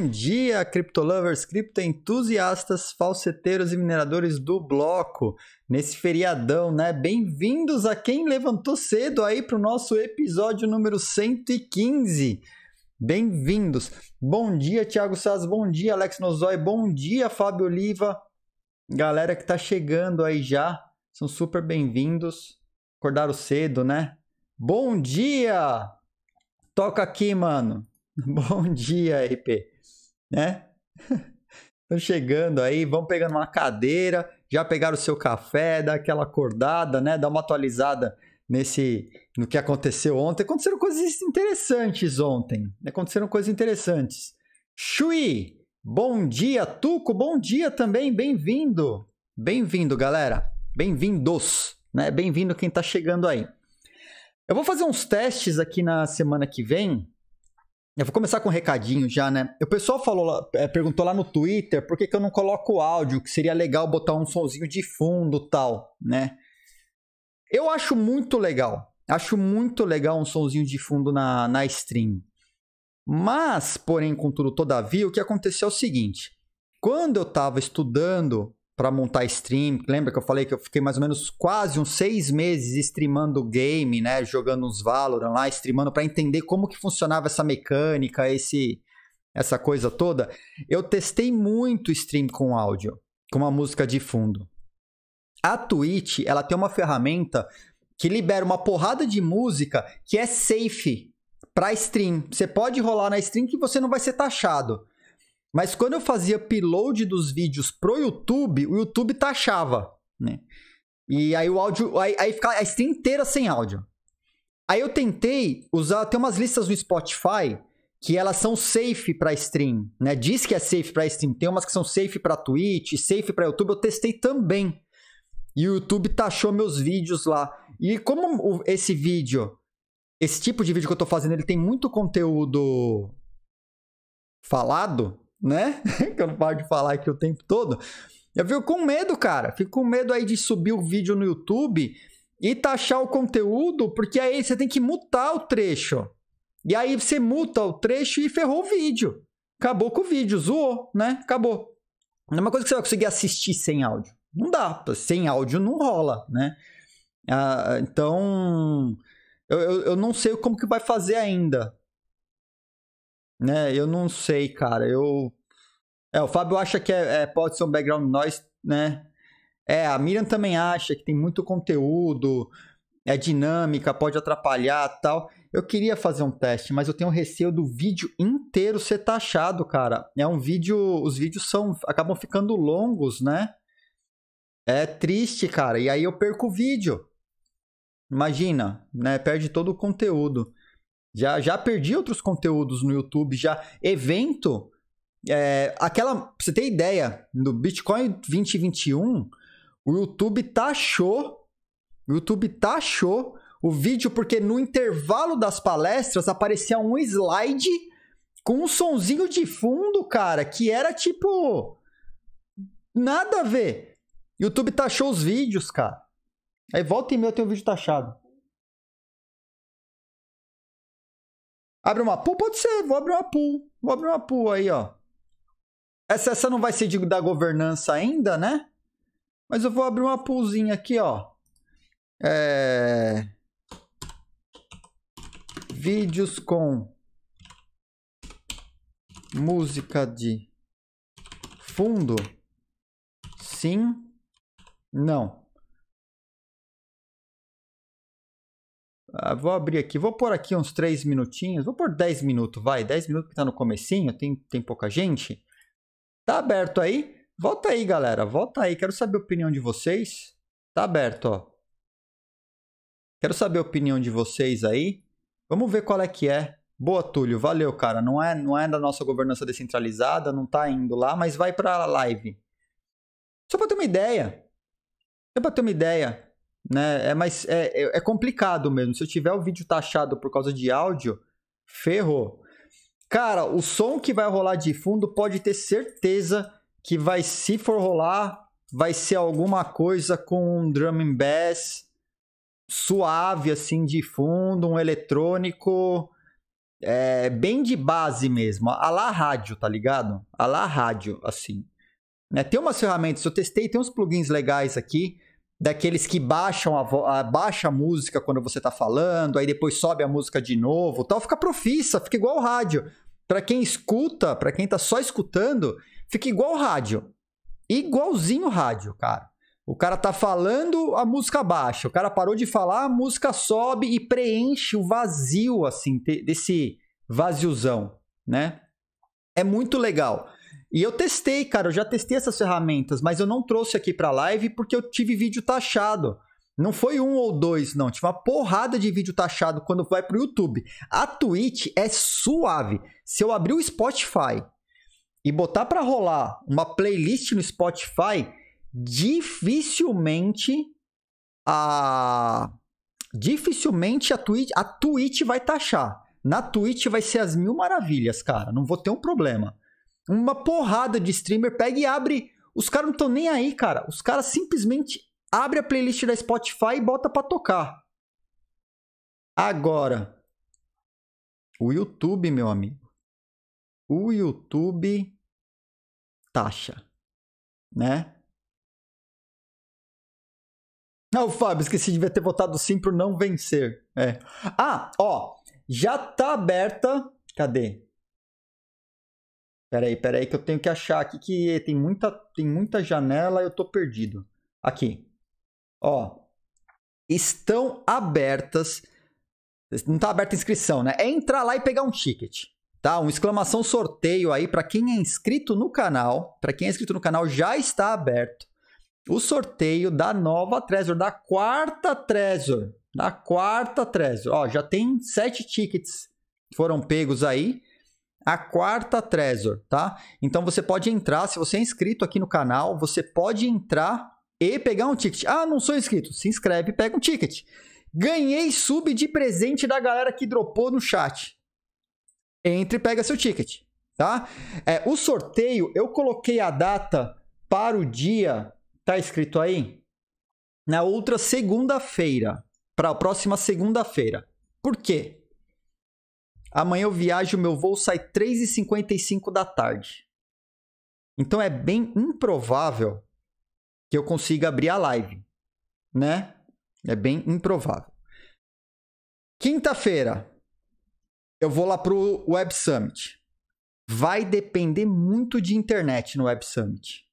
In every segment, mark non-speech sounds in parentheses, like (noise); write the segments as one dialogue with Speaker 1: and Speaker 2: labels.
Speaker 1: Bom dia, criptolovers, criptoentusiastas, falseteiros e mineradores do bloco. Nesse feriadão, né? Bem-vindos a quem levantou cedo aí para o nosso episódio número 115. Bem-vindos. Bom dia, Thiago Saz. Bom dia, Alex Nozói, Bom dia, Fábio Oliva. Galera que tá chegando aí já, são super bem-vindos. Acordaram cedo, né? Bom dia! Toca aqui, mano. (laughs) Bom dia, RP né? (laughs) Estão chegando aí, vão pegando uma cadeira, já pegaram o seu café, dá aquela acordada, né? Dá uma atualizada nesse no que aconteceu ontem. Aconteceram coisas interessantes ontem. Né? Aconteceram coisas interessantes. Chui, bom dia, Tuco, bom dia também, bem-vindo. Bem-vindo, galera. Bem-vindos, né? Bem-vindo quem está chegando aí. Eu vou fazer uns testes aqui na semana que vem eu vou começar com um recadinho já, né? O pessoal falou, é, perguntou lá no Twitter por que, que eu não coloco áudio, que seria legal botar um sonzinho de fundo tal, né? Eu acho muito legal. Acho muito legal um sonzinho de fundo na, na stream. Mas, porém, contudo, todavia, o que aconteceu é o seguinte. Quando eu estava estudando para montar stream. Lembra que eu falei que eu fiquei mais ou menos quase uns seis meses streamando game, né? Jogando uns Valorant lá, streamando para entender como que funcionava essa mecânica, esse essa coisa toda. Eu testei muito stream com áudio, com uma música de fundo. A Twitch, ela tem uma ferramenta que libera uma porrada de música que é safe para stream. Você pode rolar na stream que você não vai ser taxado. Mas quando eu fazia upload dos vídeos pro YouTube, o YouTube taxava, né? E aí o áudio. Aí, aí ficava a stream inteira sem áudio. Aí eu tentei usar. Tem umas listas do Spotify que elas são safe para stream, né? Diz que é safe para stream. Tem umas que são safe para Twitch, safe para YouTube. Eu testei também. E o YouTube taxou meus vídeos lá. E como esse vídeo, esse tipo de vídeo que eu tô fazendo, ele tem muito conteúdo falado, né? (laughs) que eu não paro de falar aqui o tempo todo. Eu fico com medo, cara. Fico com medo aí de subir o vídeo no YouTube e taxar o conteúdo, porque aí você tem que mutar o trecho. E aí você muta o trecho e ferrou o vídeo. Acabou com o vídeo, zoou, né? Acabou. Não é uma coisa que você vai conseguir assistir sem áudio. Não dá, sem áudio não rola, né? Ah, então, eu, eu, não sei como que vai fazer ainda né? Eu não sei, cara. Eu. É, o Fábio acha que é, é, pode ser um background noise, né? É, a Miriam também acha que tem muito conteúdo, é dinâmica, pode atrapalhar tal. Eu queria fazer um teste, mas eu tenho receio do vídeo inteiro ser taxado, cara. É um vídeo. Os vídeos são. acabam ficando longos, né? É triste, cara. E aí eu perco o vídeo. Imagina, né? Perde todo o conteúdo. Já, já perdi outros conteúdos no YouTube, já evento. É, aquela, pra você ter ideia, no Bitcoin 2021, o YouTube taxou, o YouTube taxou o vídeo porque no intervalo das palestras aparecia um slide com um sonzinho de fundo, cara, que era tipo nada a ver. YouTube taxou os vídeos, cara. Aí volta e meia eu tenho um vídeo taxado. Abre uma pool? Pode ser, vou abrir uma pool. Vou abrir uma pool aí, ó. Essa, essa não vai ser de, da governança ainda, né? Mas eu vou abrir uma poolzinha aqui, ó. É... Vídeos com música de fundo? Sim. Não. Ah, vou abrir aqui, vou pôr aqui uns 3 minutinhos, vou pôr 10 minutos, vai, 10 minutos que tá no comecinho, tem, tem pouca gente. Tá aberto aí? Volta aí, galera, volta aí, quero saber a opinião de vocês. Tá aberto, ó. Quero saber a opinião de vocês aí. Vamos ver qual é que é. Boa, Túlio, valeu, cara. Não é, não é da nossa governança descentralizada, não tá indo lá, mas vai pra live. Só pra ter uma ideia. Só pra ter uma ideia. Né? É, mas é, é, é complicado mesmo. Se eu tiver o vídeo taxado por causa de áudio, ferrou. Cara, o som que vai rolar de fundo pode ter certeza que vai, se for rolar, vai ser alguma coisa com um drum and bass suave, assim, de fundo, um eletrônico, é, bem de base mesmo, a lá rádio, tá ligado? A lá rádio, assim. Né? Tem umas ferramentas, eu testei, tem uns plugins legais aqui, daqueles que baixam a, a, baixa música quando você tá falando, aí depois sobe a música de novo, tal, fica profissa, fica igual o rádio. Para quem escuta, para quem tá só escutando, fica igual o rádio. Igualzinho o rádio, cara. O cara tá falando, a música baixa. O cara parou de falar, a música sobe e preenche o vazio assim desse vaziozão, né? É muito legal. E eu testei, cara, eu já testei essas ferramentas, mas eu não trouxe aqui para live porque eu tive vídeo taxado. Não foi um ou dois, não. Tive uma porrada de vídeo taxado quando vai pro YouTube. A Twitch é suave. Se eu abrir o Spotify e botar para rolar uma playlist no Spotify, dificilmente a dificilmente a Twitch, a Twitch vai taxar. Na Twitch vai ser as mil maravilhas, cara. Não vou ter um problema uma porrada de streamer pega e abre. Os caras não estão nem aí, cara. Os caras simplesmente abre a playlist da Spotify e bota para tocar. Agora, o YouTube, meu amigo. O
Speaker 2: YouTube taxa, né?
Speaker 1: Ah, o Fábio, esqueci de ter votado sim pro não vencer. É. Ah, ó, já tá aberta. Cadê? Peraí, peraí que eu tenho que achar aqui que tem muita, tem muita janela e eu tô perdido. Aqui. Ó. Estão abertas. Não tá aberta a inscrição, né? É entrar lá e pegar um ticket, tá? Um exclamação sorteio aí para quem é inscrito no canal. Para quem é inscrito no canal já está aberto. O sorteio da nova Trezor, da quarta Trezor. Da quarta Trezor. Ó, já tem sete tickets foram pegos aí a quarta Trezor, tá? Então você pode entrar, se você é inscrito aqui no canal, você pode entrar e pegar um ticket. Ah, não sou inscrito. Se inscreve e pega um ticket. Ganhei sub de presente da galera que dropou no chat. Entre e pega seu ticket, tá? É, o sorteio, eu coloquei a data para o dia, tá escrito aí? Na outra segunda-feira, para a próxima segunda-feira. Por quê? Amanhã eu viajo, meu voo sai 3h55 da tarde. Então é bem improvável que eu consiga abrir a live, né? É bem improvável. Quinta-feira, eu vou lá pro Web Summit. Vai depender muito de internet no Web Summit.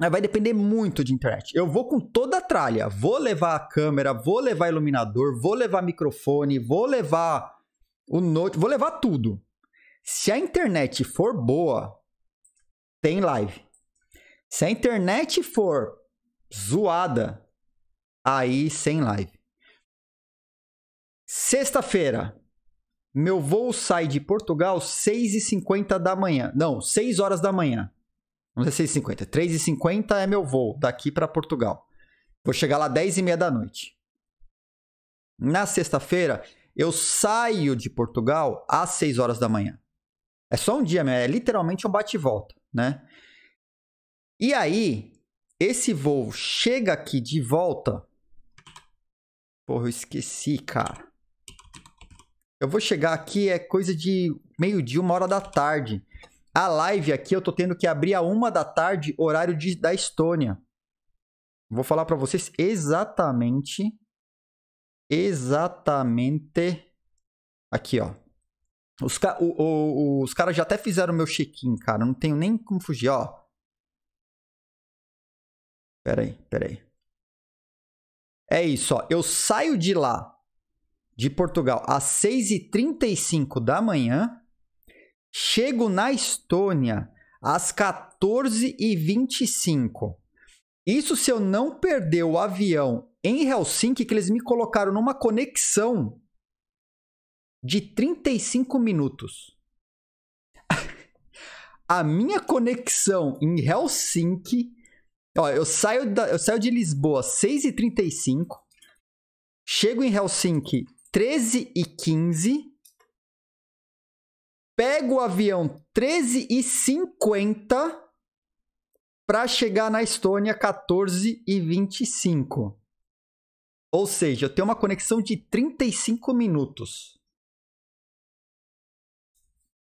Speaker 1: Vai depender muito de internet. Eu vou com toda a tralha. Vou levar a câmera, vou levar iluminador, vou levar microfone, vou levar o Note. Vou levar tudo. Se a internet for boa, tem live. Se a internet for zoada, aí sem live. Sexta-feira, meu voo sai de Portugal 6h50 da manhã. Não, 6 horas da manhã. Não é 6h50. 3h50 é meu voo daqui para Portugal. Vou chegar lá 10h30 da noite. Na sexta-feira, eu saio de Portugal às 6 horas da manhã. É só um dia, é literalmente um bate e volta, né? E aí, esse voo chega aqui de volta. Porra, eu esqueci, cara. Eu vou chegar aqui, é coisa de meio-dia, uma hora da tarde. A live aqui eu tô tendo que abrir a uma da tarde, horário de, da Estônia. Vou falar para vocês exatamente exatamente aqui, ó. Os, ca o, o, os caras já até fizeram meu check-in, cara. Não tenho nem como fugir, ó. Pera aí, pera aí. É isso, ó. Eu saio de lá, de Portugal, às 6h35 da manhã. Chego na Estônia às 14h25. Isso se eu não perder o avião em Helsinki que eles me colocaram numa conexão de 35 minutos. (laughs) a minha conexão em Helsinki. Ó, eu saio, da, eu saio de Lisboa às 6h35, chego em Helsinki 13h15, pego o avião 13h50 para chegar na Estônia 14h25. Ou seja, eu tenho uma conexão de 35 minutos.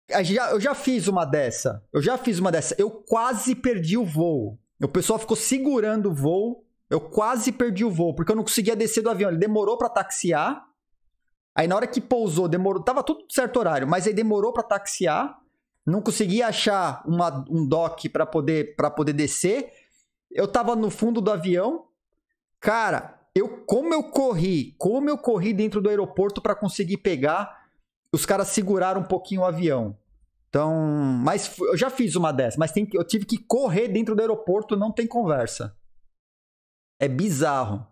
Speaker 1: Eu já, eu já fiz uma dessa. Eu já fiz uma dessa. Eu quase perdi o voo. O pessoal ficou segurando o voo. Eu quase perdi o voo, porque eu não conseguia descer do avião. Ele demorou para taxiar. Aí na hora que pousou, demorou. Tava tudo certo horário, mas aí demorou para taxiar. Não conseguia achar uma, um dock para poder, pra poder descer. Eu tava no fundo do avião. Cara, eu como eu corri, como eu corri dentro do aeroporto para conseguir pegar, os caras seguraram um pouquinho o avião. Então, mas eu já fiz uma dessa, mas tem, eu tive que correr dentro do aeroporto, não tem conversa. É bizarro.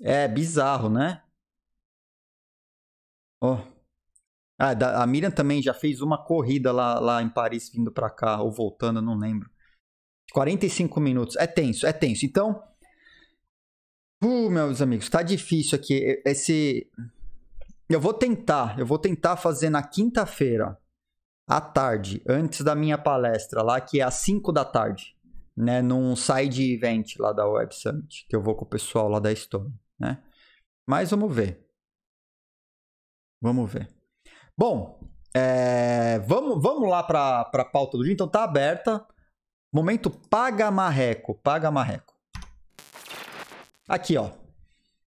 Speaker 1: É bizarro, né? Oh. Ah, a Miriam também já fez uma corrida lá, lá em Paris vindo para cá ou voltando, não lembro. 45 minutos. É tenso, é tenso. Então, uh, meus amigos, tá difícil aqui. Esse. Eu vou tentar, eu vou tentar fazer na quinta-feira, à tarde, antes da minha palestra, lá que é às 5 da tarde, né? Num side event lá da Web Summit, que eu vou com o pessoal lá da Stone, né? Mas vamos ver. Vamos ver. Bom, é, vamos, vamos lá para a pauta do dia. Então tá aberta. Momento paga marreco, paga marreco. Aqui, ó.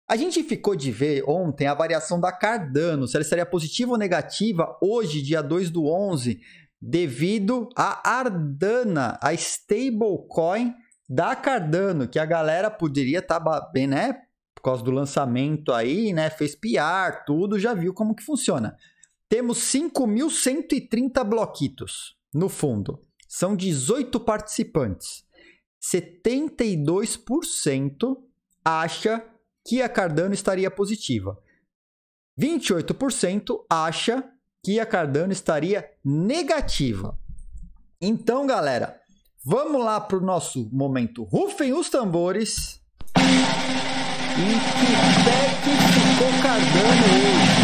Speaker 1: A gente ficou de ver ontem a variação da Cardano, se ela estaria positiva ou negativa hoje, dia 2 do 11, devido à Ardana, a stablecoin da Cardano, que a galera poderia estar tá bem, né? Por causa do lançamento aí, né? Fez piar, tudo, já viu como que funciona. Temos 5.130 bloquitos no fundo. São 18 participantes. 72% acha que a Cardano estaria positiva. 28% acha que a Cardano estaria negativa. Então, galera, vamos lá para o nosso momento. Rufem os tambores. E que pé que ficou Cardano hoje?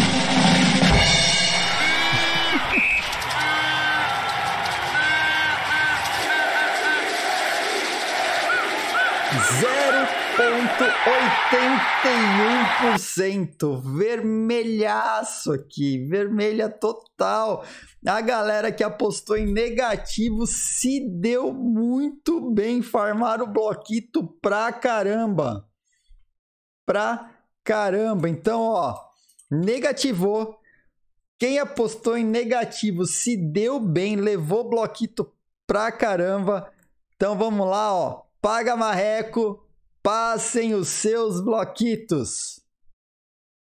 Speaker 1: 81%. Vermelhaço aqui, vermelha total. A galera que apostou em negativo se deu muito bem. Farmaram o bloquito pra caramba. Pra caramba. Então, ó, negativou. Quem apostou em negativo se deu bem, levou bloquito pra caramba. Então vamos lá, ó. Paga marreco, Passem os seus bloquitos.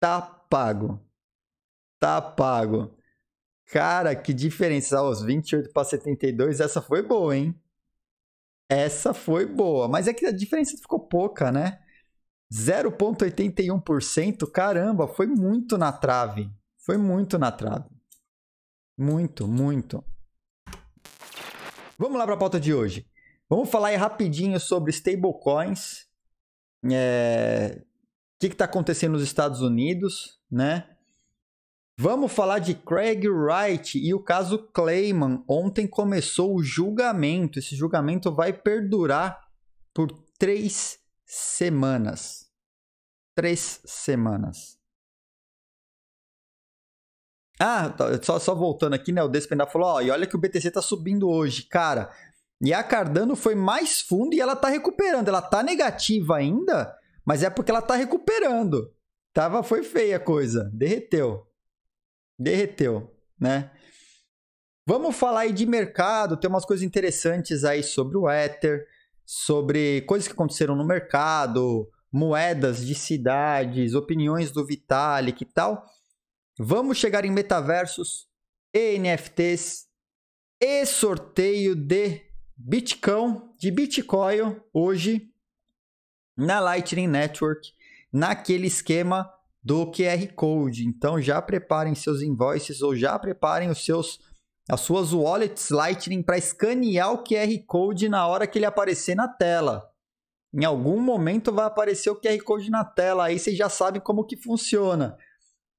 Speaker 1: Tá pago. Tá pago. Cara, que diferença. Os 28 para 72, essa foi boa, hein? Essa foi boa. Mas é que a diferença ficou pouca, né? 0,81%, caramba, foi muito na trave. Foi muito na trave. Muito, muito. Vamos lá para a pauta de hoje. Vamos falar aí rapidinho sobre stablecoins é, o que está acontecendo nos Estados Unidos, né? Vamos falar de Craig Wright e o caso Clayman. Ontem começou o julgamento. Esse julgamento vai perdurar por três semanas. Três semanas. Ah, tá, só, só voltando aqui, né? O Despe falou: ó, e olha que o BTC está subindo hoje. Cara, e a Cardano foi mais fundo e ela tá recuperando. Ela tá negativa ainda, mas é porque ela tá recuperando. Tava, foi feia a coisa. Derreteu. Derreteu, né? Vamos falar aí de mercado. Tem umas coisas interessantes aí sobre o Ether, sobre coisas que aconteceram no mercado, moedas de cidades, opiniões do Vitalik e tal. Vamos chegar em metaversos, e NFTs e sorteio de Bitcão de Bitcoin hoje na Lightning Network, naquele esquema do QR Code. Então já preparem seus invoices ou já preparem os seus as suas wallets Lightning para escanear o QR Code na hora que ele aparecer na tela. Em algum momento vai aparecer o QR Code na tela, aí você já sabe como que funciona.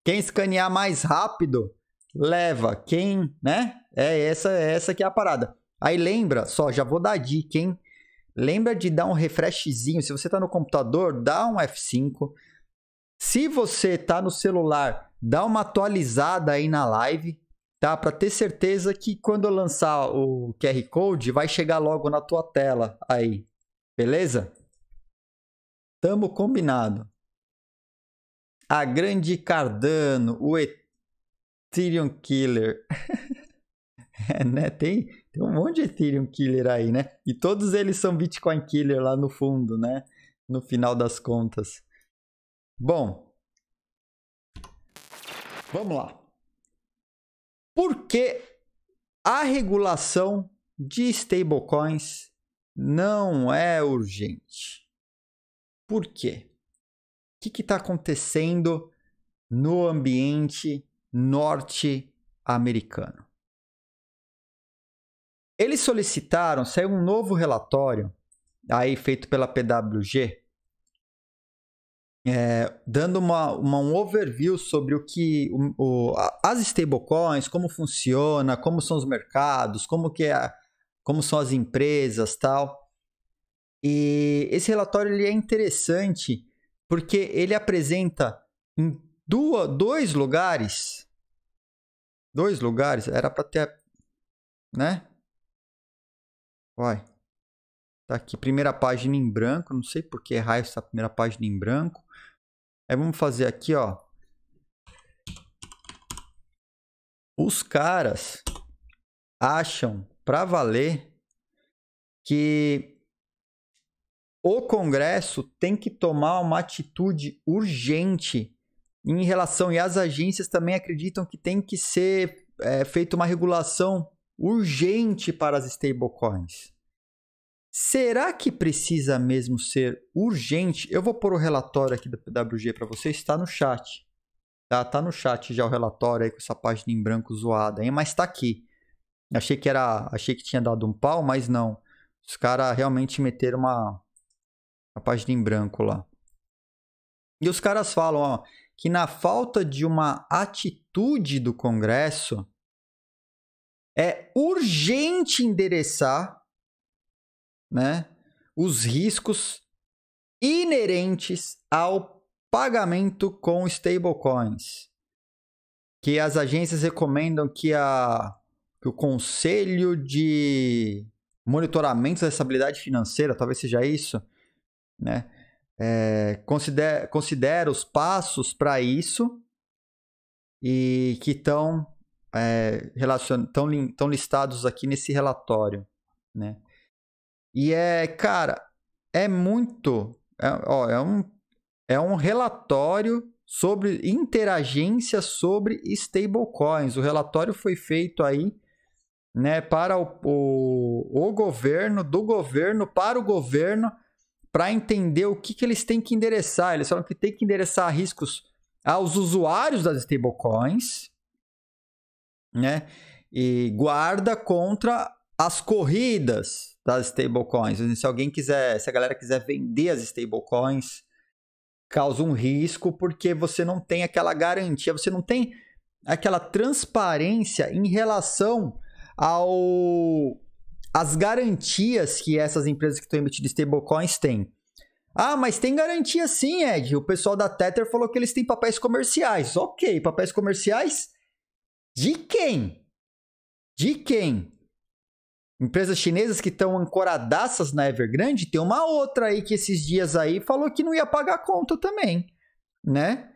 Speaker 1: Quem escanear mais rápido, leva. Quem, né? É essa, é essa que é a parada. Aí lembra, só já vou dar a dica, hein? Lembra de dar um refreshzinho. Se você está no computador, dá um F5. Se você está no celular, dá uma atualizada aí na live, tá? Para ter certeza que quando eu lançar o QR Code, vai chegar logo na tua tela aí. Beleza? Tamo combinado. A grande Cardano, o Ethereum Killer. (laughs) é, né? Tem, tem um monte de Ethereum killer aí, né? E todos eles são Bitcoin killer lá no fundo, né? No final das contas. Bom, vamos lá. Por que a regulação de stablecoins não é urgente? Por quê? O que está acontecendo no ambiente norte-americano? Eles solicitaram, saiu um novo relatório, aí feito pela PWG, é, dando uma, uma, um overview sobre o que o, o, as stablecoins, como funciona, como são os mercados, como que é, como são as empresas, tal. E esse relatório ele é interessante porque ele apresenta em duas, dois lugares, dois lugares, era para ter, né? Vai. Tá aqui, primeira página em branco. Não sei por que raio essa primeira página em branco. Aí é, vamos fazer aqui, ó. Os caras acham para valer que o Congresso tem que tomar uma atitude urgente em relação e as agências também acreditam que tem que ser é, feita uma regulação urgente para as stablecoins. Será que precisa mesmo ser urgente? Eu vou pôr o relatório aqui do PWG para vocês, está no chat. Tá, tá no chat já o relatório aí com essa página em branco zoada, hein? mas está aqui. Achei que era, achei que tinha dado um pau, mas não. Os caras realmente meteram uma, uma página em branco lá. E os caras falam ó, que na falta de uma atitude do Congresso, é urgente endereçar né, os riscos inerentes ao pagamento com stablecoins, que as agências recomendam que, a, que o Conselho de Monitoramento da Estabilidade Financeira, talvez seja isso, né, é, considera, considera os passos para isso e que estão é, relacion... tão, tão listados aqui nesse relatório, né? E é, cara, é muito, é, ó, é um, é um relatório sobre interagência sobre stablecoins. O relatório foi feito aí, né, para o, o, o governo, do governo para o governo, para entender o que, que eles têm que endereçar. Eles falam que tem que endereçar riscos aos usuários das stablecoins, né? E guarda contra as corridas das stablecoins. Se alguém quiser, se a galera quiser vender as stablecoins, causa um risco porque você não tem aquela garantia, você não tem aquela transparência em relação ao as garantias que essas empresas que estão emitindo stablecoins têm. Ah, mas tem garantia sim, Ed. O pessoal da Tether falou que eles têm papéis comerciais. Ok, papéis comerciais de quem? De quem? Empresas chinesas que estão ancoradaças na Evergrande, tem uma outra aí que esses dias aí falou que não ia pagar a conta também, né?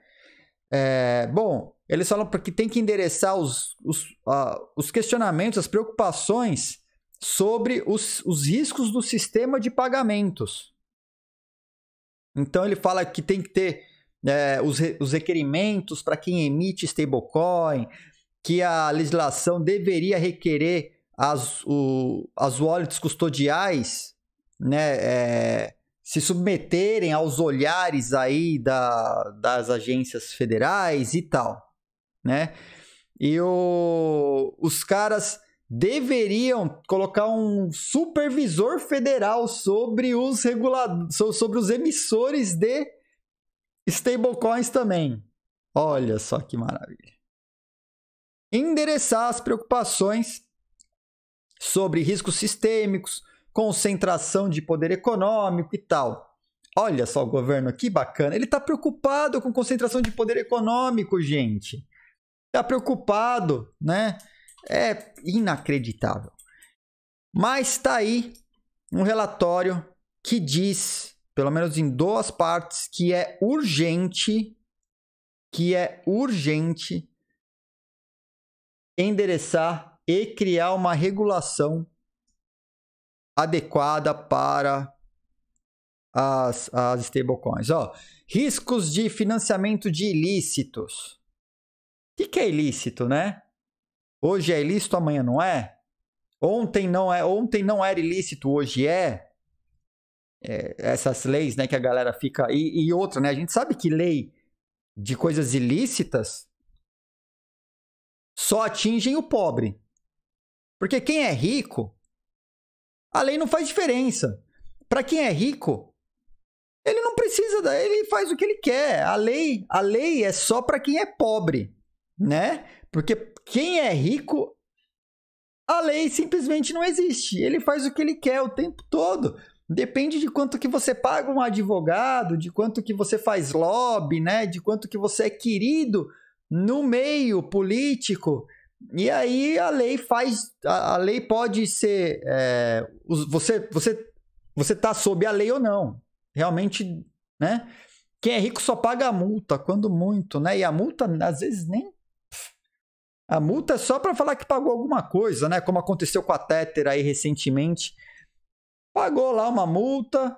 Speaker 1: É, bom, eles falam porque tem que endereçar os, os, uh, os questionamentos, as preocupações sobre os, os riscos do sistema de pagamentos. Então ele fala que tem que ter é, os, os requerimentos para quem emite stablecoin, que a legislação deveria requerer as, o, as wallets custodiais né, é, se submeterem aos olhares aí da, das agências federais e tal, né? E o, os caras deveriam colocar um supervisor federal sobre os reguladores, sobre os emissores de stablecoins também. Olha só que maravilha endereçar as preocupações sobre riscos sistêmicos, concentração de poder econômico e tal. Olha só o governo que bacana. Ele está preocupado com concentração de poder econômico, gente. Está preocupado, né? É inacreditável. Mas está aí um relatório que diz, pelo menos em duas partes, que é urgente, que é urgente endereçar e criar uma regulação adequada para as, as stablecoins. Ó, riscos de financiamento de ilícitos. O que, que é ilícito, né? Hoje é ilícito, amanhã não é? Ontem não é, ontem não era ilícito, hoje é. é essas leis, né, que a galera fica e, e outra, né? A gente sabe que lei de coisas ilícitas só atingem o pobre. Porque quem é rico, a lei não faz diferença. Para quem é rico, ele não precisa, da, ele faz o que ele quer. A lei, a lei é só para quem é pobre, né? Porque quem é rico, a lei simplesmente não existe. Ele faz o que ele quer o tempo todo. Depende de quanto que você paga um advogado, de quanto que você faz lobby, né? De quanto que você é querido no meio político. E aí a lei faz. A, lei pode ser. É, você você você está sob a lei ou não. Realmente, né? Quem é rico só paga a multa, quando muito, né? E a multa, às vezes, nem. A multa é só para falar que pagou alguma coisa, né? Como aconteceu com a Tether aí recentemente. Pagou lá uma multa,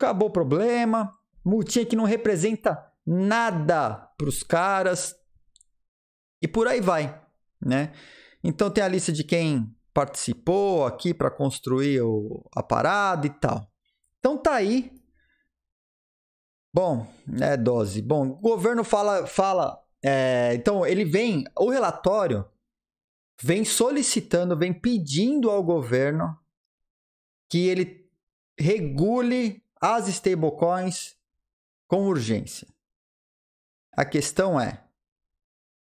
Speaker 1: acabou o problema. Multinha que não representa nada para os caras. E por aí vai, né? Então tem a lista de quem participou aqui para construir o, a parada e tal. Então tá aí. Bom, né, dose. Bom, o governo fala, fala. É, então ele vem, o relatório vem solicitando, vem pedindo ao governo que ele regule as stablecoins com urgência. A questão é,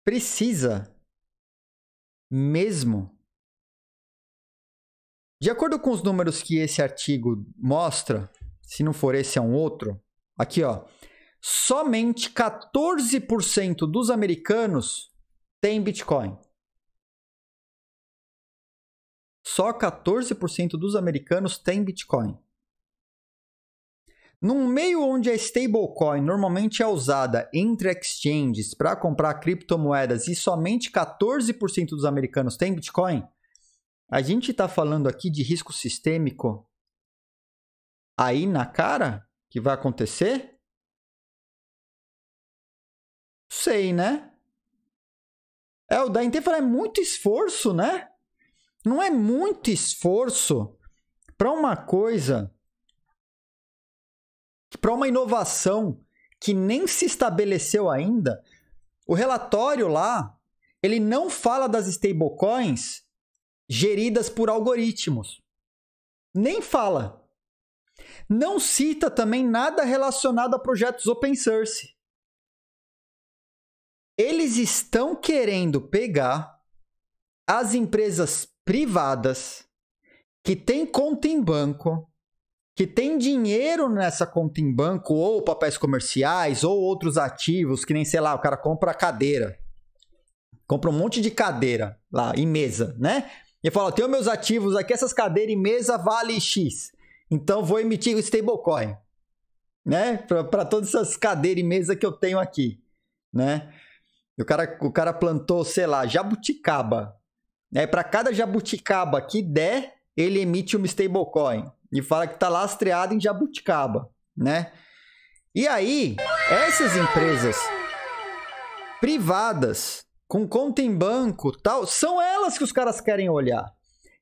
Speaker 1: precisa mesmo. De acordo com os números que esse artigo mostra, se não for esse é um outro, aqui ó, somente 14% dos americanos têm Bitcoin. Só 14% dos americanos têm Bitcoin. Num meio onde a stablecoin normalmente é usada entre exchanges para comprar criptomoedas e somente 14% dos americanos têm Bitcoin, a gente está falando aqui de risco sistêmico aí na cara que vai acontecer? Sei, né? É, o da Intel é muito esforço, né? Não é muito esforço para uma coisa para uma inovação que nem se estabeleceu ainda, o relatório lá, ele não fala das stablecoins geridas por algoritmos. Nem fala. Não cita também nada relacionado a projetos open source. Eles estão querendo pegar as empresas privadas que têm conta em banco que tem dinheiro nessa conta em banco, ou papéis comerciais, ou outros ativos, que nem, sei lá, o cara compra cadeira. Compra um monte de cadeira lá e mesa, né? E fala: tenho meus ativos aqui, essas cadeiras e mesa vale X. Então vou emitir o stablecoin, né? Para todas essas cadeiras e mesa que eu tenho aqui, né? E o cara, o cara plantou, sei lá, jabuticaba. Né? Para cada jabuticaba que der, ele emite uma stablecoin e fala que está lastreado em jabuticaba, né? E aí, essas empresas privadas com conta em banco, tal, são elas que os caras querem olhar.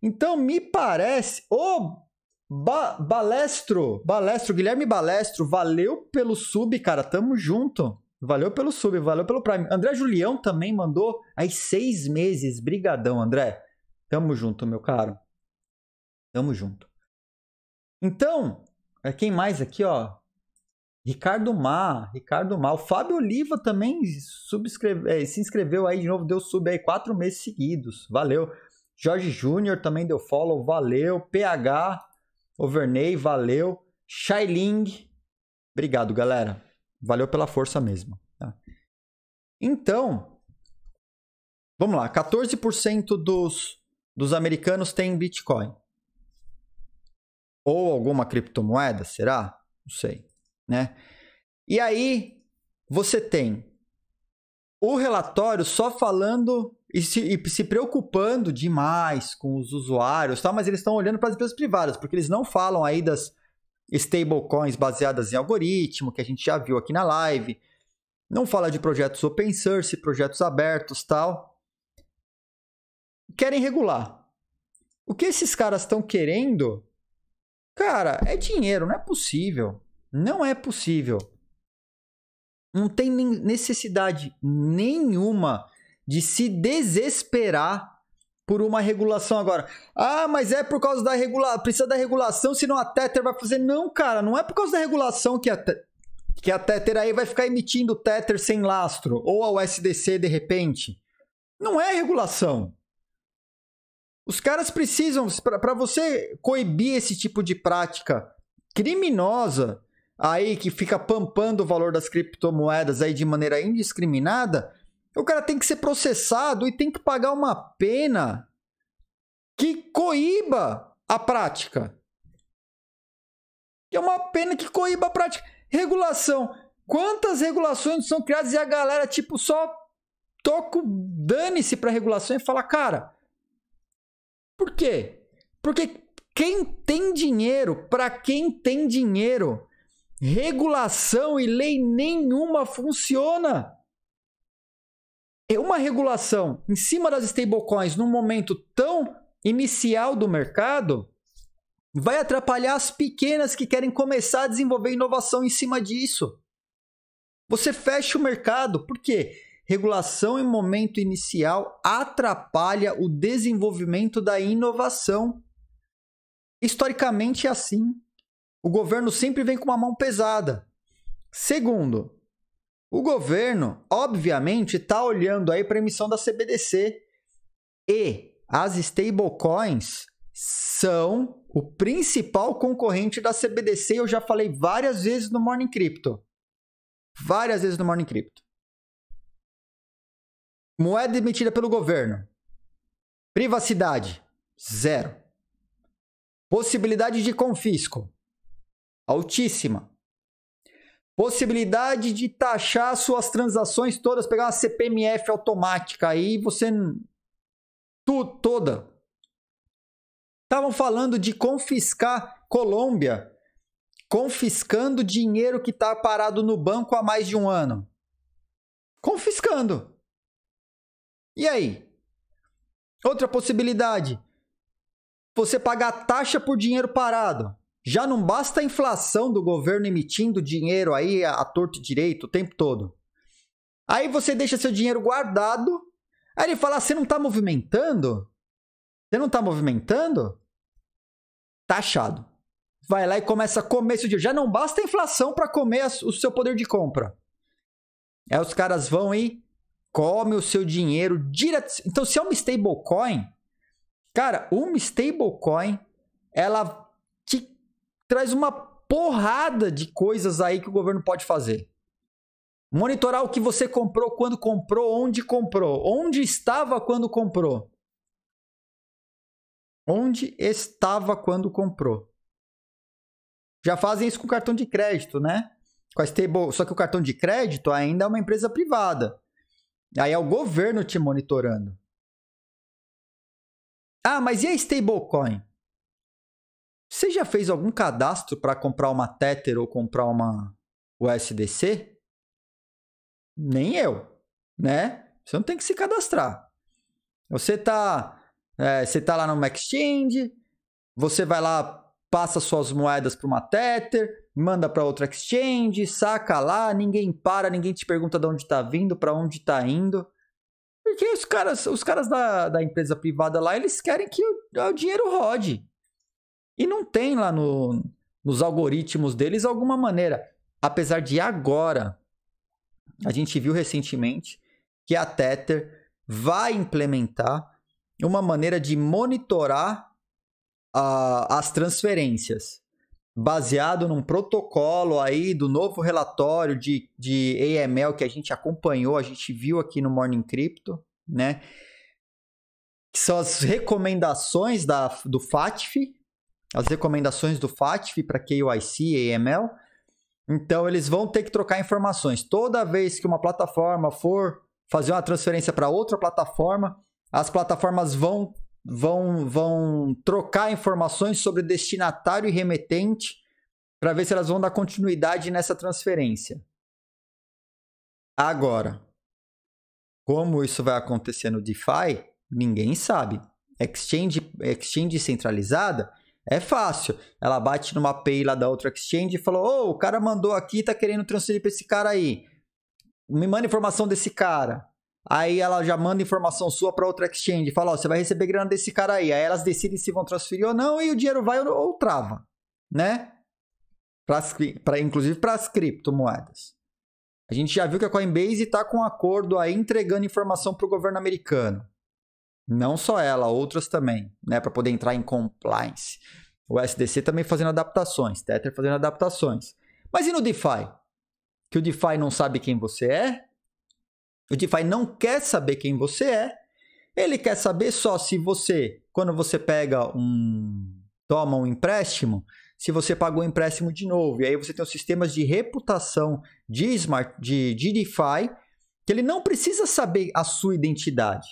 Speaker 1: Então, me parece, o ba Balestro, Balestro, Guilherme Balestro, valeu pelo sub, cara, tamo junto. Valeu pelo sub, valeu pelo Prime. André Julião também mandou aí seis meses. Brigadão, André. Tamo junto, meu caro. Tamo junto. Então, é, quem mais aqui, ó? Ricardo Mar, Ricardo Mar. O Fábio Oliva também subscreve, é, se inscreveu aí de novo, deu sub aí quatro meses seguidos. Valeu. Jorge Júnior também deu follow, valeu. PH, Overney, valeu. Shailing, obrigado, galera. Valeu pela força mesmo. Tá? Então, vamos lá. 14% dos, dos americanos têm Bitcoin. Ou alguma criptomoeda, será? Não sei, né? E aí você tem o relatório só falando e se, e se preocupando demais com os usuários, tá? mas eles estão olhando para as empresas privadas, porque eles não falam aí das stablecoins baseadas em algoritmo, que a gente já viu aqui na live. Não fala de projetos open source, projetos abertos tal. Querem regular. O que esses caras estão querendo Cara, é dinheiro, não é possível. Não é possível. Não tem necessidade nenhuma de se desesperar por uma regulação agora. Ah, mas é por causa da regulação. Precisa da regulação, senão a Tether vai fazer. Não, cara, não é por causa da regulação que a, que a Tether aí vai ficar emitindo Tether sem lastro. Ou a USDC de repente. Não é regulação. Os caras precisam, para você coibir esse tipo de prática criminosa aí que fica pampando o valor das criptomoedas aí de maneira indiscriminada, o cara tem que ser processado e tem que pagar uma pena que coíba a prática. É uma pena que coíba a prática. Regulação. Quantas regulações são criadas e a galera, tipo, só toca dane-se para regulação e fala, cara, por quê? Porque quem tem dinheiro, para quem tem dinheiro, regulação e lei nenhuma funciona. É uma regulação em cima das stablecoins num momento tão inicial do mercado vai atrapalhar as pequenas que querem começar a desenvolver inovação em cima disso. Você fecha o mercado, por quê? regulação em momento inicial atrapalha o desenvolvimento da inovação. Historicamente é assim. O governo sempre vem com uma mão pesada. Segundo, o governo, obviamente, está olhando aí para a emissão da CBDC e as stablecoins são o principal concorrente da CBDC. Eu já falei várias vezes no Morning Crypto. Várias vezes no Morning Crypto. Moeda emitida pelo governo. Privacidade, zero. Possibilidade de confisco, altíssima. Possibilidade de taxar suas transações todas, pegar uma CPMF automática aí, você. Tu, toda. Estavam falando de confiscar Colômbia, confiscando dinheiro que está parado no banco há mais de um ano. Confiscando. E aí? Outra possibilidade. Você pagar taxa por dinheiro parado. Já não basta a inflação do governo emitindo dinheiro aí a, a torto direito o tempo todo. Aí você deixa seu dinheiro guardado. Aí ele fala: ah, você não está movimentando? Você não está movimentando? Taxado. Tá Vai lá e começa a comer seu dinheiro. Já não basta a inflação para comer o seu poder de compra. Aí os caras vão e come o seu dinheiro direto. Então, se é uma stablecoin, cara, uma stablecoin, ela te traz uma porrada de coisas aí que o governo pode fazer. Monitorar o que você comprou, quando comprou, onde comprou, onde estava quando comprou. Onde estava quando comprou. Já fazem isso com cartão de crédito, né? Com a stable, só que o cartão de crédito ainda é uma empresa privada. Aí é o governo te monitorando. Ah, mas e a stablecoin? Você já fez algum cadastro para comprar uma Tether ou comprar uma USDC? Nem eu, né? Você não tem que se cadastrar. Você tá, é, você tá lá numa exchange, você vai lá, passa suas moedas para uma Tether, manda para outra exchange, saca lá, ninguém para, ninguém te pergunta de onde está vindo, para onde está indo. Porque os caras, os caras da, da empresa privada lá, eles querem que o, o dinheiro rode. E não tem lá no, nos algoritmos deles alguma maneira. Apesar de agora, a gente viu recentemente que a Tether vai implementar uma maneira de monitorar uh, as transferências baseado num protocolo aí do novo relatório de, de AML que a gente acompanhou, a gente viu aqui no Morning Crypto, né? Que são as recomendações da, do FATF, as recomendações do FATF para KYC e AML. Então, eles vão ter que trocar informações. Toda vez que uma plataforma for fazer uma transferência para outra plataforma, as plataformas vão vão, vão trocar informações sobre destinatário e remetente para ver se elas vão dar continuidade nessa transferência. Agora, como isso vai acontecer no DeFi, ninguém sabe. Exchange, exchange centralizada é fácil. Ela bate numa pay lá da outra exchange e falou: Ô, oh, o cara mandou aqui, tá querendo transferir para esse cara aí. Me manda informação desse cara. Aí ela já manda informação sua para outra exchange, fala, ó, você vai receber grana desse cara aí. Aí elas decidem se vão transferir ou não e o dinheiro vai ou, ou trava, né? Pra, pra, inclusive para as criptomoedas. A gente já viu que a Coinbase está com um acordo aí entregando informação para o governo americano. Não só ela, outras também, né? Para poder entrar em compliance. O SDC também fazendo adaptações, Tether fazendo adaptações. Mas e no DeFi? Que o DeFi não sabe quem você é? O DeFi não quer saber quem você é. Ele quer saber só se você, quando você pega um. toma um empréstimo, se você pagou o empréstimo de novo. E aí você tem os sistemas de reputação de, smart, de, de DeFi, que ele não precisa saber a sua identidade.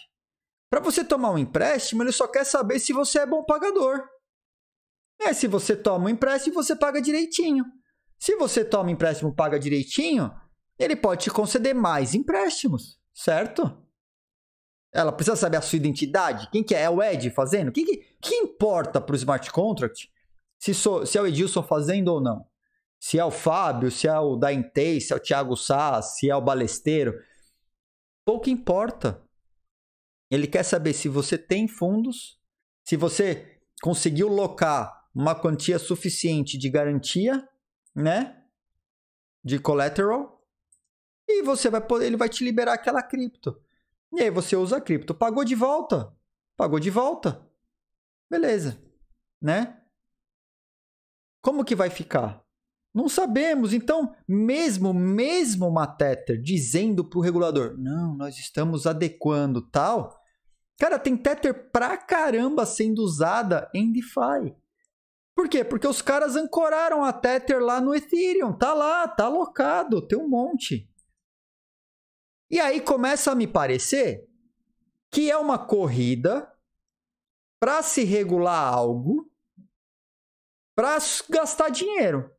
Speaker 1: Para você tomar um empréstimo, ele só quer saber se você é bom pagador. É, se você toma um empréstimo, você paga direitinho. Se você toma um empréstimo paga direitinho, ele pode te conceder mais empréstimos, certo? Ela precisa saber a sua identidade. Quem que é? É o Ed fazendo? O que, que, que, importa para o smart contract se, sou, se é o Edilson fazendo ou não? Se é o Fábio, se é o Daintei, se é o Thiago Sá, se é o Balesteiro. Pouco importa. Ele quer saber se você tem fundos, se você conseguiu locar uma quantia suficiente de garantia, né? De collateral, e você vai poder, ele vai te liberar aquela cripto. E aí você usa a cripto, pagou de volta, pagou de volta. Beleza, né? Como que vai ficar? Não sabemos. Então, mesmo mesmo uma Tether dizendo para o regulador, não, nós estamos adequando tal. Cara, tem Tether pra caramba sendo usada em DeFi. Por quê? Porque os caras ancoraram a Tether lá no Ethereum. Tá lá, tá alocado, tem um monte. E aí começa a me parecer que é uma corrida para se regular algo para gastar dinheiro.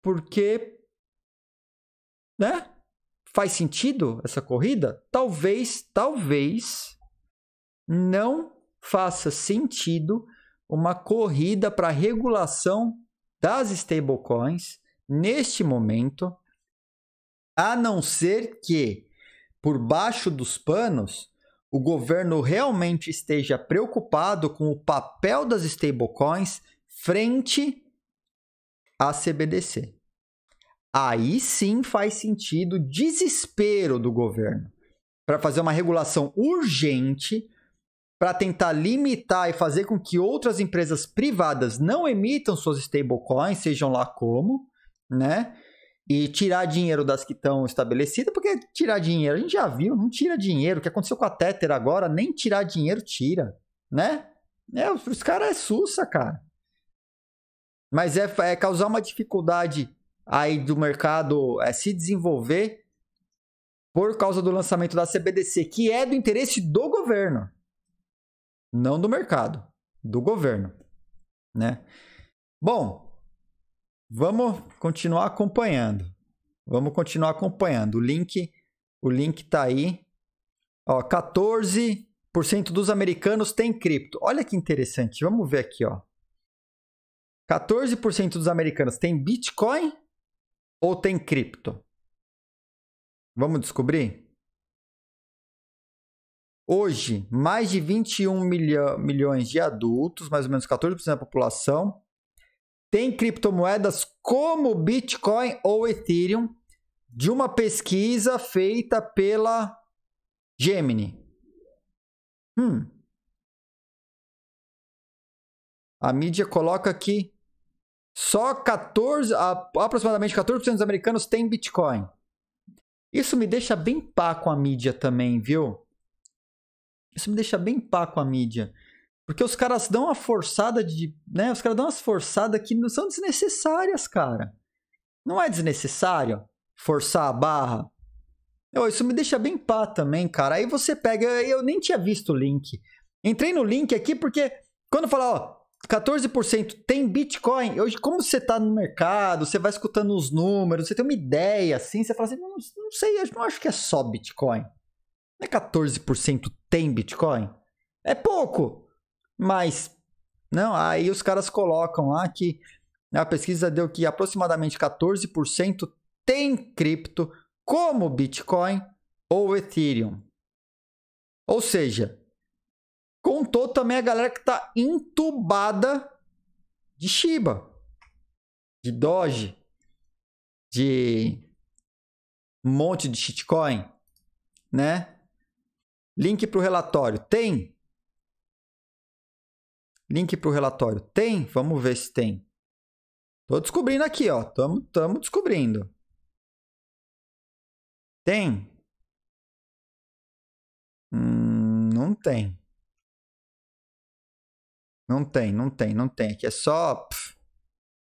Speaker 1: Porque né? Faz sentido essa corrida? Talvez, talvez não faça sentido uma corrida para regulação das stablecoins neste momento a não ser que, por baixo dos panos, o governo realmente esteja preocupado com o papel das stablecoins frente à CBDC. Aí sim faz sentido o desespero do governo para fazer uma regulação urgente para tentar limitar e fazer com que outras empresas privadas não emitam suas stablecoins, sejam lá como, né? e tirar dinheiro das que estão estabelecidas, porque tirar dinheiro, a gente já viu, não tira dinheiro. O que aconteceu com a Tether agora, nem tirar dinheiro tira, né? É, os caras é sussa, cara. Mas é, é, causar uma dificuldade aí do mercado é, se desenvolver por causa do lançamento da CBDC, que é do interesse do governo, não do mercado, do governo, né? Bom, Vamos continuar acompanhando. Vamos continuar acompanhando. O link, o link tá aí. Ó, 14% dos americanos tem cripto. Olha que interessante. Vamos ver aqui, ó. 14% dos americanos tem Bitcoin ou tem cripto? Vamos descobrir? Hoje, mais de 21 milho milhões de adultos, mais ou menos 14% da população, tem criptomoedas como Bitcoin ou Ethereum de uma pesquisa feita pela Gemini. Hum. A mídia coloca que só 14, aproximadamente 14% dos americanos têm Bitcoin. Isso me deixa bem pá com a mídia também, viu? Isso me deixa bem pá com a mídia. Porque os caras dão uma forçada de. Né? Os caras dão umas forçadas que não são desnecessárias, cara. Não é desnecessário forçar a barra. Eu, isso me deixa bem pá também, cara. Aí você pega. Eu, eu nem tinha visto o link. Entrei no link aqui porque quando falar, ó, 14% tem Bitcoin. Hoje, como você tá no mercado, você vai escutando os números, você tem uma ideia assim, você fala assim: não, não sei, eu não acho que é só Bitcoin. Não é 14% tem Bitcoin? É pouco. Mas, não, aí os caras colocam lá que a pesquisa deu que aproximadamente 14% tem cripto como Bitcoin ou Ethereum. Ou seja, contou também a galera que está entubada de Shiba, de Doge, de um monte de shitcoin, né? Link para o relatório. Tem? Link para o relatório. Tem? Vamos ver se tem. Tô descobrindo aqui, ó. Tamo, tamo descobrindo.
Speaker 2: Tem? Hum, não
Speaker 1: tem. Não tem, não tem, não tem. Aqui é só. Pff.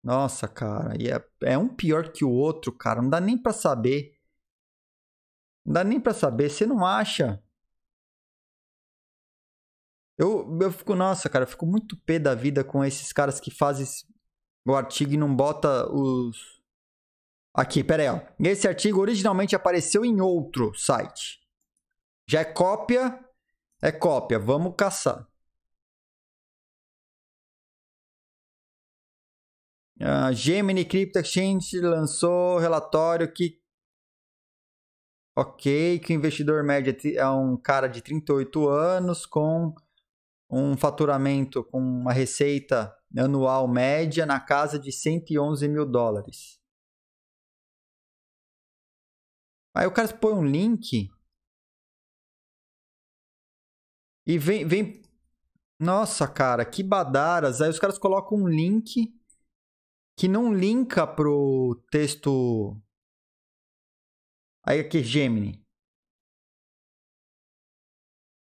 Speaker 1: Nossa, cara. E é, é um pior que o outro, cara. Não dá nem para saber. Não dá nem para saber. Você não acha? Eu, eu fico, nossa, cara, eu fico muito pé da vida com esses caras que fazem o artigo e não bota os. Aqui, pera aí, ó. Esse artigo originalmente apareceu em outro site. Já é cópia? É
Speaker 2: cópia. Vamos caçar.
Speaker 1: A ah, Gemini Crypto Exchange lançou relatório que. Ok, que o investidor médio é, é um cara de 38 anos com um faturamento com uma receita anual média na casa de 111 mil dólares. Aí o cara põe um link e vem, vem. Nossa, cara, que badaras. Aí os caras colocam um link que não linka pro texto.
Speaker 2: Aí aqui, Gemini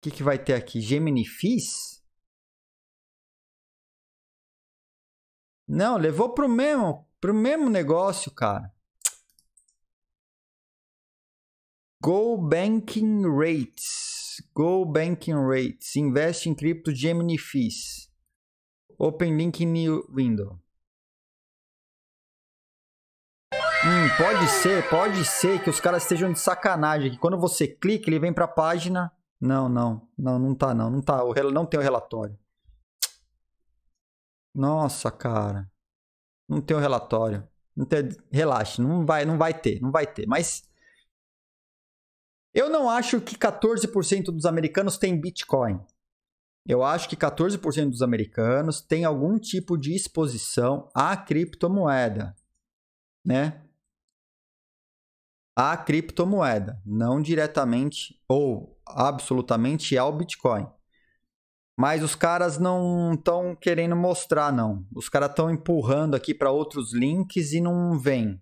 Speaker 2: que, que vai ter aqui? Gemini Fis?
Speaker 1: Não, levou pro mesmo, pro mesmo negócio, cara. Go Banking Rates. Go Banking Rates. Investe em cripto Gemini Fis. Open Link New Window. Hum, pode ser, pode ser que os caras estejam de sacanagem. Que quando você clica, ele vem para a página não, não, não, não tá não, não tá, o não tem o relatório. Nossa, cara. Não tem o relatório. Não tem, relaxa, não vai, não vai ter, não vai ter, mas eu não acho que 14% dos americanos tem Bitcoin. Eu acho que 14% dos americanos tem algum tipo de exposição à criptomoeda, né? à criptomoeda, não diretamente ou absolutamente ao Bitcoin. Mas os caras não estão querendo mostrar, não. Os caras estão empurrando aqui para outros links e não vem.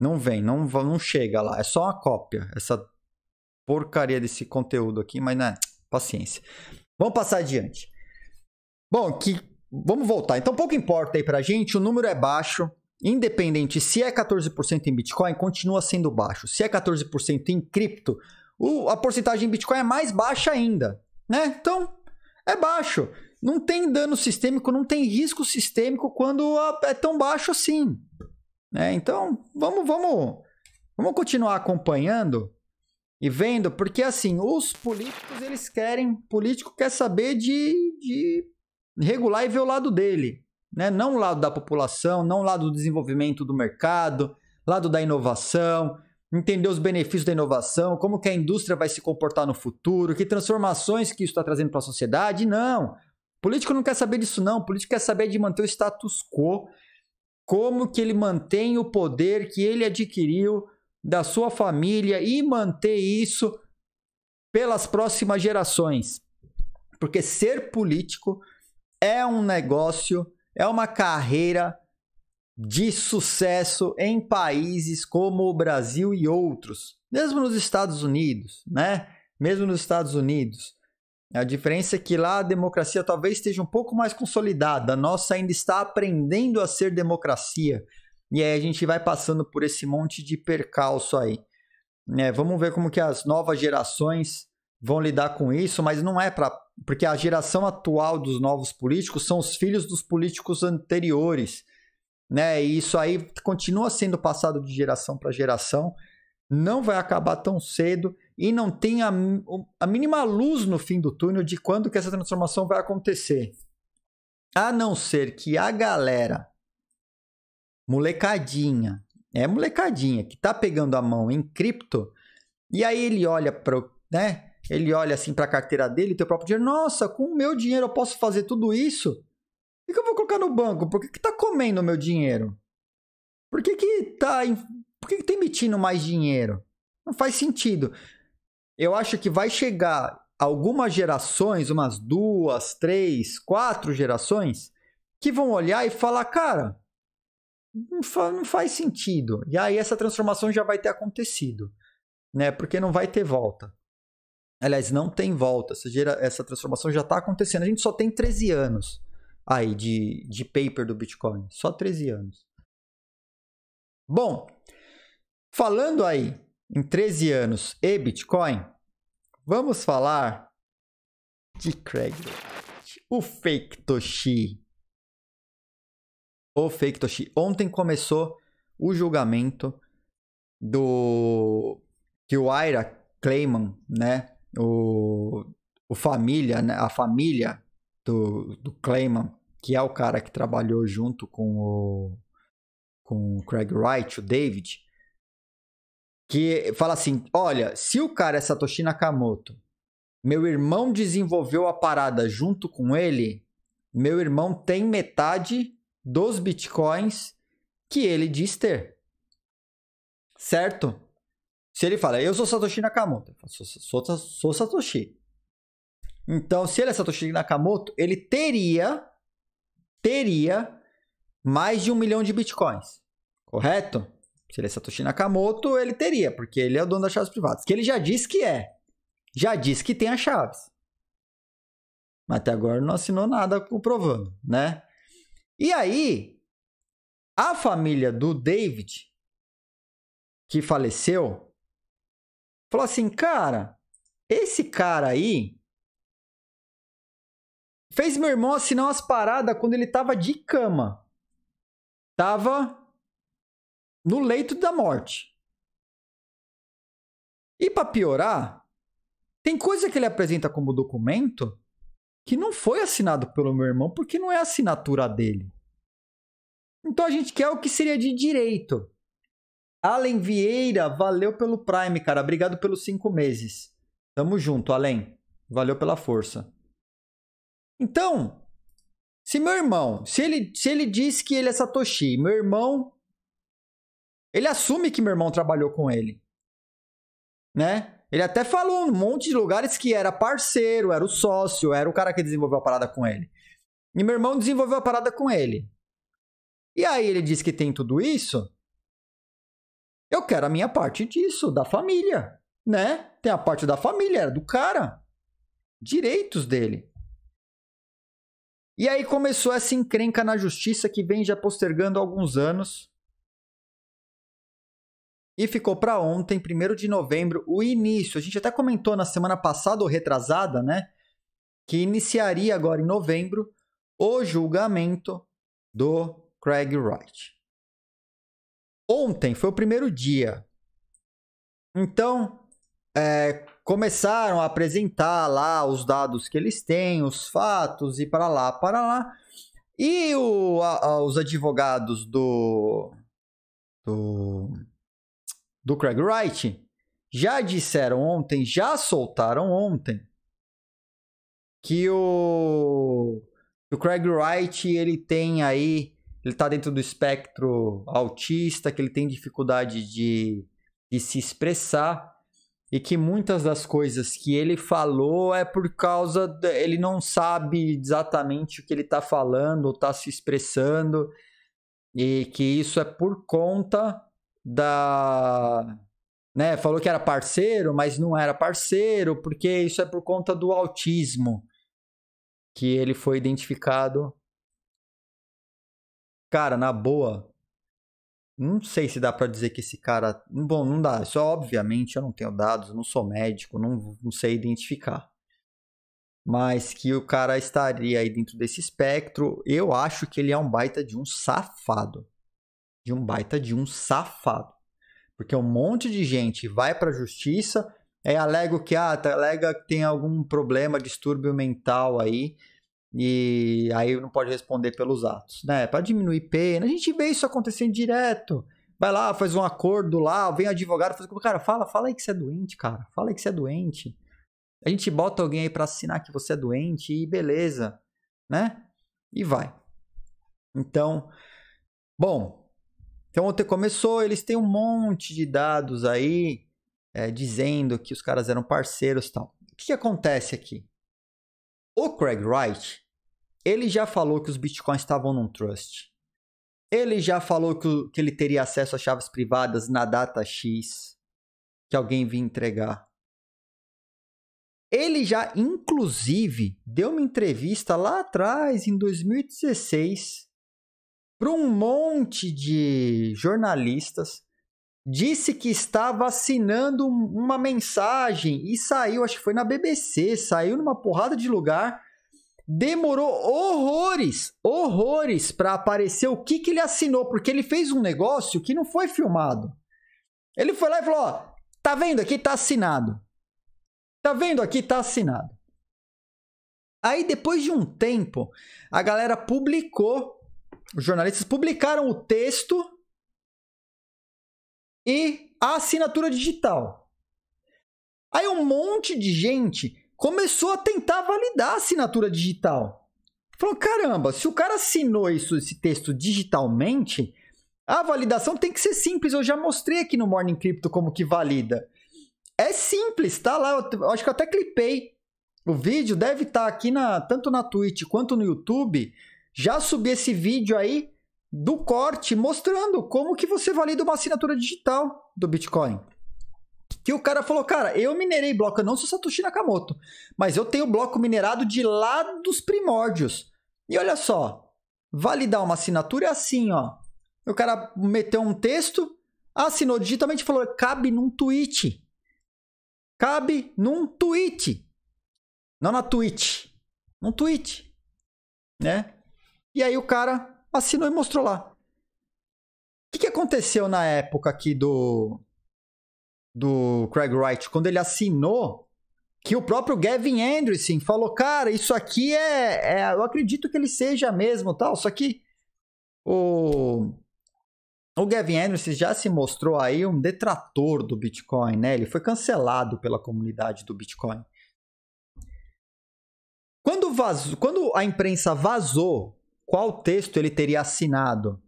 Speaker 1: Não vem, não, não chega lá. É só uma cópia, essa porcaria desse conteúdo aqui, mas né, paciência. Vamos passar adiante. Bom, que vamos voltar. Então pouco importa aí para gente, o número é baixo independente se é 14% em Bitcoin, continua sendo baixo. Se é 14% em cripto, o, a porcentagem em Bitcoin é mais baixa ainda, né? Então, é baixo. Não tem dano sistêmico, não tem risco sistêmico quando a, é tão baixo assim. Né? Então, vamos, vamos, vamos continuar acompanhando e vendo, porque assim, os políticos eles querem, político quer saber de, de regular e ver o lado dele né? não o lado da população, não o lado do desenvolvimento do mercado, lado da inovação, entender os benefícios da inovação, como que a indústria vai se comportar no futuro, que transformações que isso está trazendo para a sociedade. Não, político não quer saber disso não, político quer saber de manter o status quo, como que ele mantém o poder que ele adquiriu da sua família e manter isso pelas próximas gerações. Porque ser político é um negócio é uma carreira de sucesso em países como o Brasil e outros, mesmo nos Estados Unidos, né? Mesmo nos Estados Unidos. A diferença é que lá a democracia talvez esteja um pouco mais consolidada. A nossa ainda está aprendendo a ser democracia. E aí a gente vai passando por esse monte de percalço aí. É, vamos ver como que as novas gerações vão lidar com isso, mas não é para. Porque a geração atual dos novos políticos são os filhos dos políticos anteriores. Né? E isso aí continua sendo passado de geração para geração, não vai acabar tão cedo e não tem a, a mínima luz no fim do túnel de quando que essa transformação vai acontecer. A não ser que a galera molecadinha, é molecadinha que tá pegando a mão em cripto, e aí ele olha para, né, ele olha assim para a carteira dele, teu próprio dinheiro. Nossa, com o meu dinheiro eu posso fazer tudo isso? O que eu vou colocar no banco? Por que, que tá comendo o meu dinheiro? Por que, que tá. que, que tá emitindo mais dinheiro? Não faz sentido. Eu acho que vai chegar algumas gerações, umas duas, três, quatro gerações, que vão olhar e falar, cara, não, fa não faz sentido. E aí essa transformação já vai ter acontecido, né? Porque não vai ter volta. Aliás, não tem volta. Essa, gera, essa transformação já está acontecendo. A gente só tem 13 anos aí de, de paper do Bitcoin. Só 13 anos. Bom, falando aí em 13 anos e Bitcoin, vamos falar de Craig, o fake Toshi. O fake Toshi. Ontem começou o julgamento do que o Ira Clayman, né, o, o família, né? a família do, do Clayman, que é o cara que trabalhou junto com o, com o Craig Wright, o David, que fala assim: olha, se o cara é Satoshi Nakamoto, meu irmão desenvolveu a parada junto com ele, meu irmão tem metade dos bitcoins que ele diz ter. Certo? Se ele fala, eu sou Satoshi Nakamoto, falo, sou, sou, sou, sou Satoshi. Então, se ele é Satoshi Nakamoto, ele teria, teria mais de um milhão de bitcoins, correto? Se ele é Satoshi Nakamoto, ele teria, porque ele é o dono das chaves privadas, que ele já disse que é. Já disse que tem as chaves. Mas até agora não assinou nada comprovando, né? E aí, a família do David, que faleceu, Falou assim, cara, esse cara aí fez meu irmão assinar umas paradas quando ele tava de cama. Tava no leito da morte. E para piorar, tem coisa que ele apresenta como documento que não foi assinado pelo meu irmão porque não é assinatura dele. Então a gente quer o que seria de direito. Allen Vieira, valeu pelo Prime, cara. Obrigado pelos cinco meses. Tamo junto, Allen. Valeu pela força. Então, se meu irmão, se ele, se ele diz que ele é Satoshi, meu irmão, ele assume que meu irmão trabalhou com ele, né? Ele até falou um monte de lugares que era parceiro, era o sócio, era o cara que desenvolveu a parada com ele. E meu irmão desenvolveu a parada com ele. E aí ele diz que tem tudo isso. Eu quero a minha parte disso, da família, né? Tem a parte da família, era do cara. Direitos dele. E aí começou essa encrenca na justiça que vem já postergando alguns anos. E ficou para ontem, 1 de novembro, o início. A gente até comentou na semana passada ou retrasada, né? Que iniciaria agora em novembro o julgamento do Craig Wright. Ontem foi o primeiro dia. Então, é, começaram a apresentar lá os dados que eles têm, os fatos e para lá, para lá. E o, a, a, os advogados do, do, do Craig Wright já disseram ontem, já soltaram ontem, que o, o Craig Wright ele tem aí ele está dentro do espectro autista, que ele tem dificuldade de, de se expressar e que muitas das coisas que ele falou é por causa de, ele não sabe exatamente o que ele está falando ou está se expressando e que isso é por conta da né, falou que era parceiro, mas não era parceiro, porque isso é por conta do autismo que ele foi identificado Cara, na boa, não sei se dá para dizer que esse cara. Bom, não dá. Só, é obviamente, eu não tenho dados, não sou médico, não, não sei identificar. Mas que o cara estaria aí dentro desse espectro, eu acho que ele é um baita de um safado. De um baita de um safado. Porque um monte de gente vai para a justiça, é alega que ah, tá, alega que tem algum problema, distúrbio mental aí, e aí não pode responder pelos atos, né? Para diminuir pena. A gente vê isso acontecendo direto. Vai lá, faz um acordo lá, vem advogado, faz cara, fala, fala aí que você é doente, cara. Fala aí que você é doente. A gente bota alguém aí para assinar que você é doente e beleza, né? E vai. Então, bom, então ontem começou, eles têm um monte de dados aí é, dizendo que os caras eram parceiros tal. O que, que acontece aqui? O Craig Wright, ele já falou que os bitcoins estavam num trust. Ele já falou que, que ele teria acesso a chaves privadas na data X que alguém vinha entregar. Ele já, inclusive, deu uma entrevista lá atrás, em 2016, para um monte de jornalistas. Disse que estava assinando uma mensagem e saiu, acho que foi na BBC, saiu numa porrada de lugar demorou horrores, horrores para aparecer o que, que ele assinou, porque ele fez um negócio que não foi filmado. Ele foi lá e falou: ó, tá vendo aqui, tá assinado. Tá vendo aqui, tá assinado. Aí depois de um tempo, a galera publicou, os jornalistas publicaram o texto e a assinatura digital. Aí um monte de gente começou a tentar validar a assinatura digital. Falou: caramba, se o cara assinou isso, esse texto digitalmente, a validação tem que ser simples. Eu já mostrei aqui no Morning Crypto como que valida. É simples, tá lá. Eu acho que eu até clipei. O vídeo deve estar tá aqui na tanto na Twitch quanto no YouTube. Já subi esse vídeo aí do corte mostrando como que você valida uma assinatura digital do Bitcoin. Que o cara falou, cara, eu minerei bloco, eu não sou Satoshi Nakamoto, mas eu tenho bloco minerado de lá dos primórdios. E olha só, validar uma assinatura é assim, ó. O cara meteu um texto, assinou digitalmente e falou, cabe num tweet. Cabe num tweet. Não na tweet. Num tweet. Né? E aí o cara assinou e mostrou lá. O que, que aconteceu na época aqui do do Craig Wright, quando ele assinou, que o próprio Gavin Anderson falou, cara, isso aqui é, é eu acredito que ele seja mesmo, tal, só que o o Gavin Anderson já se mostrou aí um detrator do Bitcoin, né? Ele foi cancelado pela comunidade do Bitcoin. Quando, vazou, quando a imprensa vazou qual texto ele teria assinado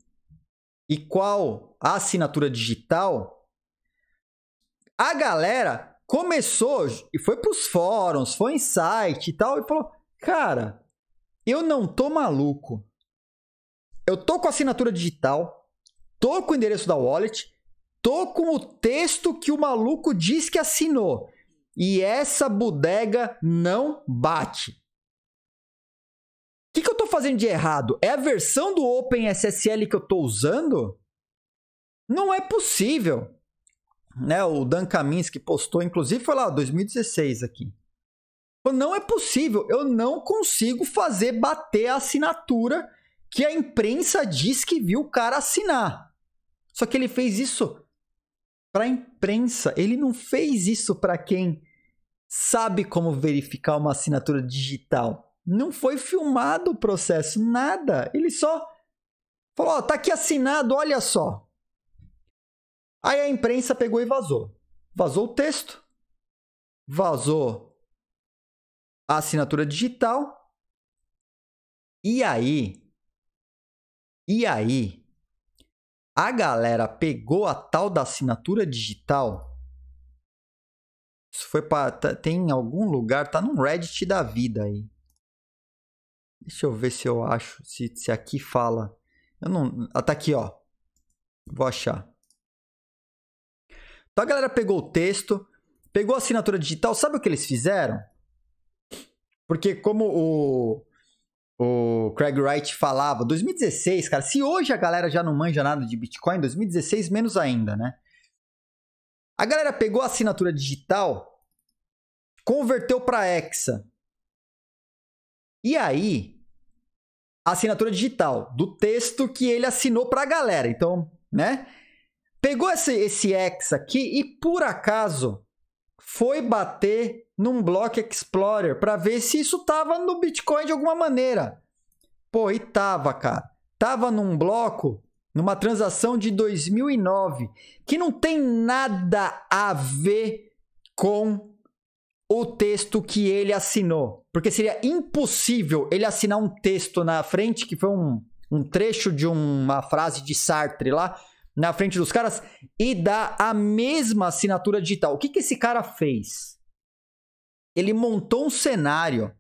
Speaker 1: e qual a assinatura digital, a galera começou e foi pros fóruns, foi em site e tal, e falou: Cara, eu não tô maluco. Eu tô com assinatura digital, tô com o endereço da wallet, tô com o texto que o maluco diz que assinou. E essa bodega não bate. O que, que eu tô fazendo de errado? É a versão do OpenSSL que eu tô usando? Não é possível né, o Dan Kaminsky postou, inclusive foi lá, 2016 aqui. Não é possível, eu não consigo fazer bater a assinatura que a imprensa diz que viu o cara assinar. Só que ele fez isso para a imprensa, ele não fez isso para quem sabe como verificar uma assinatura digital. Não foi filmado o processo, nada. Ele só falou: ó, oh, tá aqui assinado, olha só. Aí a imprensa pegou e vazou. Vazou o texto, vazou a assinatura digital. E aí, e aí, a galera pegou a tal da assinatura digital. Isso foi para tá, tem em algum lugar, tá num Reddit da vida aí. Deixa eu ver se eu acho, se, se aqui fala. Eu não, ah, tá aqui, ó. Vou achar. Então a galera pegou o texto, pegou a assinatura digital, sabe o que eles fizeram? Porque como o, o Craig Wright falava, 2016, cara, se hoje a galera já não manja nada de Bitcoin, 2016 menos ainda, né? A galera pegou a assinatura digital, converteu para Hexa. E aí, a assinatura digital do texto que ele assinou para a galera. Então, né? Pegou esse, esse X aqui e por acaso foi bater num Block Explorer para ver se isso tava no Bitcoin de alguma maneira. Pô, e tava, cara. Tava num bloco, numa transação de 2009, que não tem nada a ver com o texto que ele assinou. Porque seria impossível ele assinar um texto na frente, que foi um, um trecho de uma frase de Sartre lá, na frente dos caras e dá a mesma assinatura digital. O que, que esse cara fez? Ele montou um cenário,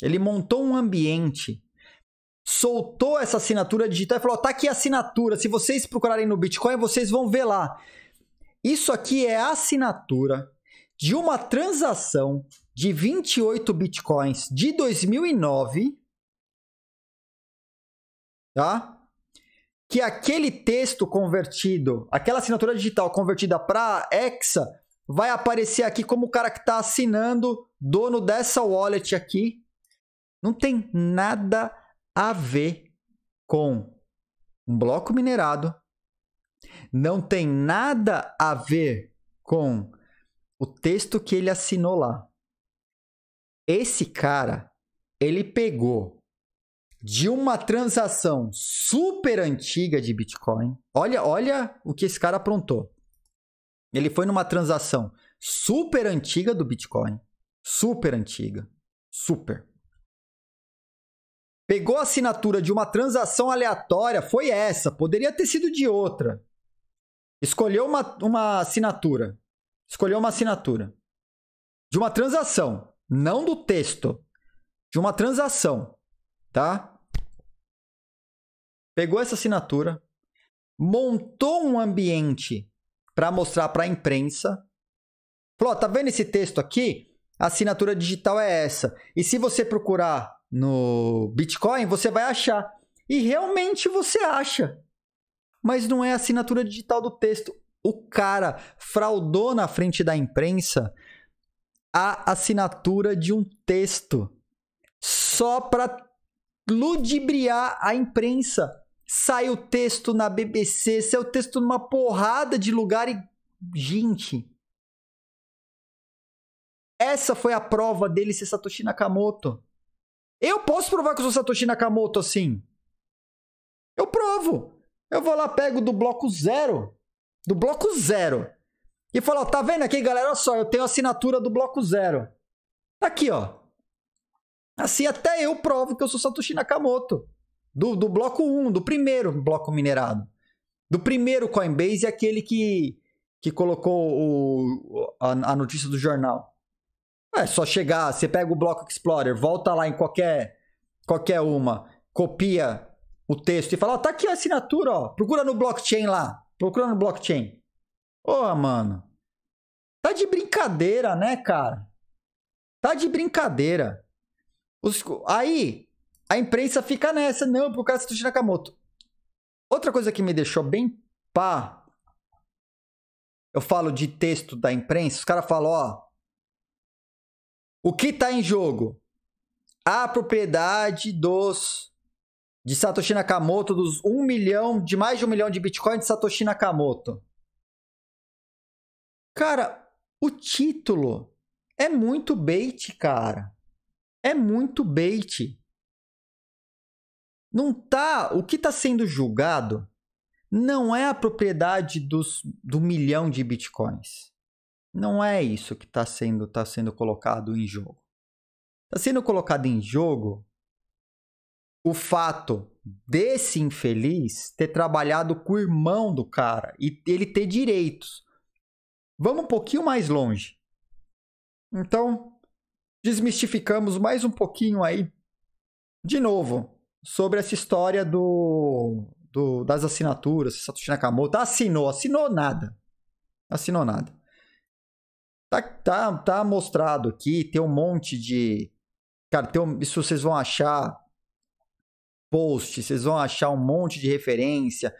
Speaker 1: ele montou um ambiente, soltou essa assinatura digital e falou: tá aqui a assinatura. Se vocês procurarem no Bitcoin, vocês vão ver lá. Isso aqui é a assinatura de uma transação de 28 bitcoins de 2009, tá? que aquele texto convertido, aquela assinatura digital convertida para Hexa, vai aparecer aqui como o cara que está assinando, dono dessa wallet aqui. Não tem nada a ver com um bloco minerado, não tem nada a ver com o texto que ele assinou lá. Esse cara, ele pegou de uma transação super antiga de Bitcoin. Olha, olha o que esse cara aprontou. Ele foi numa transação super antiga do Bitcoin, super antiga, super. Pegou a assinatura de uma transação aleatória, foi essa, poderia ter sido de outra. Escolheu uma, uma assinatura. Escolheu uma assinatura. De uma transação, não do texto. De uma transação tá? Pegou essa assinatura, montou um ambiente para mostrar para a imprensa. Falou: tá vendo esse texto aqui? A assinatura digital é essa. E se você procurar no Bitcoin, você vai achar. E realmente você acha. Mas não é a assinatura digital do texto. O cara fraudou na frente da imprensa a assinatura de um texto só para ludibriar a imprensa. Sai o texto na BBC, sai o texto numa porrada de lugar e. Gente. Essa foi a prova dele ser Satoshi Nakamoto. Eu posso provar que eu sou Satoshi Nakamoto assim. Eu provo. Eu vou lá, pego do bloco zero. Do bloco zero. E falo, ó, tá vendo aqui, galera? Olha só, eu tenho assinatura do bloco zero. Tá aqui, ó. Assim até eu provo que eu sou Satoshi Nakamoto. Do, do bloco 1, do primeiro bloco minerado. Do primeiro Coinbase, aquele que, que colocou o, a, a notícia do jornal. É só chegar, você pega o bloco Explorer, volta lá em qualquer, qualquer uma, copia o texto e fala, ó, tá aqui a assinatura, ó. Procura no blockchain lá. Procura no blockchain. Ô, oh, mano. Tá de brincadeira, né, cara? Tá de brincadeira. Os, aí, a imprensa fica nessa, não, pro cara é Satoshi Nakamoto. Outra coisa que me deixou bem pá, eu falo de texto da imprensa, os caras falam, ó, o que tá em jogo? A propriedade dos de Satoshi Nakamoto, dos 1 um milhão, de mais de um milhão de Bitcoin de Satoshi Nakamoto. Cara, o título é muito bait, cara é muito bait. Não tá, o que está sendo julgado não é a propriedade dos, do milhão de bitcoins. Não é isso que está sendo, tá sendo colocado em jogo. Está sendo colocado em jogo o fato desse infeliz ter trabalhado com o irmão do cara e ele ter direitos. Vamos um pouquinho mais longe. Então, desmistificamos mais um pouquinho aí, de novo, sobre essa história do, do das assinaturas, Satoshi Nakamoto. Assinou, assinou nada. Assinou nada. Tá, tá, tá mostrado aqui, tem um monte de. Cara, tem um, isso vocês vão achar post, vocês vão achar um monte de referência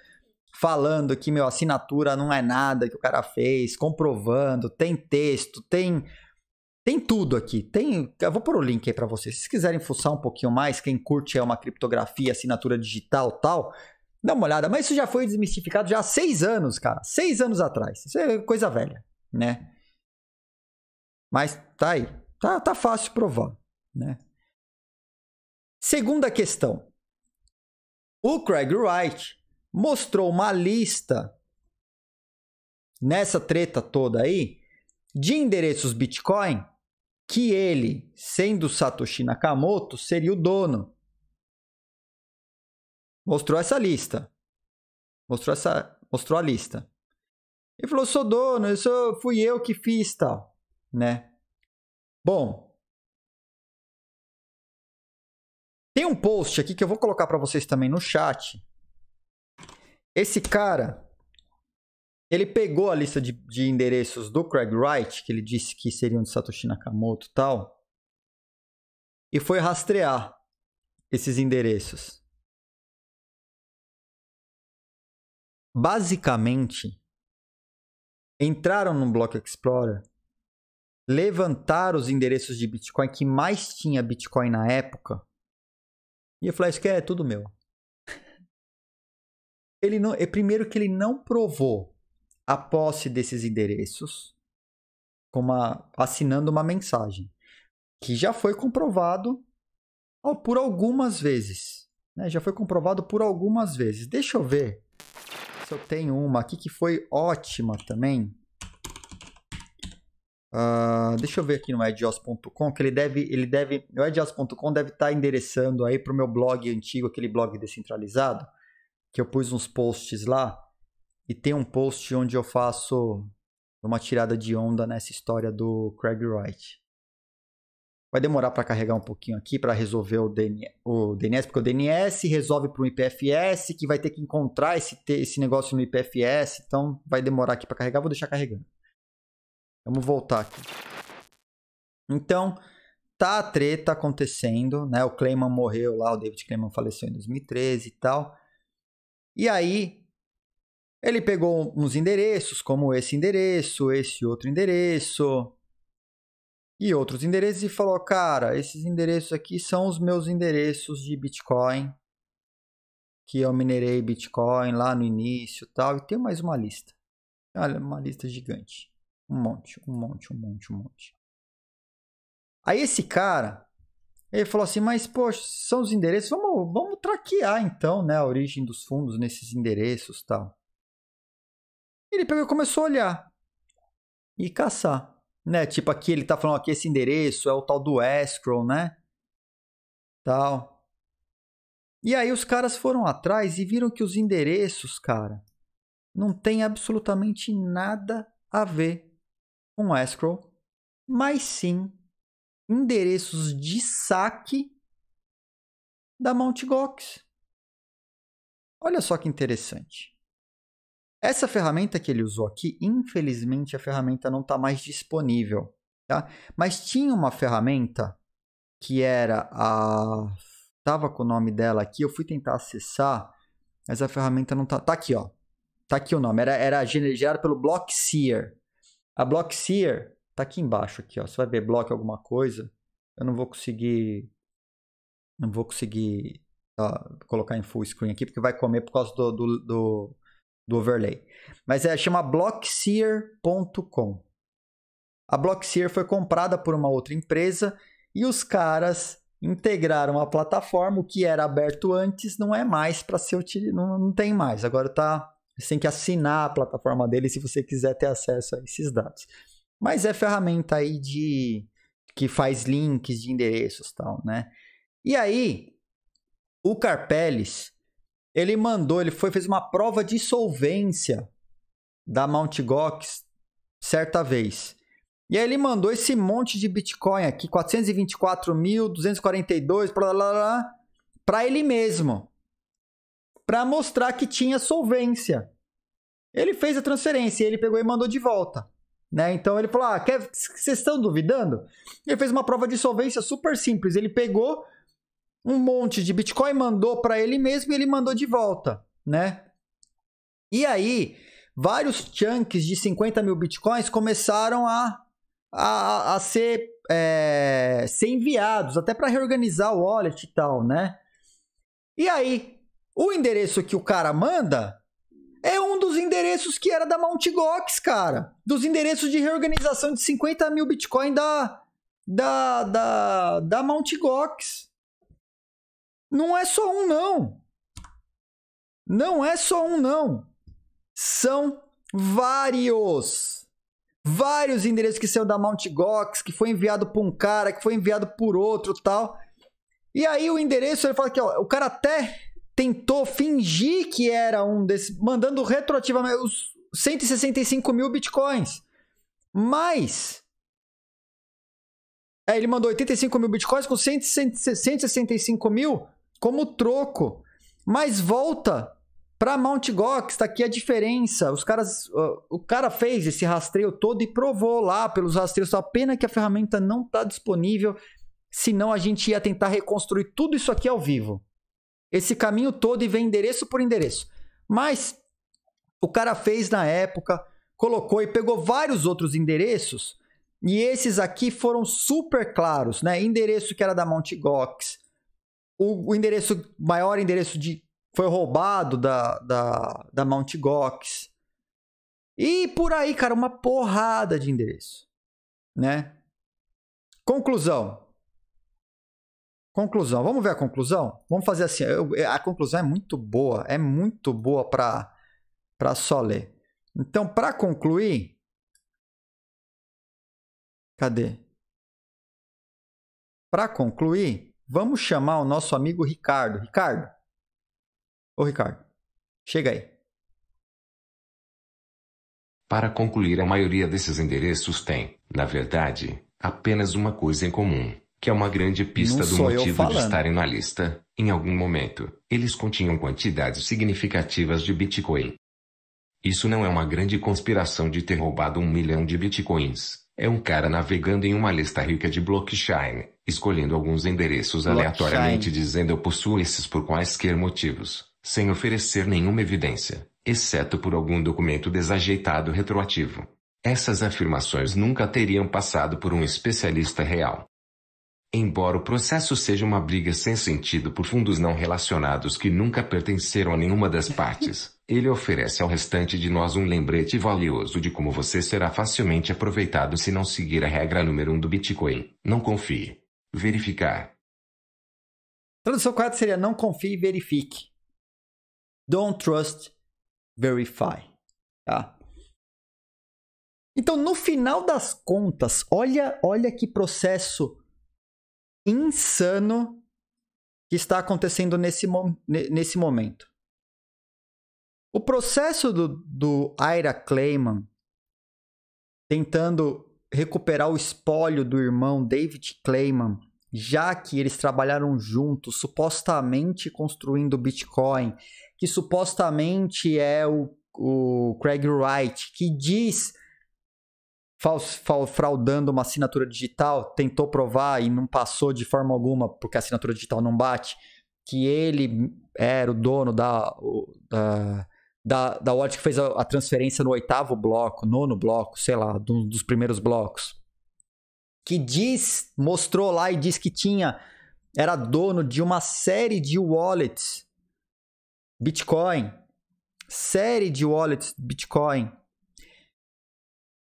Speaker 1: falando que, meu, assinatura não é nada que o cara fez, comprovando, tem texto, tem tem tudo aqui. Tem, eu vou pôr o link aí para vocês. Se vocês quiserem fuçar um pouquinho mais, quem curte é uma criptografia, assinatura digital, tal, dá uma olhada. Mas isso já foi desmistificado já há seis anos, cara. Seis anos atrás. Isso é coisa velha, né? Mas tá aí. Tá, tá fácil provar, né? Segunda questão. O Craig Wright mostrou uma lista nessa treta toda aí de endereços Bitcoin que ele, sendo Satoshi Nakamoto, seria o dono. Mostrou essa lista. Mostrou, essa, mostrou a lista. E falou: sou dono, eu sou, fui eu que fiz tal. Né? Bom. Tem um post aqui que eu vou colocar para vocês também no chat. Esse cara, ele pegou a lista de, de endereços do Craig Wright, que ele disse que seriam de Satoshi Nakamoto e tal, e foi rastrear esses endereços. Basicamente, entraram no Block Explorer, levantaram os endereços de Bitcoin que mais tinha Bitcoin na época, e eu falei, ah, isso aqui é tudo meu. (laughs) Ele não, é primeiro que ele não provou a posse desses endereços, uma, assinando uma mensagem, que já foi comprovado por algumas vezes. Né? Já foi comprovado por algumas vezes. Deixa eu ver se eu tenho uma aqui que foi ótima também. Uh, deixa eu ver aqui no edios.com que ele deve, ele deve, o edios.com deve estar tá endereçando aí para o meu blog antigo, aquele blog descentralizado que eu pus uns posts lá e tem um post onde eu faço uma tirada de onda nessa história do Craig Wright. Vai demorar para carregar um pouquinho aqui para resolver o, DN... o, DNS, porque o DNS resolve para o IPFS, que vai ter que encontrar esse, esse negócio no IPFS, então vai demorar aqui para carregar, vou deixar carregando. Vamos voltar aqui. Então, tá a treta acontecendo, né? O Clayman morreu lá, o David Clayman faleceu em 2013 e tal. E aí, ele pegou uns endereços, como esse endereço, esse outro endereço e outros endereços, e falou: Cara, esses endereços aqui são os meus endereços de Bitcoin, que eu minerei Bitcoin lá no início tal. E tem mais uma lista. Olha, uma lista gigante. Um monte, um monte, um monte, um monte. Aí esse cara, ele falou assim, mas poxa, são os endereços, vamos, vamos traquear então, né, a origem dos fundos nesses endereços tal. Ele pegou e começou a olhar e caçar, né? Tipo, aqui ele tá falando aqui esse endereço é o tal do escrow, né? Tal. E aí os caras foram atrás e viram que os endereços, cara, não tem absolutamente nada a ver com escrow, mas sim endereços de saque da Mt. Gox. Olha só que interessante. Essa ferramenta que ele usou aqui, infelizmente a ferramenta não está mais disponível. Tá? Mas tinha uma ferramenta que era a. Estava com o nome dela aqui, eu fui tentar acessar, mas a ferramenta não está. Tá aqui, ó. Tá aqui o nome. Era, era gerada pelo Blockseer. A Blockseer tá aqui embaixo, aqui, ó. Você vai ver Block alguma coisa. Eu não vou conseguir. Não vou conseguir colocar em full screen aqui, porque vai comer por causa do, do, do do overlay. Mas é chama blockseer.com. A Blockseer foi comprada por uma outra empresa e os caras integraram a plataforma, o que era aberto antes não é mais para ser utilizado, não, não, tem mais. Agora tá, você tem que assinar a plataforma dele se você quiser ter acesso a esses dados. Mas é ferramenta aí de que faz links de endereços, tal, né? E aí o Carpeles ele mandou, ele foi fez uma prova de solvência da Mt. Gox certa vez. E aí ele mandou esse monte de Bitcoin aqui, 424.242, para ele mesmo. Para mostrar que tinha solvência. Ele fez a transferência, ele pegou e mandou de volta. Né? Então ele falou: ah, quer, vocês estão duvidando? Ele fez uma prova de solvência super simples. Ele pegou, um monte de Bitcoin, mandou para ele mesmo e ele mandou de volta, né? E aí, vários chunks de 50 mil Bitcoins começaram a, a, a ser, é, ser enviados, até para reorganizar o wallet e tal, né? E aí, o endereço que o cara manda é um dos endereços que era da Mt. Gox, cara. Dos endereços de reorganização de 50 mil Bitcoin da, da, da, da Mt. Gox. Não é só um, não. Não é só um, não. São vários. Vários endereços que saiu da Mount Gox, que foi enviado por um cara, que foi enviado por outro tal. E aí o endereço, ele fala que ó, o cara até tentou fingir que era um desses, mandando retroativamente os 165 mil bitcoins. Mas é, ele mandou 85 mil bitcoins com 165 mil como troco. Mas volta para Mount Gox, tá aqui a diferença. Os caras, uh, o cara fez esse rastreio todo e provou lá pelos rastreios. Só pena que a ferramenta não está disponível, senão a gente ia tentar reconstruir tudo isso aqui ao vivo. Esse caminho todo e vem endereço por endereço. Mas o cara fez na época, colocou e pegou vários outros endereços, e esses aqui foram super claros, né? Endereço que era da Mount Gox, o, o endereço, maior endereço de foi roubado da, da, da Mount Gox. E por aí, cara, uma porrada de endereço, né? Conclusão. Conclusão. Vamos ver a conclusão? Vamos fazer assim. Eu, a conclusão é muito boa, é muito boa para para só ler. Então, para concluir,
Speaker 2: cadê? Para concluir,
Speaker 1: Vamos chamar o nosso amigo Ricardo. Ricardo. Ô, Ricardo, chega aí.
Speaker 2: Para concluir, a maioria desses
Speaker 3: endereços tem, na verdade, apenas uma coisa em comum, que é uma grande pista do motivo de estarem na lista. Em algum momento, eles continham quantidades significativas de Bitcoin. Isso não é uma grande conspiração de ter roubado um milhão de bitcoins. É um cara navegando em uma lista rica de blockchain, escolhendo alguns endereços aleatoriamente dizendo eu possuo esses por quaisquer motivos, sem oferecer nenhuma evidência, exceto por algum documento desajeitado retroativo. Essas afirmações nunca teriam passado por um especialista real. Embora o processo seja uma briga sem sentido por fundos não relacionados que nunca pertenceram a nenhuma das partes, (laughs) ele oferece ao restante de nós um lembrete valioso de como você será facilmente aproveitado se não seguir a regra número 1 um do Bitcoin. Não confie. Verificar.
Speaker 1: Tradução 4 seria não confie e verifique. Don't trust, verify. Tá? Então, no final das contas, olha, olha que processo insano que está acontecendo nesse, nesse momento. O processo do, do Ira Clayman tentando recuperar o espólio do irmão David Clayman, já que eles trabalharam juntos, supostamente construindo o Bitcoin, que supostamente é o, o Craig Wright, que diz, fraudando uma assinatura digital, tentou provar e não passou de forma alguma, porque a assinatura digital não bate, que ele era o dono da, da da, da Watch que fez a, a, transferência no oitavo bloco, nono bloco, sei lá, do, dos primeiros blocos. Que diz, mostrou lá e diz que tinha, era dono de uma série de wallets Bitcoin, série de wallets Bitcoin.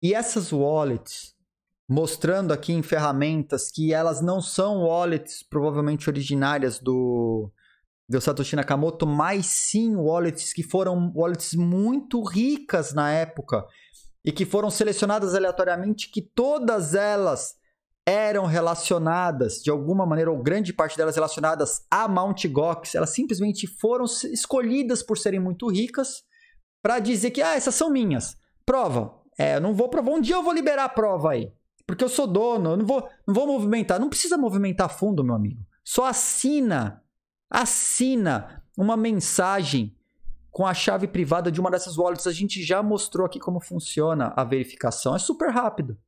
Speaker 1: E essas wallets, mostrando aqui em ferramentas que elas não são wallets provavelmente originárias do do Satoshi Nakamoto, mas sim wallets que foram wallets muito ricas na época e que foram selecionadas aleatoriamente, que todas elas eram relacionadas de alguma maneira, ou grande parte delas relacionadas a Mt. Gox. Elas simplesmente foram escolhidas por serem muito ricas para dizer que ah, essas são minhas. Prova. É, eu não vou provar. Um dia eu vou liberar a prova aí. Porque eu sou dono, eu não vou, não vou movimentar. Não precisa movimentar fundo, meu amigo. Só assina Assina uma mensagem com a chave privada de uma dessas wallets. A gente já mostrou aqui como funciona a verificação. É super rápido.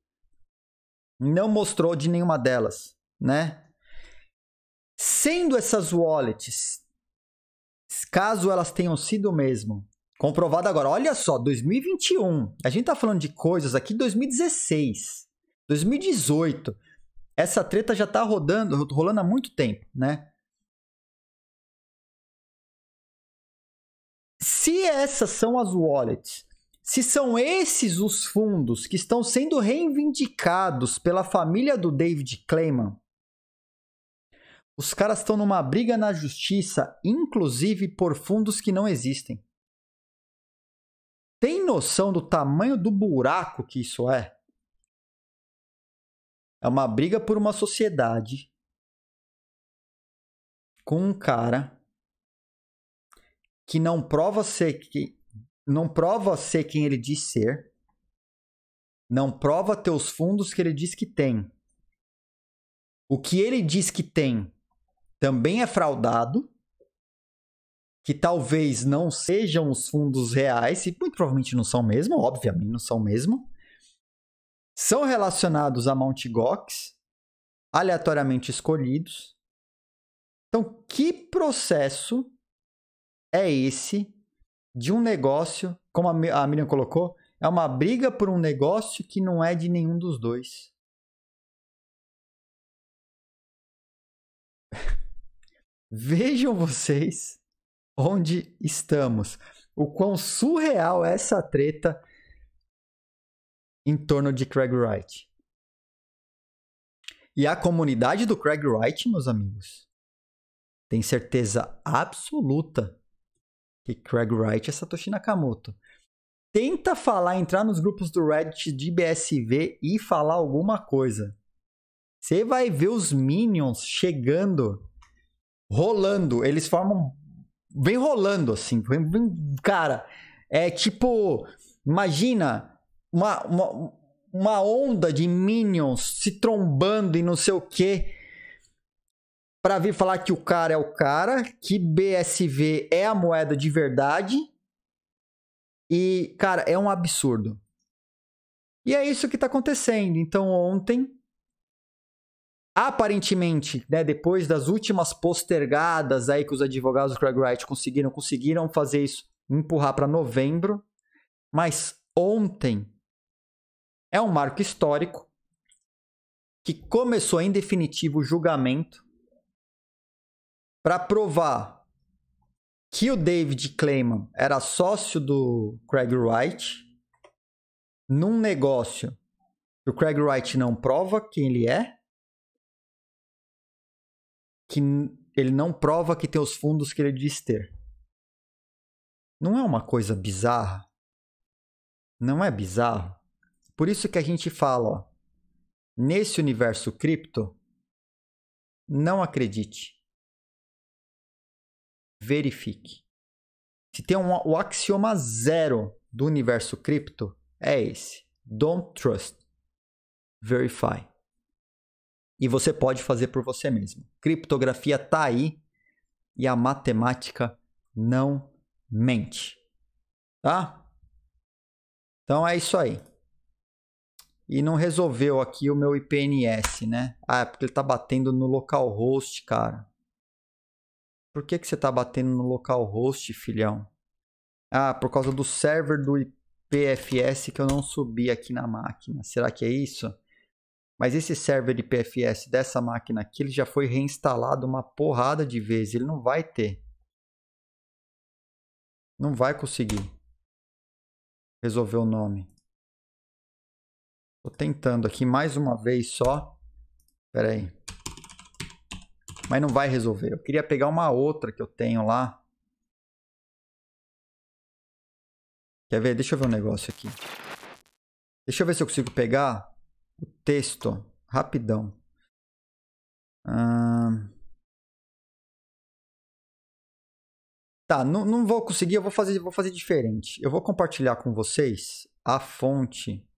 Speaker 1: Não mostrou de nenhuma delas, né? Sendo essas wallets, caso elas tenham sido mesmo comprovado agora, olha só, 2021. A gente tá falando de coisas aqui 2016, 2018. Essa treta já tá rodando, rolando há muito
Speaker 2: tempo, né? Se
Speaker 1: essas são as wallets, se são esses os fundos que estão sendo reivindicados pela família do David Clayman, os caras estão numa briga na justiça, inclusive por fundos que não existem. Tem noção do tamanho do buraco que isso é?
Speaker 2: É uma briga por uma sociedade
Speaker 1: com um cara que não prova ser que não prova ser quem ele diz ser, não prova ter os fundos que ele diz que tem. O que ele diz que tem também é fraudado, que talvez não sejam os fundos reais, e muito provavelmente não são mesmo, obviamente não são mesmo. São relacionados a Mt. Gox, aleatoriamente escolhidos. Então, que processo é esse de um negócio, como a Miriam colocou, é uma briga por um negócio que não é de nenhum dos dois. (laughs) Vejam vocês onde estamos. O quão surreal é essa treta em torno de Craig Wright. E a comunidade do Craig Wright, meus amigos, tem certeza absoluta que Craig Wright é Satoshi Nakamoto. Tenta falar, entrar nos grupos do Reddit de BSV e falar alguma coisa. Você vai ver os Minions chegando, rolando. Eles formam. Vem rolando assim. Vem, vem, cara, é tipo. Imagina uma, uma, uma onda de Minions se trombando e não sei o que para vir falar que o cara é o cara, que BSV é a moeda de verdade. E, cara, é um absurdo. E é isso que está acontecendo. Então, ontem, aparentemente, né, depois das últimas postergadas aí que os advogados do Craig Wright conseguiram, conseguiram fazer isso, empurrar para novembro. Mas ontem é um marco histórico que começou em definitivo o julgamento para provar que o David Clayman era sócio do Craig Wright num negócio que o Craig Wright não prova quem ele é, que ele não prova que tem os fundos que ele diz ter. Não é uma coisa bizarra? Não é bizarro? Por isso que a gente fala, ó, nesse universo cripto, não acredite verifique. Se tem um, o axioma zero do universo cripto, é esse: Don't trust, verify. E você pode fazer por você mesmo. Criptografia está aí e a matemática não mente. Tá? Então é isso aí. E não resolveu aqui o meu IPNS, né? Ah, é porque ele tá batendo no localhost, cara. Por que, que você está batendo no local host, filhão? Ah, por causa do server do IPFS que eu não subi aqui na máquina. Será que é isso? Mas esse server IPFS dessa máquina aqui, ele já foi reinstalado uma porrada de vezes. Ele não vai ter. Não vai conseguir resolver o nome. Estou tentando aqui mais uma vez só. Pera aí. Mas não vai resolver. Eu queria pegar uma outra que eu tenho lá. Quer ver? Deixa eu ver um negócio aqui. Deixa eu ver se eu consigo pegar o texto rapidão.
Speaker 2: Tá, não, não vou conseguir, eu vou fazer, vou fazer diferente. Eu vou compartilhar com vocês a fonte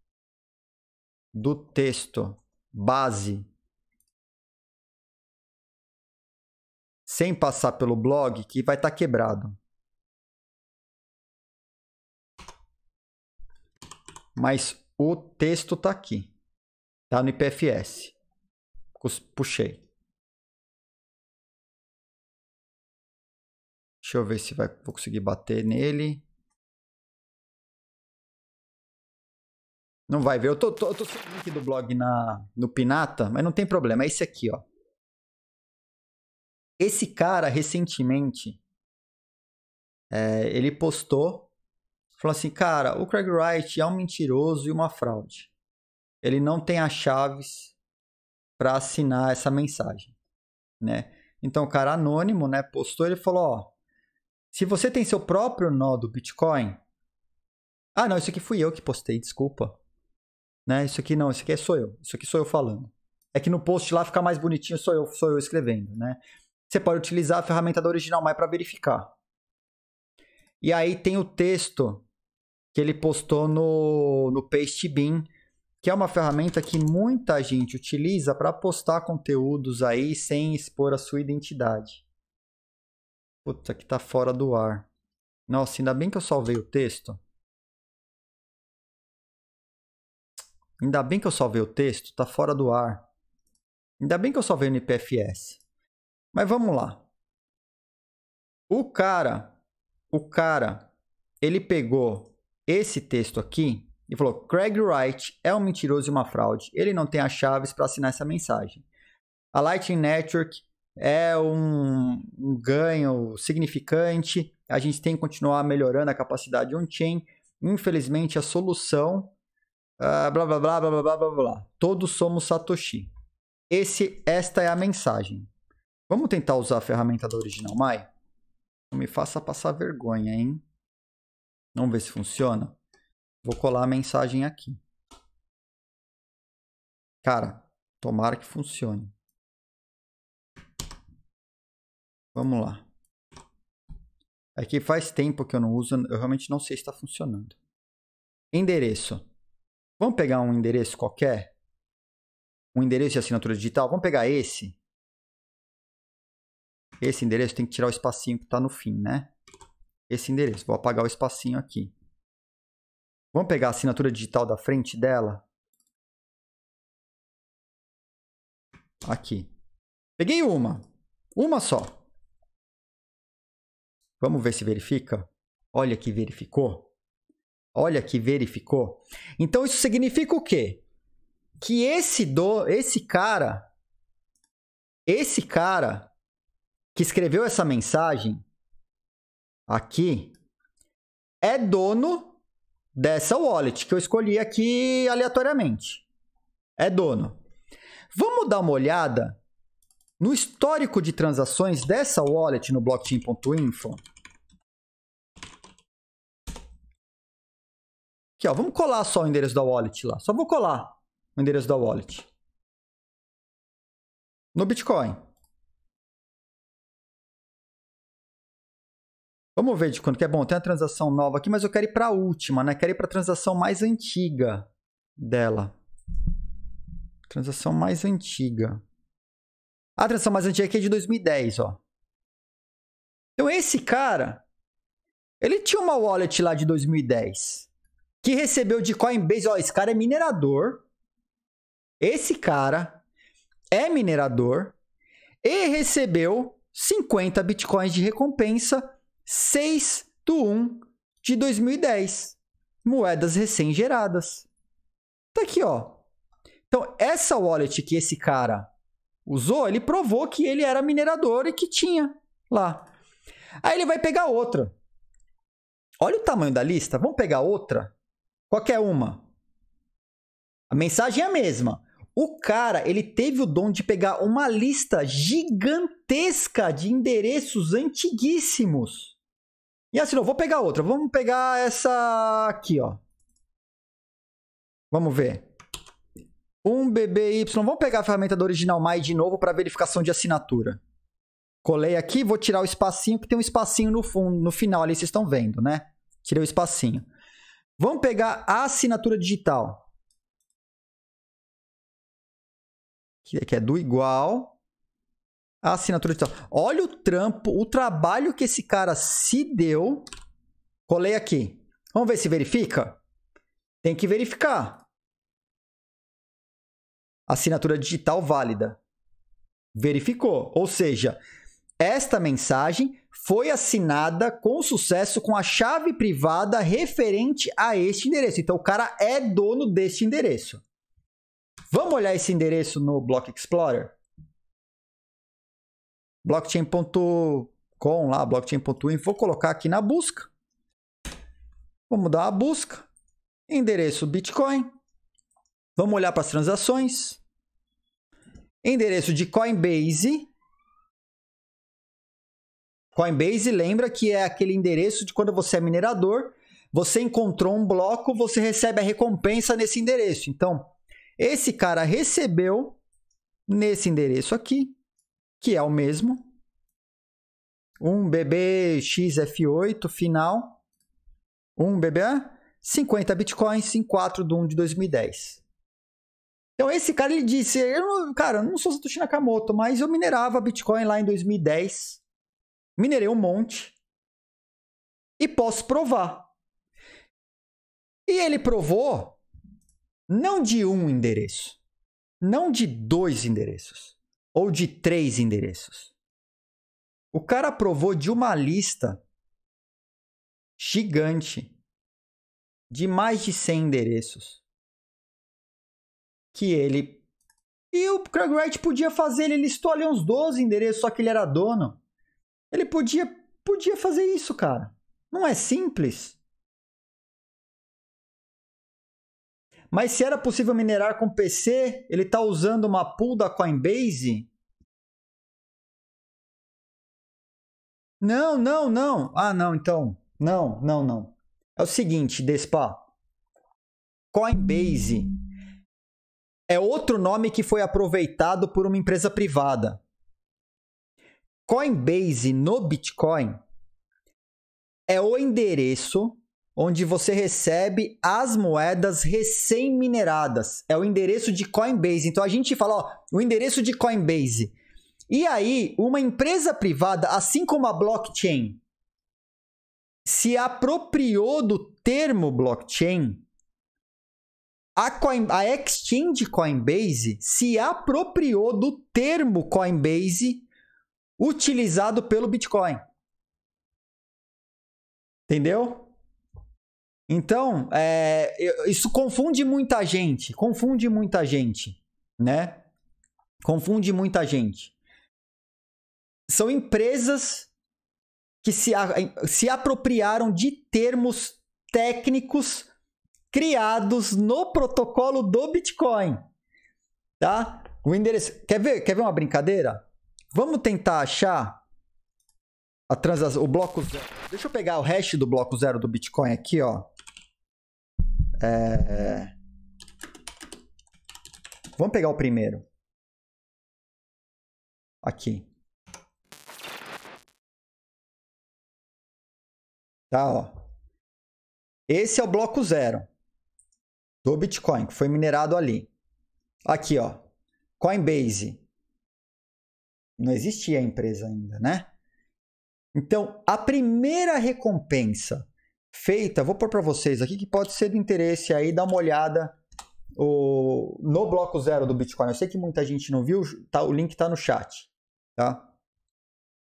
Speaker 2: do texto base
Speaker 1: sem passar pelo blog que vai estar tá quebrado. Mas o texto está aqui.
Speaker 2: Está no IPFS. Puxei. Deixa eu ver se vai, vou conseguir bater nele. Não vai ver. Eu tô, tô, eu tô sem o
Speaker 1: link do blog na, no Pinata, mas não tem problema. É esse aqui, ó. Esse cara, recentemente, é, ele postou, falou assim, cara, o Craig Wright é um mentiroso e uma fraude. Ele não tem as chaves para assinar essa mensagem, né? Então, o cara anônimo, né, postou, ele falou, ó, se você tem seu próprio nó do Bitcoin, ah, não, isso aqui fui eu que postei, desculpa. Né? Isso aqui não, isso aqui é sou eu. Isso aqui sou eu falando. É que no post lá fica mais bonitinho, sou eu, sou eu escrevendo, né? você pode utilizar a ferramenta da Original My para verificar. E aí tem o texto que ele postou no, no Pastebin, que é uma ferramenta que muita gente utiliza para postar conteúdos aí sem expor a sua identidade. Puta, que tá fora do ar. Nossa, ainda bem que eu salvei o texto. Ainda bem que eu salvei o texto, tá fora do ar. Ainda bem que eu salvei no IPFS. Mas vamos lá. O cara, o cara, ele pegou esse texto aqui e falou: Craig Wright é um mentiroso e uma fraude. Ele não tem as chaves para assinar essa mensagem. A Lightning Network é um, ganho significante. A gente tem que continuar melhorando a capacidade on-chain. Infelizmente, a solução. Uh, blá, blá, blá, blá, blá, blá, blá. Todos somos Satoshi. Esse, esta é a mensagem. Vamos tentar usar a ferramenta da Original My? Não me faça passar vergonha, hein? Vamos ver se funciona. Vou colar a mensagem aqui.
Speaker 2: Cara, tomara que funcione.
Speaker 1: Vamos lá. É que faz tempo que eu não uso, eu realmente não sei se está funcionando. Endereço. Vamos pegar um endereço qualquer? Um endereço de assinatura digital? Vamos pegar esse? Esse endereço tem que tirar o espacinho que está no fim, né? Esse endereço. Vou apagar o espacinho aqui. Vamos pegar a assinatura digital da frente dela?
Speaker 2: Aqui. Peguei uma.
Speaker 1: Uma só. Vamos ver se verifica. Olha que verificou. Olha que verificou. Então isso significa o quê? Que esse do, esse cara, esse cara que escreveu essa mensagem aqui é dono dessa wallet que eu escolhi aqui aleatoriamente. É dono. Vamos dar uma olhada no histórico de transações dessa wallet no blockchain.info. Aqui, ó, vamos colar só o endereço da wallet lá. Só vou colar
Speaker 2: o endereço da wallet. No Bitcoin.
Speaker 1: Vamos ver de quanto que é bom. Tem uma transação nova aqui, mas eu quero ir para a última, né? Quero ir para a transação mais antiga dela. Transação mais antiga. A transação mais antiga aqui é de 2010, ó. Então esse cara, ele tinha uma wallet lá de 2010 que recebeu de Coinbase, ó, esse cara é minerador. Esse cara é minerador e recebeu 50 bitcoins de recompensa 6 do 1 de 2010. Moedas recém-geradas. Tá aqui, ó. Então, essa wallet que esse cara usou, ele provou que ele era minerador e que tinha lá. Aí ele vai pegar outra. Olha o tamanho da lista. Vamos pegar outra? Qualquer uma. A mensagem é a mesma. O cara, ele teve o dom de pegar uma lista gigantesca de endereços antiguíssimos e assim, não, vou pegar outra. Vamos pegar essa aqui, ó. Vamos ver. Um BBY. Vamos pegar a ferramenta do Original My de novo para verificação de assinatura. Colei aqui, vou tirar o espacinho, que tem um espacinho no, fundo, no final ali, vocês estão vendo, né? Tirei o espacinho. Vamos pegar a assinatura digital. Que é, é do igual. A assinatura digital. Olha o trampo, o trabalho que esse cara se deu. Colei aqui. Vamos ver se verifica? Tem que verificar. Assinatura digital válida. Verificou. Ou seja, esta mensagem foi assinada com sucesso com a chave privada referente a este endereço. Então o cara é dono deste endereço. Vamos olhar esse endereço no Block Explorer? blockchain.com lá, blockchain.info, vou colocar aqui na busca. Vamos dar a busca, endereço Bitcoin. Vamos olhar para as transações. Endereço de Coinbase. Coinbase lembra que é aquele endereço de quando você é minerador, você encontrou um bloco, você recebe a recompensa nesse endereço. Então, esse cara recebeu nesse endereço aqui que é o mesmo. Um BBXF8 final. Um BB 50 bitcoins em 4 de 1 de 2010. Então esse cara ele disse, eu não, cara, eu não sou Satoshi Nakamoto, mas eu minerava Bitcoin lá em 2010. Minerei um monte. E posso provar. E ele provou não de um endereço, não de dois endereços ou de três endereços. O cara aprovou de uma lista gigante de mais de 100 endereços que ele e o Craig Wright podia fazer, ele listou ali uns 12 endereços, só que ele era dono. Ele podia podia fazer isso, cara. Não é simples.
Speaker 2: Mas se era possível minerar com
Speaker 1: PC, ele está usando uma pool da Coinbase? Não, não, não. Ah, não, então. Não, não, não. É o seguinte, Despa. Coinbase é outro nome que foi aproveitado por uma empresa privada. Coinbase no Bitcoin é o endereço onde você recebe as moedas recém-mineradas. É o endereço de Coinbase. Então a gente fala, ó, o endereço de Coinbase. E aí, uma empresa privada, assim como a blockchain, se apropriou do termo blockchain, a, Coin, a exchange Coinbase se apropriou do termo Coinbase utilizado pelo Bitcoin. Entendeu? Então, é, isso confunde muita gente, confunde muita gente, né? Confunde muita gente. São empresas que se, se apropriaram de termos técnicos criados no protocolo do Bitcoin, tá? O endereço. Quer ver? Quer ver uma brincadeira? Vamos tentar achar a transação, o bloco zero. Deixa eu pegar o hash do bloco zero do Bitcoin aqui, ó. É, é... Vamos pegar o primeiro. Aqui. Tá, ó. Esse é o bloco zero do Bitcoin, que foi minerado ali. Aqui, ó. Coinbase. Não existia a empresa ainda, né? Então, a primeira recompensa feita, vou pôr para vocês aqui que pode ser do interesse aí, dá uma olhada o, no bloco zero do Bitcoin. Eu sei que muita gente não viu, tá, o link está no chat. Tá?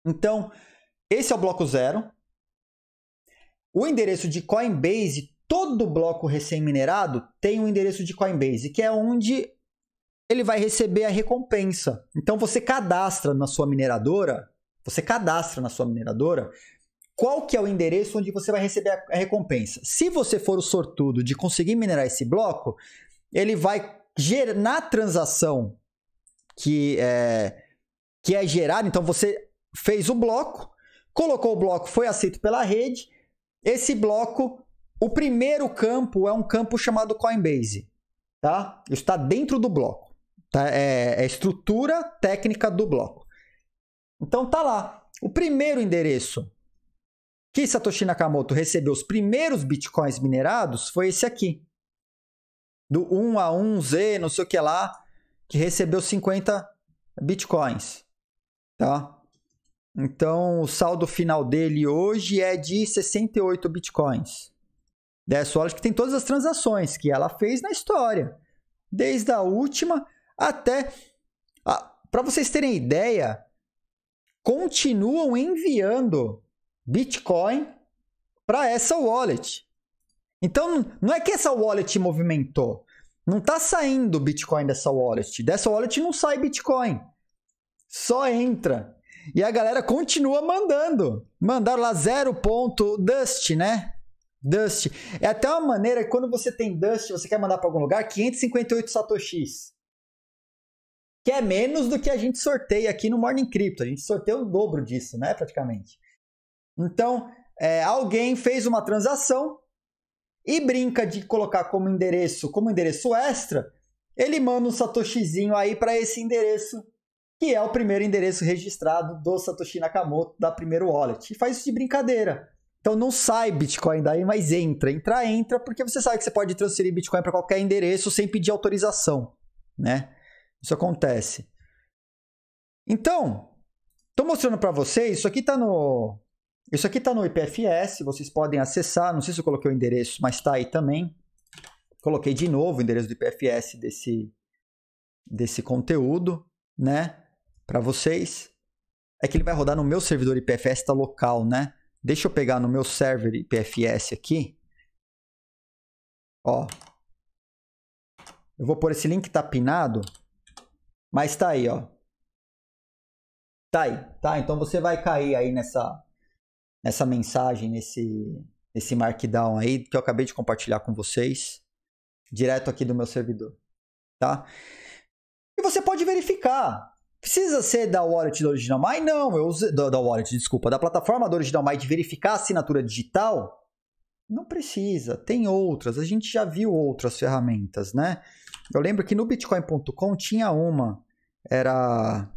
Speaker 1: Então, esse é o bloco zero. O endereço de Coinbase, todo bloco recém-minerado tem um endereço de Coinbase, que é onde ele vai receber a recompensa. Então você cadastra na sua mineradora, você cadastra na sua mineradora qual que é o endereço onde você vai receber a recompensa. Se você for o sortudo de conseguir minerar esse bloco, ele vai gerar na transação que é, que é gerada. Então você fez o bloco, colocou o bloco, foi aceito pela rede. Esse bloco, o primeiro campo é um campo chamado Coinbase, tá? está dentro do bloco, tá? É, é a estrutura técnica do bloco. Então tá lá. O primeiro endereço que Satoshi Nakamoto recebeu os primeiros bitcoins minerados foi esse aqui. Do 1 a 1Z, não sei o que lá, que recebeu 50 bitcoins. Tá? Então, o saldo final dele hoje é de 68 bitcoins. dessa né, hora que tem todas as transações que ela fez na história, desde a última até a... para vocês terem ideia, continuam enviando Bitcoin para essa wallet. Então, não é que essa wallet movimentou. Não está saindo Bitcoin dessa wallet. Dessa wallet não sai Bitcoin. Só entra. E a galera continua mandando. Mandaram lá dust, né? Dust. É até uma maneira que quando você tem Dust, você quer mandar para algum lugar, 558 satoshis. Que é menos do que a gente sorteia aqui no Morning Crypto. A gente sorteia o dobro disso, né? Praticamente. Então, é, alguém fez uma transação e brinca de colocar como endereço, como endereço extra, ele manda um satoshizinho aí para esse endereço, que é o primeiro endereço registrado do Satoshi Nakamoto da primeiro wallet. E faz isso de brincadeira. Então não sai Bitcoin daí, mas entra. entra, entra, porque você sabe que você pode transferir Bitcoin para qualquer endereço sem pedir autorização, né? Isso acontece. Então, estou mostrando para vocês, isso aqui está no isso aqui está no IPFS, vocês podem acessar. Não sei se eu coloquei o endereço, mas está aí também. Coloquei de novo o endereço do IPFS desse, desse conteúdo, né? Para vocês. É que ele vai rodar no meu servidor IPFS, tá local, né? Deixa eu pegar no meu server IPFS aqui. Ó. Eu vou pôr esse link Está pinado, mas está aí, ó. Tá aí, tá? Então você vai cair aí nessa essa mensagem nesse, nesse Markdown aí que eu acabei de compartilhar com vocês, direto aqui do meu servidor, tá? E você pode verificar. Precisa ser da wallet do Original My? Não, eu usei, da, da wallet, desculpa, da plataforma do Original My de verificar a assinatura digital? Não precisa, tem outras. A gente já viu outras ferramentas, né? Eu lembro que no bitcoin.com tinha uma, era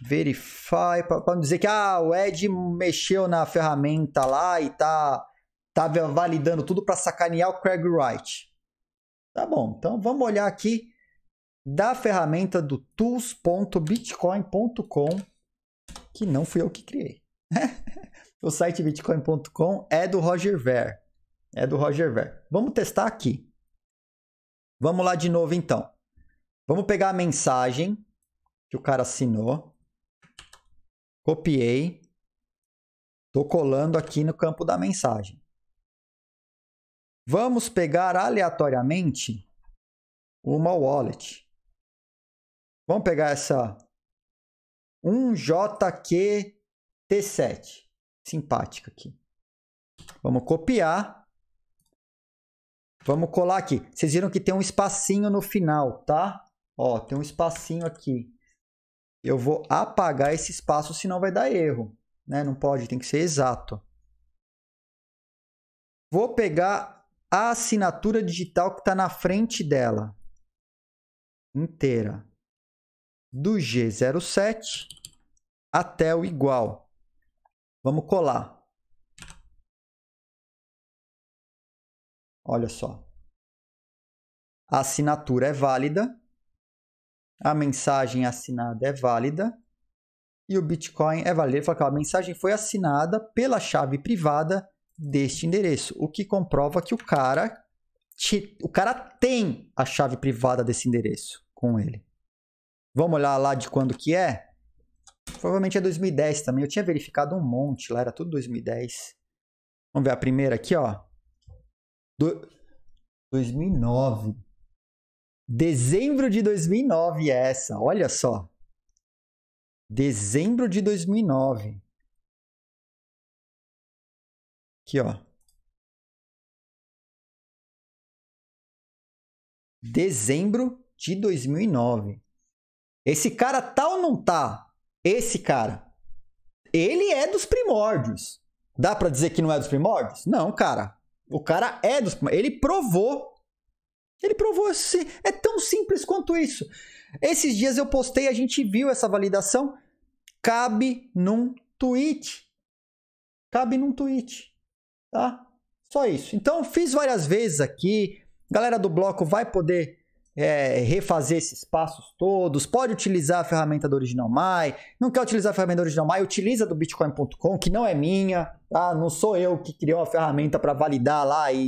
Speaker 1: Verify, para dizer que ah, o Ed mexeu na ferramenta lá e tá, tá validando tudo para sacanear o Craig Wright. Tá bom, então vamos olhar aqui da ferramenta do tools.bitcoin.com, que não fui eu que criei. (laughs) o site bitcoin.com é do Roger Ver. É do Roger Ver. Vamos testar aqui. Vamos lá de novo então. Vamos pegar a mensagem que o cara assinou copiei, estou colando aqui no campo da mensagem. Vamos pegar aleatoriamente uma wallet. Vamos pegar essa 1JQT7, simpática aqui. Vamos copiar. Vamos colar aqui. Vocês viram que tem um espacinho no final, tá? Ó, tem um espacinho aqui eu vou apagar esse espaço, senão vai dar erro. Né? Não pode, tem que ser exato. Vou pegar a assinatura digital que está na frente dela, inteira, do G07 até o igual. Vamos colar.
Speaker 2: Olha só. A assinatura é
Speaker 1: válida a mensagem assinada é válida e o Bitcoin é válido. Ele fala que a mensagem foi assinada pela chave privada deste endereço, o que comprova que o cara, te, o cara tem a chave privada desse endereço com ele. Vamos olhar lá de quando que é? Provavelmente é 2010 também. Eu tinha verificado um monte lá, era tudo 2010. Vamos ver a primeira aqui, ó. Do... 2009. Dezembro de 2009 é essa, olha só. Dezembro
Speaker 2: de 2009. Aqui, ó. Dezembro
Speaker 1: de 2009. Esse cara tá ou não tá? Esse cara. Ele é dos primórdios. Dá para dizer que não é dos primórdios? Não, cara. O cara é dos primórdios. Ele provou ele provou assim. É tão simples quanto isso. Esses dias eu postei, a gente viu essa validação. Cabe num tweet. Cabe num tweet. Tá? Só isso. Então, fiz várias vezes aqui. Galera do bloco vai poder é, refazer esses passos todos. Pode utilizar a ferramenta do Original My. Não quer utilizar a ferramenta do Original My? Utiliza do Bitcoin.com, que não é minha. Tá? Não sou eu que criou a ferramenta para validar lá e,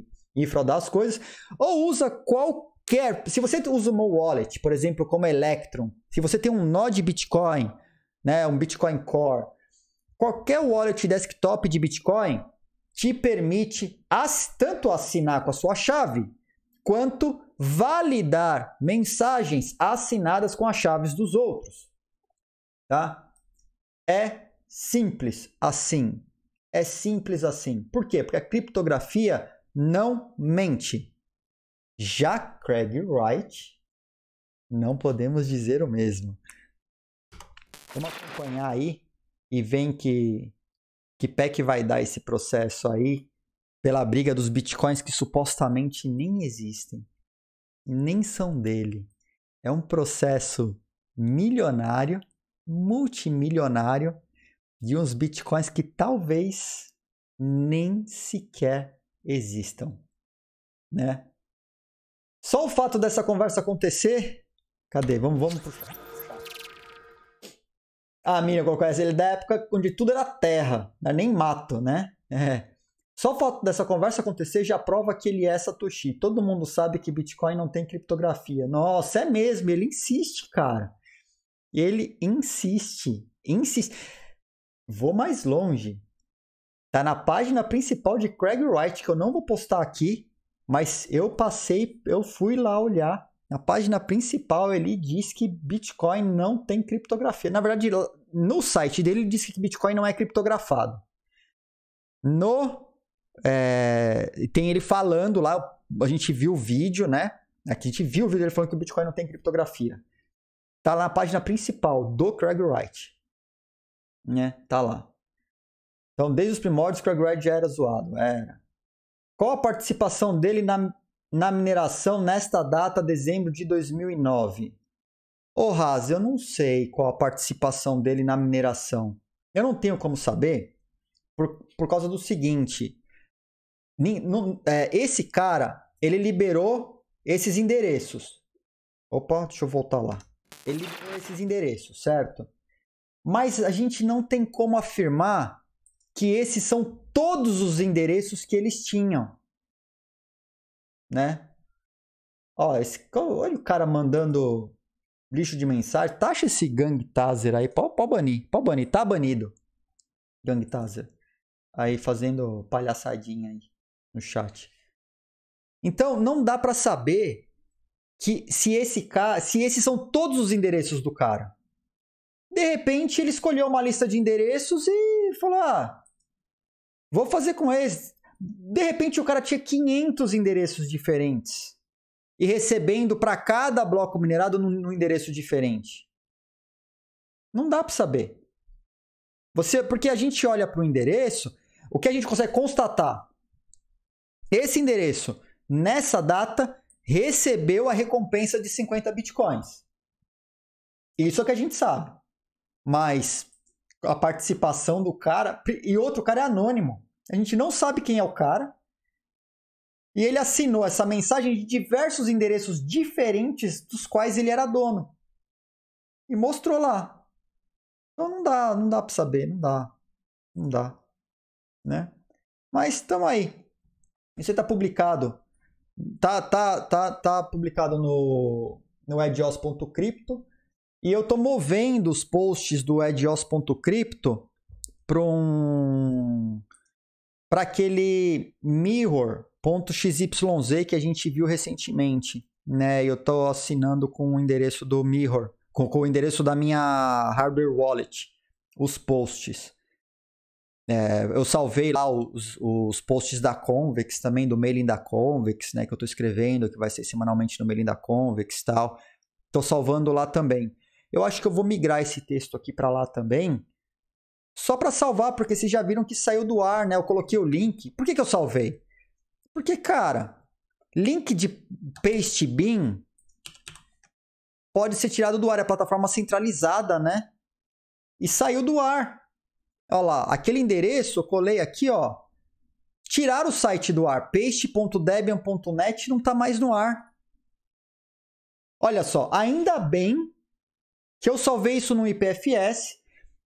Speaker 1: e fraudar as coisas, ou usa qualquer. Se você usa uma wallet, por exemplo, como Electron Electrum, se você tem um nó de Bitcoin, né, um Bitcoin Core, qualquer wallet desktop de Bitcoin te permite as, tanto assinar com a sua chave quanto validar mensagens assinadas com as chaves dos outros. Tá? É simples assim. É simples assim. Por quê? Porque a criptografia não mente. Já Craig Wright, não podemos dizer o mesmo. Vamos acompanhar aí e ver que que pé que vai dar esse processo aí pela briga dos bitcoins que supostamente nem existem, nem são dele. É um processo milionário, multimilionário de uns bitcoins que talvez nem sequer existam, né? Só o fato dessa conversa acontecer, cadê? Vamos, vamos puxar. Ah, Miriam colocou essa é? ele é da época onde tudo era terra, é nem mato, né? É. Só o fato dessa conversa acontecer já prova que ele é Satoshi. Todo mundo sabe que Bitcoin não tem criptografia. Nossa, é mesmo, ele insiste, cara. Ele insiste, insiste. Vou mais longe. Tá na página principal de Craig Wright, que eu não vou postar aqui, mas eu passei, eu fui lá olhar. Na página principal ele diz que Bitcoin não tem criptografia. Na verdade, no site dele ele diz que Bitcoin não é criptografado. No é, tem ele falando lá, a gente viu o vídeo, né? Aqui a gente viu o vídeo dele falando que o Bitcoin não tem criptografia. Tá lá na página principal do Craig Wright. Né? Tá lá. Então, desde os primórdios, o já era zoado. Era. Qual a participação dele na, na mineração nesta data, dezembro de 2009? Ô, oh, Haas, eu não sei qual a participação dele na mineração. Eu não tenho como saber por, por causa do seguinte. É, esse cara, ele liberou esses endereços. Opa, deixa eu voltar lá. Ele liberou esses endereços, certo? Mas a gente não tem como afirmar que esses são todos os endereços que eles tinham. Né? Ó, esse, olha o cara mandando lixo de mensagem. Taxa esse Gang Taser aí. Pode, banir. Pode banir. Tá banido. Gang Taser. Aí fazendo palhaçadinha aí no chat. Então, não dá para saber que se esse cara, se esses são todos os endereços do cara. De repente, ele escolheu uma lista de endereços e e falou: ah, vou fazer com esse. De repente o cara tinha 500 endereços diferentes e recebendo para cada bloco minerado num, endereço diferente. Não dá para saber. Você, porque a gente olha para o endereço, o que a gente consegue constatar? Esse endereço, nessa data, recebeu a recompensa de 50 bitcoins. Isso é o que a gente sabe. Mas a participação do cara. E outro cara é anônimo. A gente não sabe quem é o cara. E ele assinou essa mensagem de diversos endereços diferentes dos quais ele era dono. E mostrou lá. Então não dá, não dá para saber, não dá. Não dá, né? Mas estamos aí. Isso está publicado. Tá, tá, tá, tá publicado no no edios.crypto. E eu estou movendo os posts do edios.crypto para um para aquele mirror.xyz que a gente viu recentemente, né? Eu estou assinando com o endereço do mirror, com, com, o endereço da minha hardware wallet, os posts. É, eu salvei lá os, os posts da Convex também, do mailing da Convex, né? Que eu estou escrevendo, que vai ser semanalmente no mailing da Convex e tal. Estou salvando lá também. Eu acho que eu vou migrar esse texto aqui para lá também, só para salvar, porque vocês já viram que saiu do ar, né? Eu coloquei o link. Por que, que eu salvei? Porque, cara, link de paste bin pode ser tirado do ar, é a plataforma centralizada, né? E saiu do ar. Olha lá, aquele endereço, eu colei aqui, ó. Tirar o site do ar, paste.debian.net não está mais no ar. Olha só, ainda bem que eu salvei isso no IPFS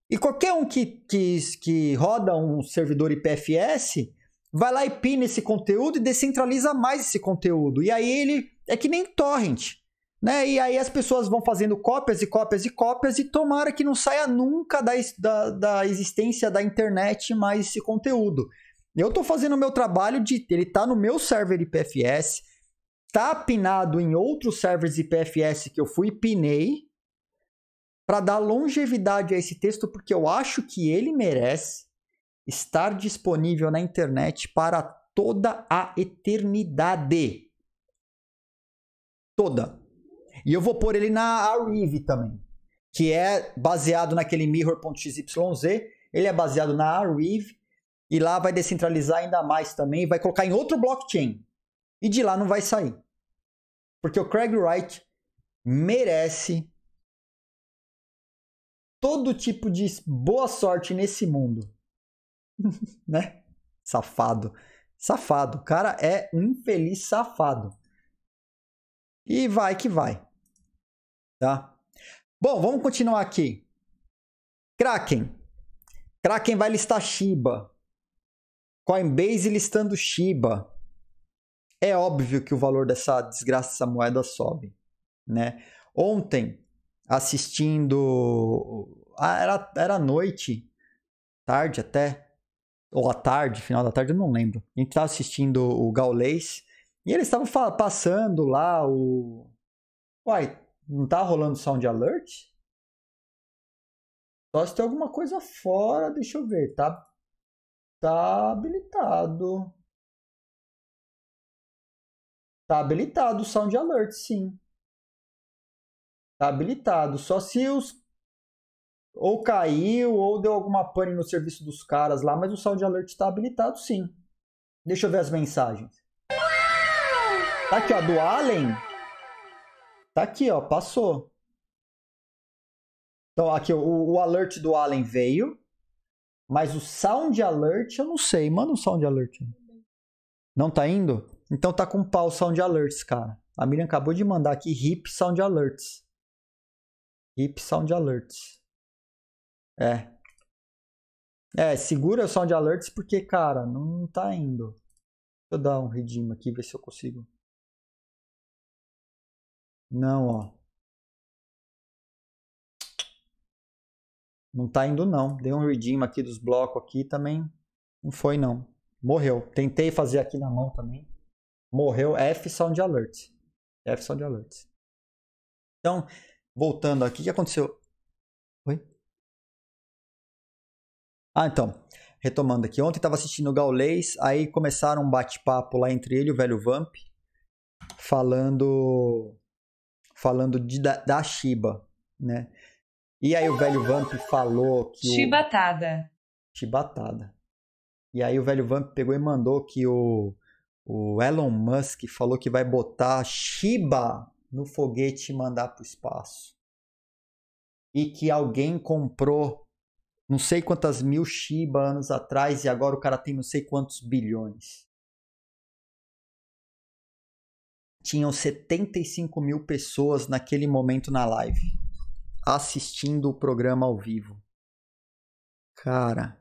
Speaker 1: e qualquer um que, que, que roda um servidor IPFS vai lá e pina esse conteúdo e descentraliza mais esse conteúdo. E aí ele é que nem torrent, né? E aí as pessoas vão fazendo cópias e cópias e cópias e tomara que não saia nunca da, da, da existência da internet mais esse conteúdo. Eu estou fazendo o meu trabalho de. Ele está no meu server IPFS, está pinado em outros servers IPFS que eu fui e pinei, para dar longevidade a esse texto, porque eu acho que ele merece estar disponível na internet para toda a eternidade. Toda. E eu vou pôr ele na Arive também, que é baseado naquele mirror.xyz, ele é baseado na Arive e lá vai descentralizar ainda mais também, vai colocar em outro blockchain. E de lá não vai sair. Porque o Craig Wright merece todo tipo de boa sorte nesse mundo. (laughs) né? Safado. Safado. O cara é um infeliz safado. E vai que vai. Tá? Bom, vamos continuar aqui. Kraken. Kraken vai listar Shiba. Coinbase listando Shiba. É óbvio que o valor dessa desgraça, dessa moeda sobe, né? Ontem assistindo. Ah, era, era noite, tarde até, ou à tarde, final da tarde, eu não lembro. A gente estava assistindo o Gaulês e eles estavam passando lá o. Uai, não tá rolando sound alert? Só se tem alguma coisa fora, deixa eu ver, tá? Tá habilitado.
Speaker 2: Tá habilitado o sound alert, sim
Speaker 1: habilitado. Só se os. Ou caiu, ou deu alguma pane no serviço dos caras lá, mas o Sound Alert está habilitado sim. Deixa eu ver as mensagens. Tá aqui, ó, do Allen. Tá aqui, ó, passou. Então, aqui, o, o alert do Allen veio. Mas o sound alert, eu não sei. Manda um sound alert. Não tá indo? Então tá com pau sound alerts, cara. A Miriam acabou de mandar aqui hip sound alerts. Hip Sound Alerts. É. É, segura o Sound Alerts porque, cara, não, não tá indo. Deixa
Speaker 2: eu dar um redim aqui, ver se eu consigo.
Speaker 1: Não, ó. Não tá indo não. Dei um redim aqui dos blocos aqui também. Não foi não. Morreu. Tentei fazer aqui na mão também. Morreu F Sound Alert. F Sound Alert. Então, voltando aqui, o que aconteceu? Oi? Ah, então, retomando aqui. Ontem estava assistindo o Gaulês, aí começaram um bate-papo lá entre ele e o velho Vamp, falando falando de, da, da Shiba, né? E aí o velho Vamp falou que
Speaker 2: Chibatada.
Speaker 1: O... Chibatada. E aí o velho Vamp pegou e mandou que o, o Elon Musk falou que vai botar Shiba no foguete e mandar para o espaço. E que alguém comprou não sei quantas mil Shiba anos atrás e agora o cara tem não sei quantos bilhões. Tinham 75 mil pessoas naquele momento na live assistindo o programa ao vivo. Cara.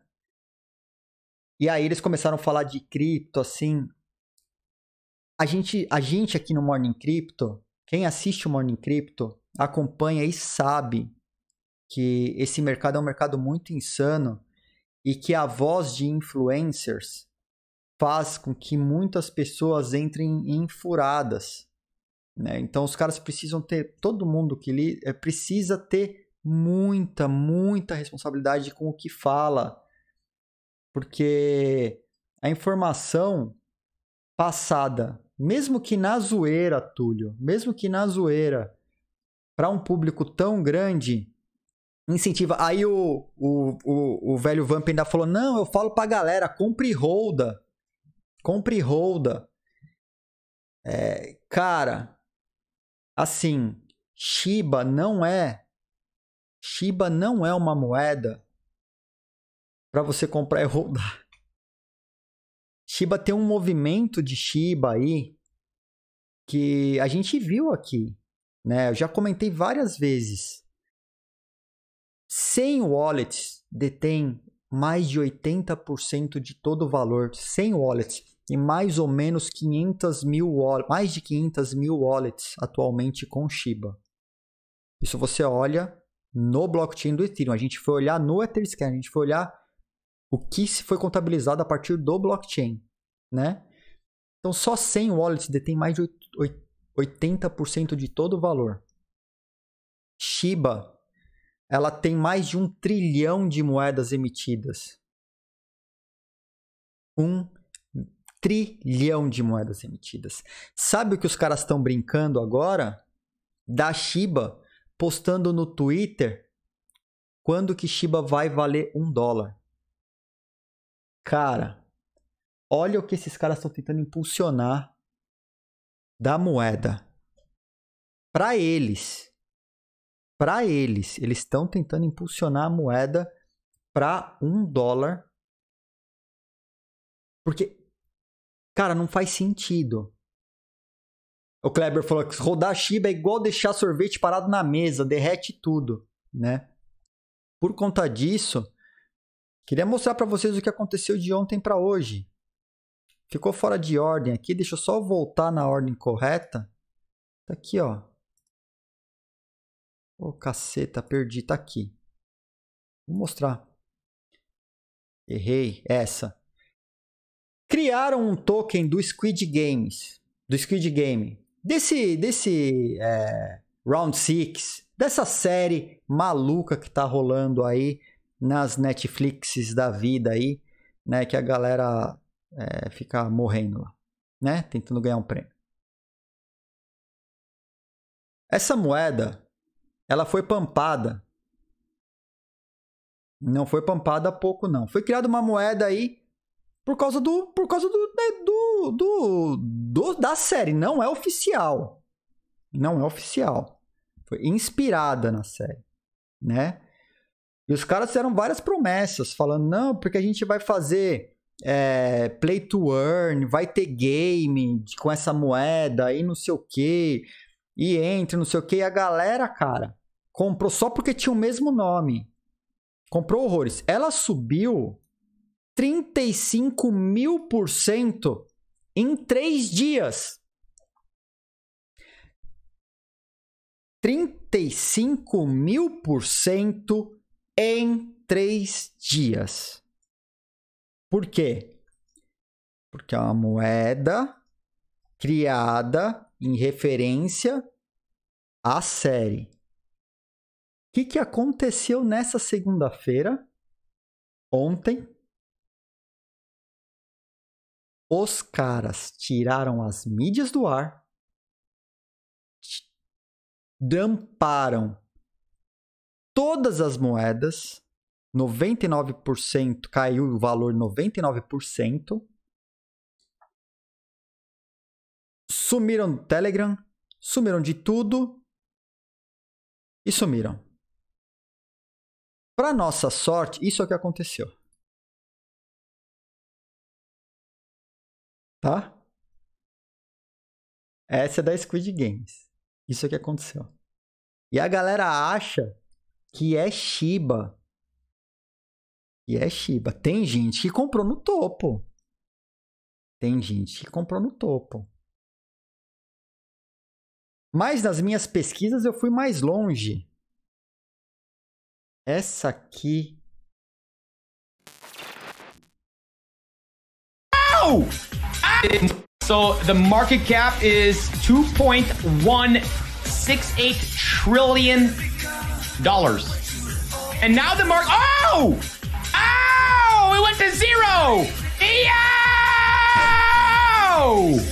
Speaker 1: E aí eles começaram a falar de cripto assim. A gente, a gente aqui no Morning Crypto quem assiste o Morning Crypto acompanha e sabe que esse mercado é um mercado muito insano e que a voz de influencers faz com que muitas pessoas entrem em furadas. Né? Então os caras precisam ter, todo mundo que li, eh, precisa ter muita, muita responsabilidade com o que fala. Porque a informação passada mesmo que na zoeira, Túlio, mesmo que na zoeira, para um público tão grande, incentiva. Aí o, o, o, o, velho Vamp ainda falou: não, eu falo pra galera, compre holda. Compre holda. É, cara, assim, Shiba não é. Shiba não é uma moeda para você comprar e holdar. Shiba tem um movimento de Shiba aí que a gente viu aqui, né? Eu já comentei várias vezes. 100 wallets detêm mais de 80% de todo o valor. 100 wallets e mais ou menos 500 mil wallets, mais de 500 mil wallets atualmente com Shiba. Isso você olha no blockchain do Ethereum. A gente foi olhar no Etherscan, a gente foi olhar o que se foi contabilizado a partir do blockchain, né? Então, só 100 wallets detêm mais de 80% de todo o valor. Shiba, ela tem mais de um trilhão de moedas emitidas. Um trilhão de moedas emitidas. Sabe o que os caras estão brincando agora? Da Shiba postando no Twitter quando que Shiba vai valer um dólar. Cara, olha o que esses caras estão tentando impulsionar da moeda. Para eles, para eles, eles estão tentando impulsionar a moeda para um dólar. Porque, cara, não faz sentido. O Kleber falou que rodar Shiba é igual deixar sorvete parado na mesa, derrete tudo, né? Por conta disso, Queria mostrar para vocês o que aconteceu de ontem para hoje. Ficou fora de ordem aqui, deixa eu só voltar na ordem correta. Tá aqui, ó. Ô, oh, caceta, perdi, tá aqui. Vou mostrar. Errei, essa. Criaram um token do Squid Games, do Squid Game, desse, desse é, Round 6, dessa série maluca que tá rolando aí nas Netflixes da vida aí, né? Que a galera é, fica morrendo lá, né? Tentando ganhar um prêmio. Essa moeda, ela foi pampada. Não foi pampada há pouco, não. Foi criada uma moeda aí por causa do, por causa do, né, do, do, do da série. Não é oficial. Não é oficial. Foi inspirada na série, né? E os caras fizeram várias promessas, falando, não, porque a gente vai fazer é, play to earn, vai ter game com essa moeda e não sei o que, e entre, não sei o que. E a galera, cara, comprou só porque tinha o mesmo nome. Comprou horrores. Ela subiu 35 mil por cento em três dias. 35 mil por cento em três dias. Por quê? Porque é uma moeda criada em referência à série. O que, que aconteceu nessa segunda-feira?
Speaker 2: Ontem, os
Speaker 1: caras tiraram as mídias do ar, damparam todas as moedas, 99% caiu o valor 99%. Sumiram do Telegram, sumiram de tudo
Speaker 2: e sumiram. Para nossa sorte, isso é o que aconteceu.
Speaker 1: Tá? Essa é da Squid Games. Isso é o que aconteceu. E a galera acha que é Shiba. Que é Shiba. Tem gente que comprou no topo. Tem
Speaker 2: gente que comprou no topo. Mas nas minhas pesquisas eu fui mais longe. Essa aqui. Ow!
Speaker 3: So the market cap is 2.168 trillion Dollars, And now the mark. Oh! Oh! It went to zero! EO!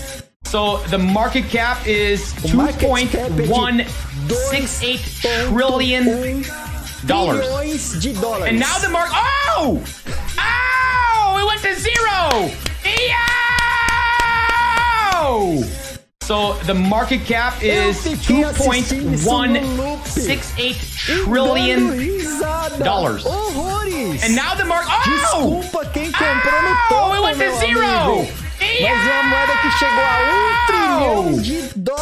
Speaker 3: So the market cap is $2.168 trillion.
Speaker 1: And now the mark.
Speaker 3: Oh! Oh! It went to zero! EO! So the market cap is 2.168 trillion dollars. And now the market. Oh! Desculpa quem comprou no topo, oh, it went to zero. Yeah!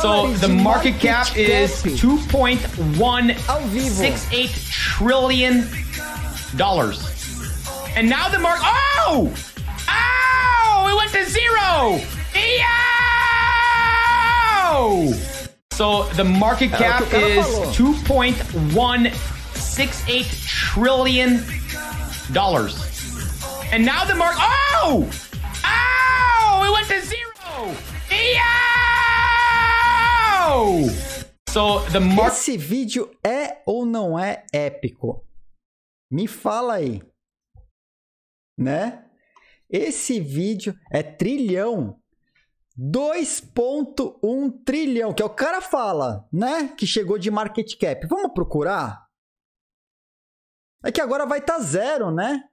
Speaker 3: So the market cap is 2.168 trillion dollars. And now the market. Oh! Oh! It went to zero. Yeah! So the market cap is 2.168 trillion dollars. And now the market. Oh! Oh! It went to zero!
Speaker 1: Yo! So the market. Esse vídeo é ou não é épico? Me fala aí. Né? Esse vídeo é trilhão 2,1 trilhão, que é o cara fala, né? Que chegou de market cap. Vamos procurar? É que agora vai estar tá zero, né?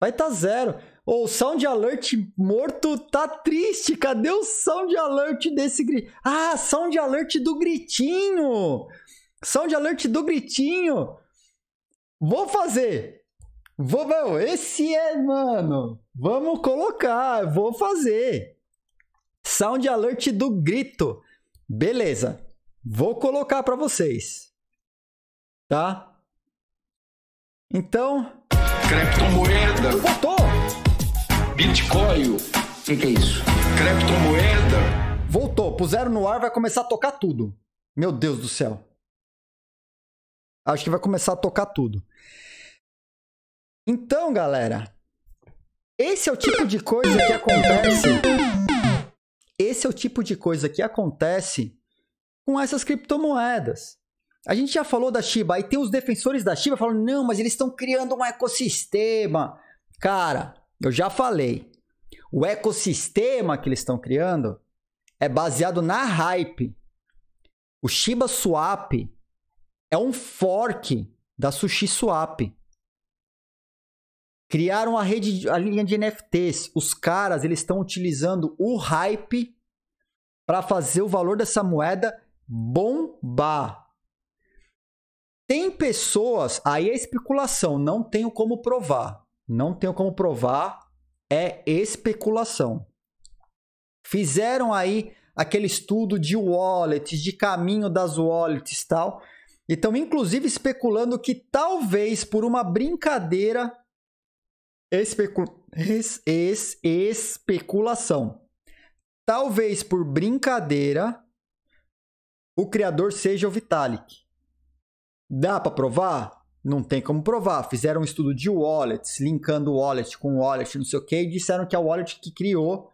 Speaker 1: Vai estar tá zero. O oh, sound alert morto tá triste. Cadê o sound alert desse grito? Ah, sound alert do gritinho! Sound alert do gritinho! Vou fazer! Vou, esse é, mano! Vamos colocar, vou fazer! Sound alert do grito. Beleza. Vou colocar para vocês. Tá? Então,
Speaker 2: criptomoeda. Voltou? Bitcoin. O que, que é
Speaker 1: isso? Criptomoeda. Voltou, puseram no ar, vai começar a tocar tudo. Meu Deus do céu. Acho que vai começar a tocar tudo. Então, galera, esse é o tipo de coisa que acontece esse é o tipo de coisa que acontece com essas criptomoedas. A gente já falou da Shiba, aí tem os defensores da Shiba falando: não, mas eles estão criando um ecossistema. Cara, eu já falei. O ecossistema que eles estão criando é baseado na hype. O Shiba Swap é um fork da Sushi Swap. Criaram a rede, a linha de NFTs. Os caras, eles estão utilizando o hype para fazer o valor dessa moeda bombar. Tem pessoas, aí é especulação, não tenho como provar. Não tenho como provar, é especulação. Fizeram aí aquele estudo de wallets, de caminho das wallets e tal. Então, inclusive especulando que talvez por uma brincadeira especu es, es, especulação. Talvez por brincadeira, o criador seja o Vitalik. Dá para provar? Não tem como provar. Fizeram um estudo de wallets, linkando wallet com wallet, não sei o que, e disseram que a wallet que criou,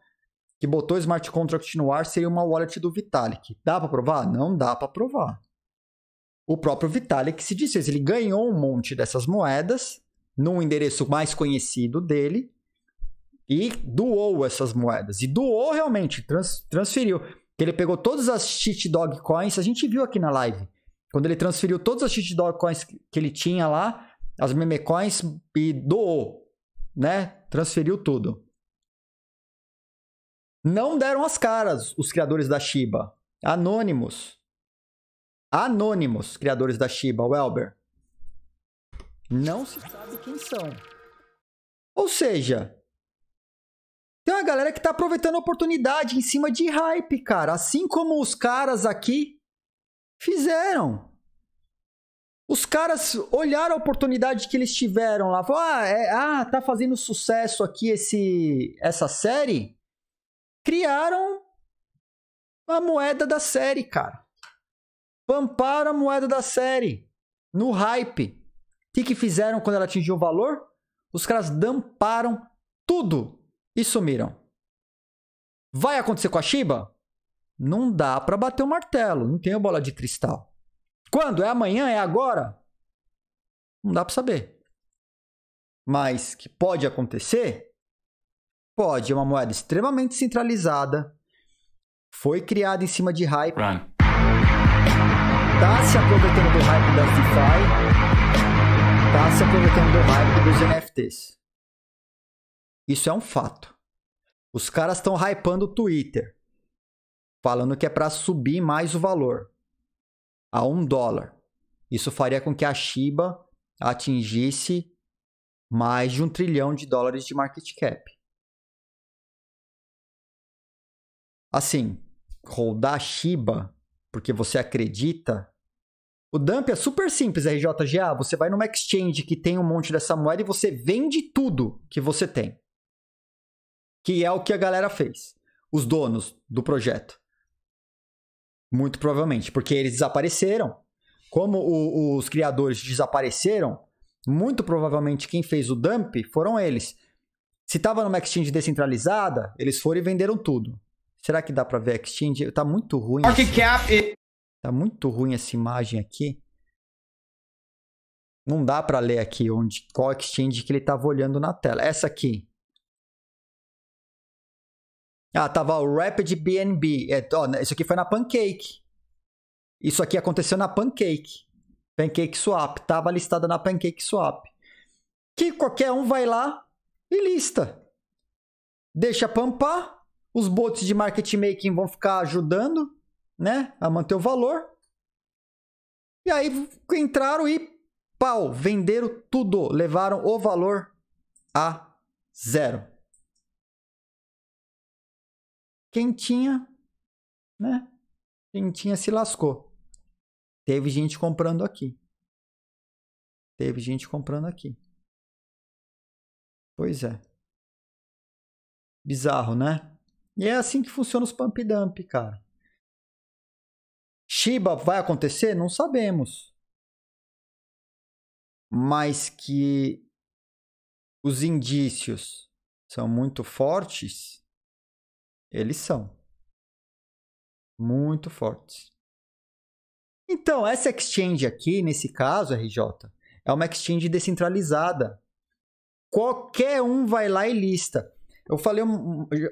Speaker 1: que botou o smart contract no ar, seria uma wallet do Vitalik. Dá para provar? Não dá para provar. O próprio Vitalik se disse, ele ganhou um monte dessas moedas num endereço mais conhecido dele e doou essas moedas. E doou realmente, trans, transferiu. Ele pegou todas as cheat dog coins, a gente viu aqui na live. Quando ele transferiu todas as cheat dog coins que ele tinha lá, as meme coins e doou, né? Transferiu tudo. Não deram as caras os criadores da Shiba. Anônimos. Anônimos, criadores da Shiba, Welber. Não se sabe quem são. Ou seja, tem uma galera que tá aproveitando a oportunidade em cima de hype, cara. Assim como os caras aqui fizeram. Os caras olharam a oportunidade que eles tiveram lá. Falaram, ah, é, ah, tá fazendo sucesso aqui esse, essa série. Criaram a moeda da série, cara. Pamparam a moeda da série. No hype que, que fizeram quando ela atingiu o valor? Os caras damparam tudo e sumiram. Vai acontecer com a Shiba? Não dá para bater o um martelo, não tem bola de cristal. Quando? É amanhã? É agora? Não dá para saber. Mas que pode acontecer? Pode, é uma moeda extremamente centralizada. Foi criada em cima de hype. Run. Tá se aproveitando do hype da DeFi está se aproveitando do hype dos NFTs. Isso é um fato. Os caras estão hypando o Twitter, falando que é para subir mais o valor a um dólar. Isso faria com que a Shiba atingisse mais de um trilhão de dólares de market cap. Assim, rodar Shiba porque você acredita o dump é super simples, RJGA. Você vai numa exchange que tem um monte dessa moeda e você vende tudo que você tem. Que é o que a galera fez. Os donos do projeto. Muito provavelmente, porque eles desapareceram. Como o, os criadores desapareceram, muito provavelmente quem fez o dump foram eles. Se estava numa exchange descentralizada, eles foram e venderam tudo. Será que dá para ver a exchange? Tá muito ruim. Market cap Tá muito ruim essa imagem aqui. Não dá para ler aqui onde qual exchange que ele tava olhando na tela. Essa aqui. Ah, tava o Rapid BNB. É, ó, né, isso aqui foi na Pancake. Isso aqui aconteceu na Pancake. Pancake Swap. Tava listada na Pancake Swap. Que qualquer um vai lá e lista. Deixa pampar. Os bots de market making vão ficar ajudando né? A manter o valor. E aí entraram e pau, venderam tudo, levaram o valor a zero.
Speaker 2: Quem tinha, né? Quem tinha se lascou. Teve gente comprando aqui. Teve gente comprando aqui. Pois é. Bizarro, né?
Speaker 1: E é assim que funciona os pump dump, cara. Shiba vai acontecer? Não sabemos. Mas que
Speaker 2: os indícios são muito fortes,
Speaker 1: eles são. Muito fortes. Então, essa exchange aqui, nesse caso, RJ, é uma exchange descentralizada. Qualquer um vai lá e lista. Eu falei, eu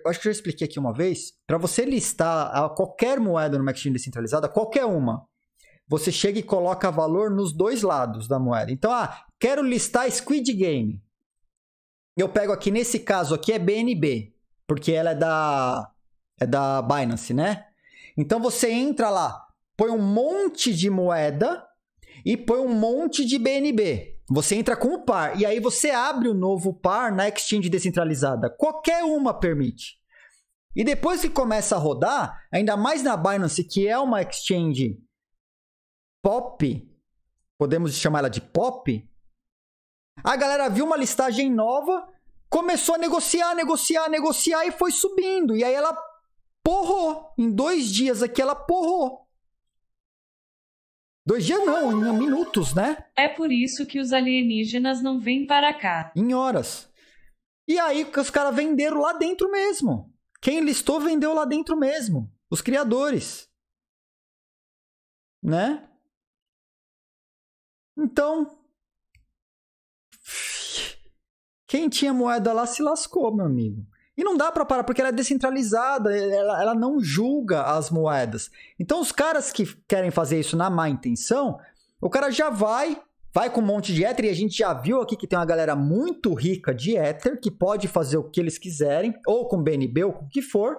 Speaker 1: acho que já expliquei aqui uma vez, para você listar qualquer moeda numa exchange descentralizada, qualquer uma, você chega e coloca valor nos dois lados da moeda. Então, ah, quero listar Squid Game. Eu pego aqui, nesse caso aqui é BNB, porque ela é da, é da Binance, né? Então você entra lá, põe um monte de moeda e põe um monte de BNB. Você entra com o par e aí você abre o um novo par na exchange descentralizada. Qualquer uma permite. E depois que começa a rodar, ainda mais na Binance, que é uma exchange pop, podemos chamar ela de pop, a galera viu uma listagem nova, começou a negociar, negociar, negociar e foi subindo. E aí ela porrou. Em dois dias aqui ela porrou. Dois dias não, em minutos, né?
Speaker 2: É por isso que os alienígenas não vêm para cá.
Speaker 1: Em horas. E aí que os caras venderam lá dentro mesmo. Quem listou vendeu lá dentro mesmo. Os criadores. Né? Então. Quem tinha moeda lá se lascou, meu amigo. E não dá para parar, porque ela é descentralizada, ela, ela não julga as moedas. Então, os caras que querem fazer isso na má intenção, o cara já vai, vai com um monte de Ether, e a gente já viu aqui que tem uma galera muito rica de Ether, que pode fazer o que eles quiserem, ou com BNB, ou com o que for.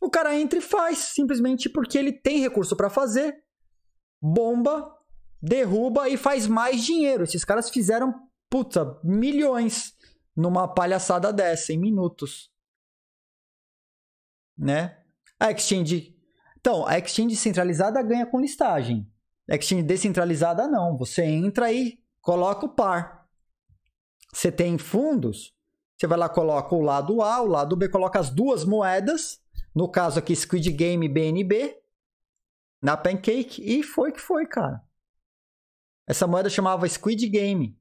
Speaker 1: O cara entra e faz, simplesmente porque ele tem recurso para fazer, bomba, derruba e faz mais dinheiro. Esses caras fizeram, puta, milhões numa palhaçada dessa, em minutos. Né? A exchange. Então, a exchange centralizada ganha com listagem. A exchange descentralizada não. Você entra e coloca o par. Você tem fundos, você vai lá, coloca o lado A, o lado B, coloca as duas moedas. No caso aqui, Squid Game BNB. Na Pancake. E foi que foi, cara. Essa moeda chamava Squid Game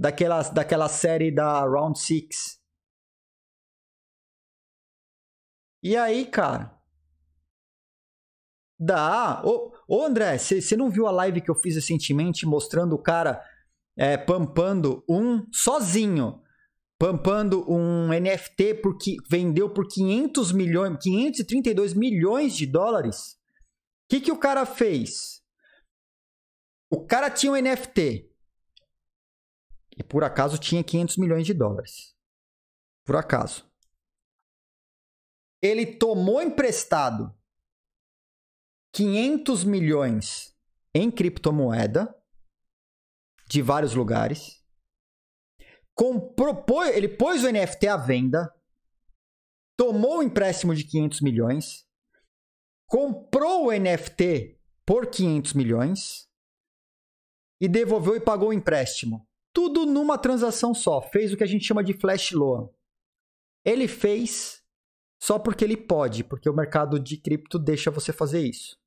Speaker 1: daquela, daquela série da Round 6. E aí, cara? Dá. Ô, ô André, você não viu a live que eu fiz recentemente mostrando o cara é, pampando um sozinho? Pampando um NFT porque vendeu por 500 milhões, 532 milhões de dólares. O que, que o cara fez? O cara tinha um NFT. E por acaso tinha 500 milhões de dólares. Por acaso. Ele tomou emprestado 500 milhões em criptomoeda de vários lugares. Comprou, ele pôs o NFT à venda, tomou o um empréstimo de 500 milhões, comprou o NFT por 500 milhões e devolveu e pagou o empréstimo tudo numa transação só. Fez o que a gente chama de flash loan. Ele fez só porque ele pode, porque o mercado de cripto deixa você fazer isso.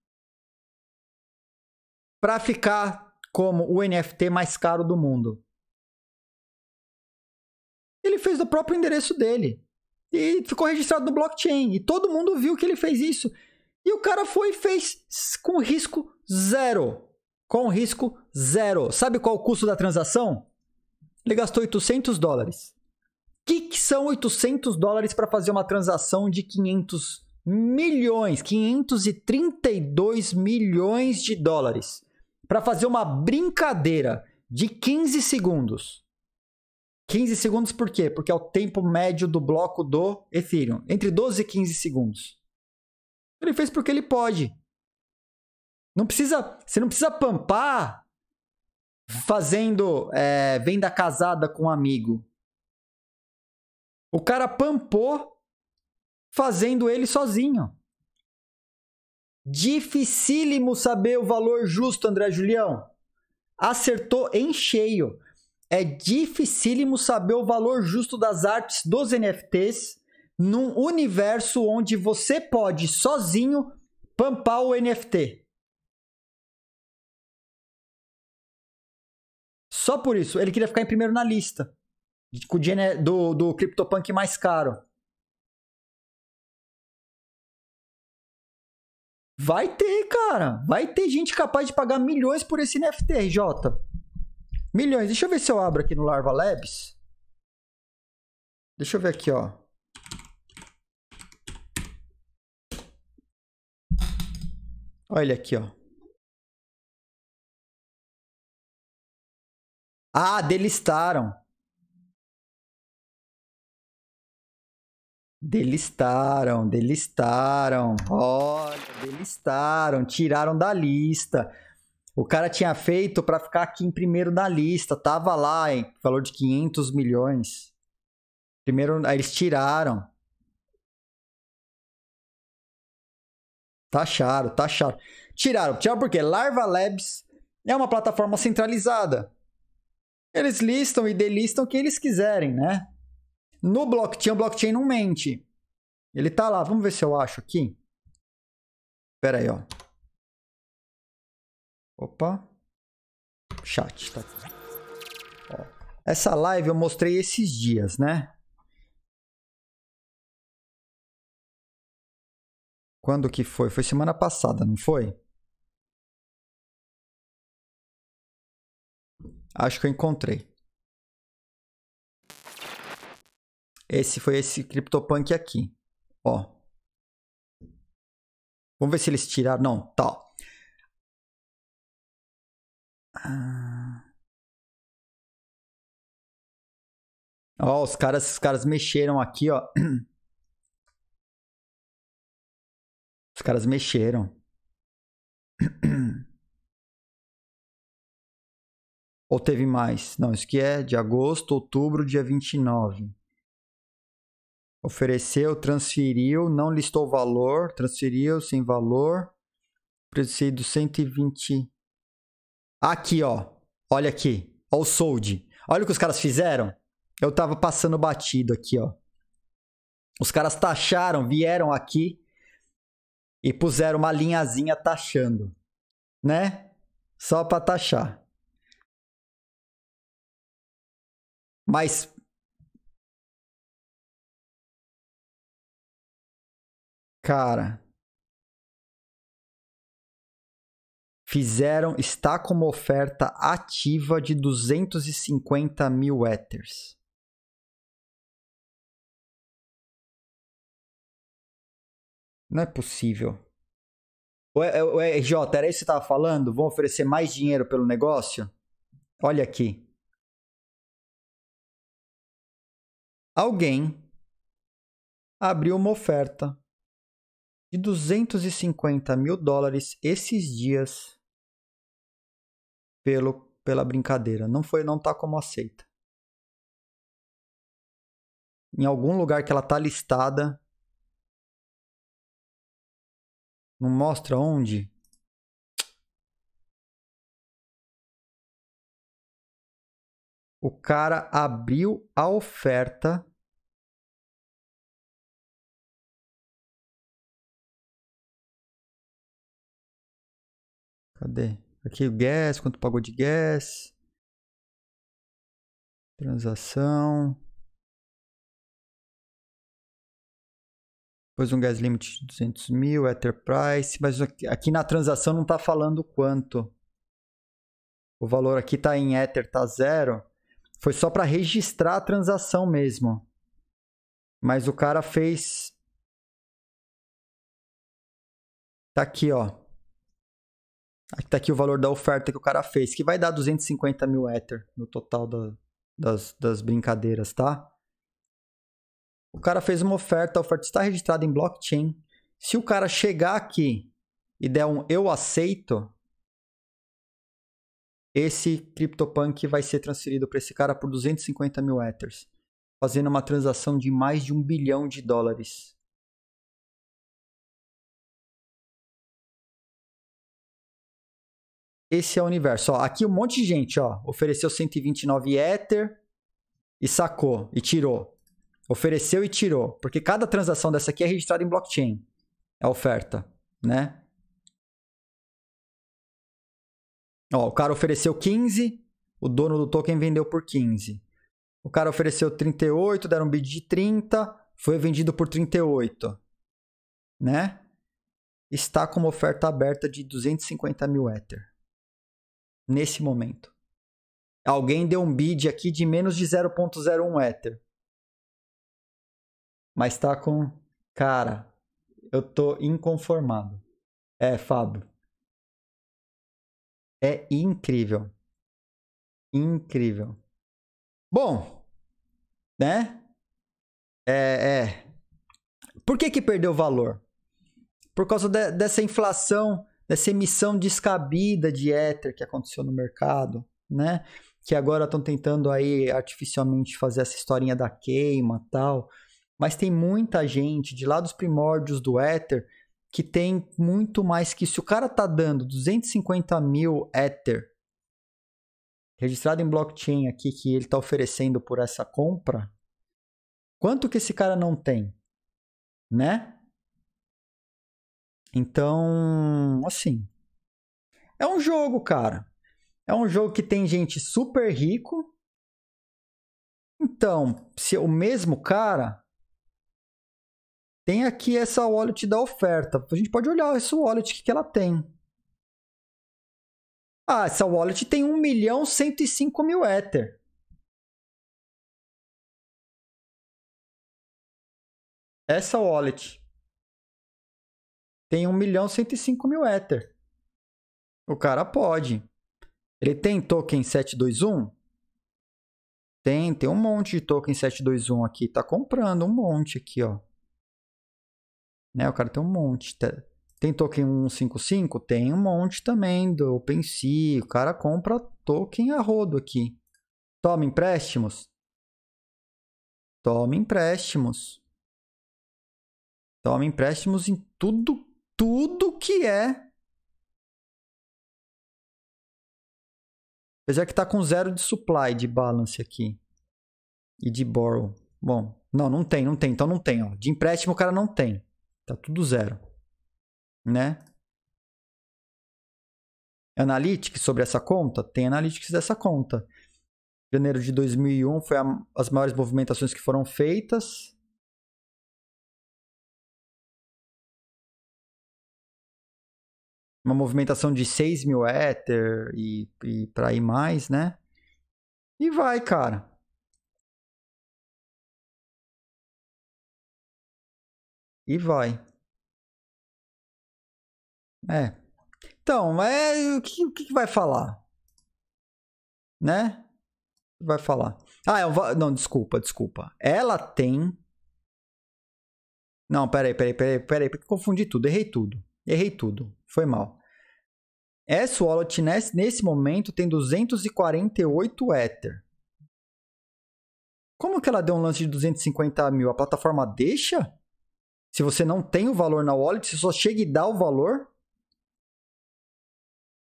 Speaker 1: Para ficar como o NFT mais caro do mundo. Ele fez do próprio endereço dele. E ficou registrado no blockchain. E todo mundo viu que ele fez isso. E o cara foi e fez com risco zero. Com risco zero. Sabe qual é o custo da transação? Ele gastou 800 dólares. O que, que são 800 dólares para fazer uma transação de 500 milhões, 532 milhões de dólares? Para fazer uma brincadeira de 15 segundos. 15 segundos por quê? Porque é o tempo médio do bloco do Ethereum, entre 12 e 15 segundos. Ele fez porque ele pode. Não precisa, você não precisa pampar fazendo é, venda casada com um amigo. O cara pampou fazendo ele sozinho. Dificílimo saber o valor justo, André Julião. Acertou em cheio. É dificílimo saber o valor justo das artes dos NFTs num universo onde você pode sozinho pampar o NFT.
Speaker 2: Só por isso, ele queria ficar em primeiro na lista do, do CryptoPunk mais caro.
Speaker 1: Vai ter, cara. Vai ter gente capaz de pagar milhões por esse NFT, RJ. Milhões. Deixa eu ver se eu abro aqui no Larva Labs. Deixa eu ver aqui, ó. Olha aqui, ó.
Speaker 2: Ah, delistaram.
Speaker 1: Delistaram, delistaram. Olha, delistaram, tiraram da lista. O cara tinha feito para ficar aqui em primeiro da lista, tava lá em valor de 500 milhões. Primeiro, aí eles tiraram. Taxaram, tá taxaram. Tá tiraram, tiraram porque Larva Labs é uma plataforma centralizada. Eles listam e delistam o que eles quiserem, né? No blockchain, o blockchain não mente. Ele tá lá, vamos ver se eu acho aqui. Pera aí, ó.
Speaker 2: Opa. Chat, tá aqui. Ó. Essa live eu mostrei esses dias, né? Quando que foi? Foi semana passada, não foi? Acho que eu encontrei.
Speaker 1: Esse foi esse CryptoPunk aqui. Ó. Vamos ver se eles tiraram. Não, tá.
Speaker 2: Ó, ah. os caras, os caras mexeram aqui, ó. Os caras mexeram.
Speaker 1: Ou teve mais? Não, isso aqui é de agosto, outubro, dia 29. Ofereceu, transferiu, não listou valor, transferiu sem valor. Preciso de 120. Aqui, ó. Olha aqui. Olha o sold. Olha o que os caras fizeram. Eu tava passando batido aqui, ó. Os caras taxaram, vieram aqui e puseram uma linhazinha taxando, né?
Speaker 2: Só para taxar. Mas
Speaker 1: cara, fizeram, está com uma oferta ativa de 250 mil
Speaker 2: Ethers.
Speaker 1: Não é possível. O, o, o RJ, era isso que você estava falando? Vão oferecer mais dinheiro pelo negócio? Olha aqui. alguém abriu uma oferta de 250 mil dólares esses dias pelo, pela brincadeira. Não foi, não tá como aceita.
Speaker 2: Em algum lugar que ela tá listada, não mostra onde. o cara abriu a oferta Cadê? Aqui o gas, quanto pagou de gas.
Speaker 1: Transação. Depois um gas limit de 200 mil, Ether price. Mas aqui na transação não está falando quanto. O valor aqui está em Ether, está zero. Foi só para registrar a transação mesmo. Mas o cara fez. Tá aqui, ó. Aqui tá aqui o valor da oferta que o cara fez, que vai dar 250 mil Ether no total da, das, das brincadeiras, tá? O cara fez uma oferta, a oferta está registrada em blockchain. Se o cara chegar aqui e der um eu aceito, esse CryptoPunk vai ser transferido para esse cara por 250 mil Ethers, fazendo uma transação de mais de um bilhão de dólares. Esse é o universo. Ó, aqui um monte de gente ó, ofereceu 129 Ether e sacou e tirou. Ofereceu e tirou. Porque cada transação dessa aqui é registrada em blockchain. É oferta, né? Ó, o cara ofereceu 15, o dono do token vendeu por 15. O cara ofereceu 38, deram um bid de 30, foi vendido por 38, né? Está com uma oferta aberta de 250 mil Ether. Nesse momento. Alguém deu um bid aqui de menos de 0.01 Ether. Mas tá com. Cara,
Speaker 2: eu tô inconformado. É, Fábio. É incrível. Incrível. Bom,
Speaker 1: né? É, é. Por que que perdeu valor? Por causa de, dessa inflação, dessa emissão descabida de éter que aconteceu no mercado, né? Que agora estão tentando aí artificialmente fazer essa historinha da queima tal. Mas tem muita gente de lá dos primórdios do éter que tem muito mais que. Se o cara tá dando 250 mil Ether registrado em blockchain aqui que ele tá oferecendo por essa compra, quanto que esse cara não tem? Né? Então, assim. É um jogo, cara. É um jogo que tem gente super rico. Então, se é o mesmo cara tem aqui essa wallet da oferta. A gente pode olhar essa wallet que ela tem. Ah, essa wallet tem 1 milhão 105 mil Ether.
Speaker 2: Essa wallet
Speaker 1: tem 1 milhão 105 mil Ether. O cara pode. Ele tem token 721? Tem, tem um monte de token 721 aqui. Tá comprando um monte aqui, ó. Né? O cara tem um monte. Tá? Tem token 155? Tem um monte também do OpenSea. O cara compra token a rodo aqui. Toma empréstimos? Toma empréstimos. Toma
Speaker 2: empréstimos em tudo, tudo que é.
Speaker 1: Apesar que tá com zero de supply de balance aqui. E de borrow. Bom, não, não tem, não tem, então não tem. Ó. De empréstimo o cara não tem. Tá tudo zero, né? Analytics sobre essa conta? Tem analytics dessa conta. Janeiro de 2001 foi a, as maiores movimentações que foram feitas. Uma movimentação de 6 mil Ether e, e para ir mais, né? E vai, cara.
Speaker 2: E vai. É. Então, é, o, que, o que
Speaker 1: vai falar? Né? Vai falar. Ah, é um, não, desculpa, desculpa. Ela tem. Não, peraí, peraí, peraí, peraí. Confundi tudo, errei tudo. Errei tudo. Foi mal. Essa wallet nesse, nesse momento tem 248 Ether. Como que ela deu um lance de 250 mil? A plataforma deixa? Se você não tem o valor na wallet, você só chega e dá o valor.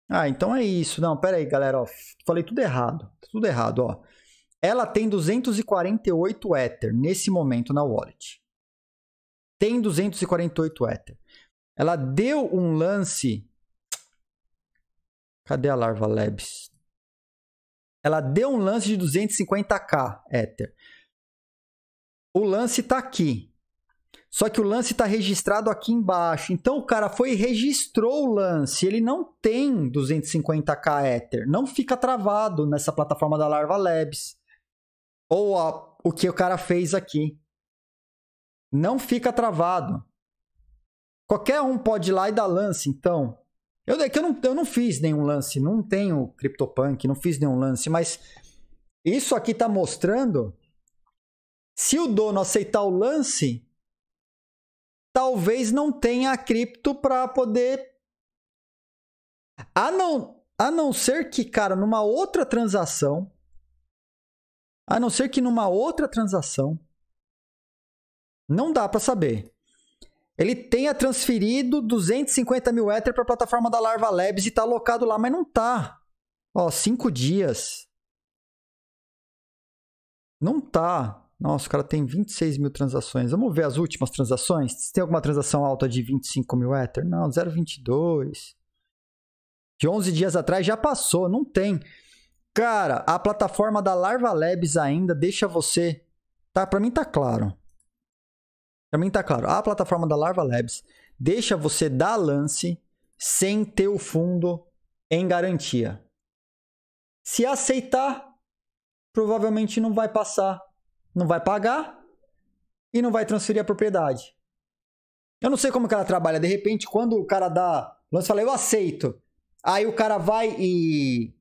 Speaker 1: Ah, então é isso. Não, pera aí, galera. Ó, falei tudo errado. Tudo errado, ó. Ela tem 248 Ether nesse momento na wallet. Tem 248 Ether. Ela deu um lance. Cadê a Larva Labs? Ela deu um lance de 250k Ether. O lance está aqui. Só que o lance está registrado aqui embaixo. Então o cara foi e registrou o lance. Ele não tem 250k Ether. Não fica travado nessa plataforma da Larva Labs. Ou o que o cara fez aqui. Não fica travado. Qualquer um pode ir lá e dar lance, então. Eu, é eu, não, eu não fiz nenhum lance. Não tenho CryptoPunk, não fiz nenhum lance. Mas isso aqui está mostrando. Se o dono aceitar o lance, talvez não tenha a cripto para poder. A não, a não ser que, cara, numa outra transação. A não ser que numa outra transação. Não dá para saber. Ele tenha transferido 250 mil Ether para a plataforma da Larva Labs e está alocado lá, mas não tá. Ó, cinco dias. Não tá. Nossa, o cara tem 26 mil transações. Vamos ver as últimas transações? Se tem alguma transação alta de 25 mil Ether? Não, 0,22. De 11 dias atrás já passou, não tem. Cara, a plataforma da Larva Labs ainda deixa você. Tá, para mim tá claro. Para mim tá claro. A plataforma da Larva Labs deixa você dar lance sem ter o fundo em garantia. Se aceitar, provavelmente não vai passar não vai pagar e não vai transferir a propriedade. Eu não sei como que ela trabalha. De repente, quando o cara dá. Lance fala, eu aceito. Aí o cara vai e.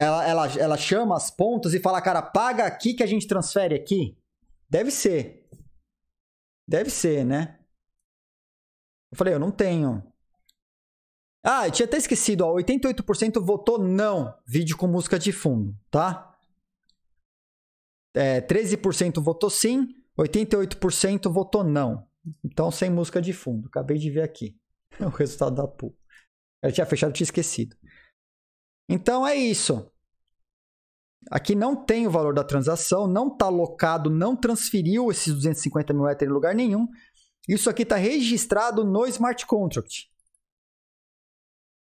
Speaker 1: Ela, ela, ela chama as pontas e fala, cara, paga aqui que a gente transfere aqui. Deve ser. Deve ser, né? Eu falei, eu não tenho. Ah, eu tinha até esquecido, ó, 88% votou não, vídeo com música de fundo, tá? é, 13% votou sim, 88% votou não. Então, sem música de fundo. Acabei de ver aqui (laughs) o resultado da pool. Eu tinha fechado, tinha esquecido. Então, é isso. Aqui não tem o valor da transação, não está locado, não transferiu esses 250 mil Ether em lugar nenhum. Isso aqui está registrado no smart contract.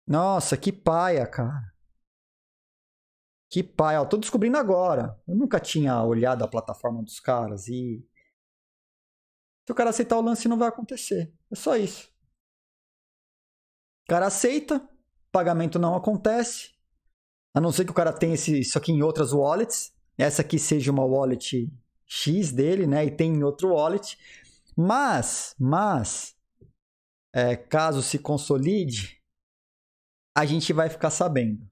Speaker 1: Nossa, que paia, cara. Que pai, ó, tô descobrindo agora. Eu nunca tinha olhado a plataforma dos caras e. Se o cara aceitar o lance, não vai acontecer. É só isso. O cara aceita, pagamento não acontece. A não ser que o cara tenha esse, isso aqui em outras wallets. Essa aqui seja uma wallet X dele, né? E tem em outro wallet. Mas, mas, é, caso se consolide, a gente vai ficar sabendo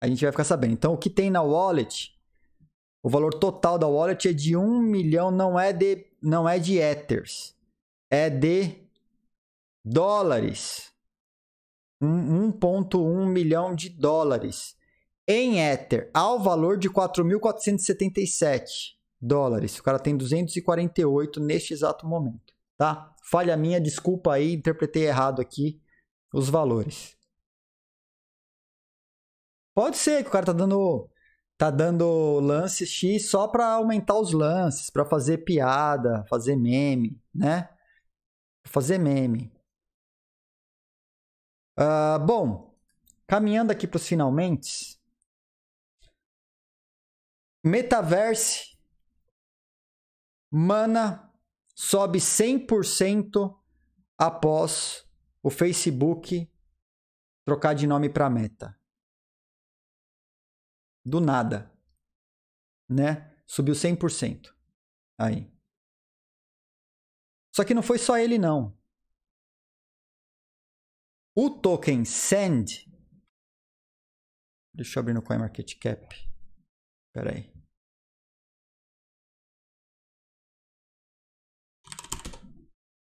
Speaker 1: a gente vai ficar sabendo. Então, o que tem na wallet, o valor total da wallet é de 1 milhão, não é de, não é de Ethers, é de dólares. 1,1 milhão de dólares em Ether ao valor de 4.477 dólares. O cara tem 248 neste exato momento, tá? Falha minha, desculpa aí, interpretei errado aqui os valores. Pode ser que o cara tá dando tá dando lance X só para aumentar os lances, para fazer piada, fazer meme, né? Fazer meme. Uh, bom, caminhando aqui para os finalmente. Metaverse. Mana sobe 100% após o Facebook trocar de nome para Meta do nada, né?
Speaker 2: Subiu 100% aí. Só que não foi só ele não. O token SAND, deixa eu abrir no CoinMarketCap, espera aí.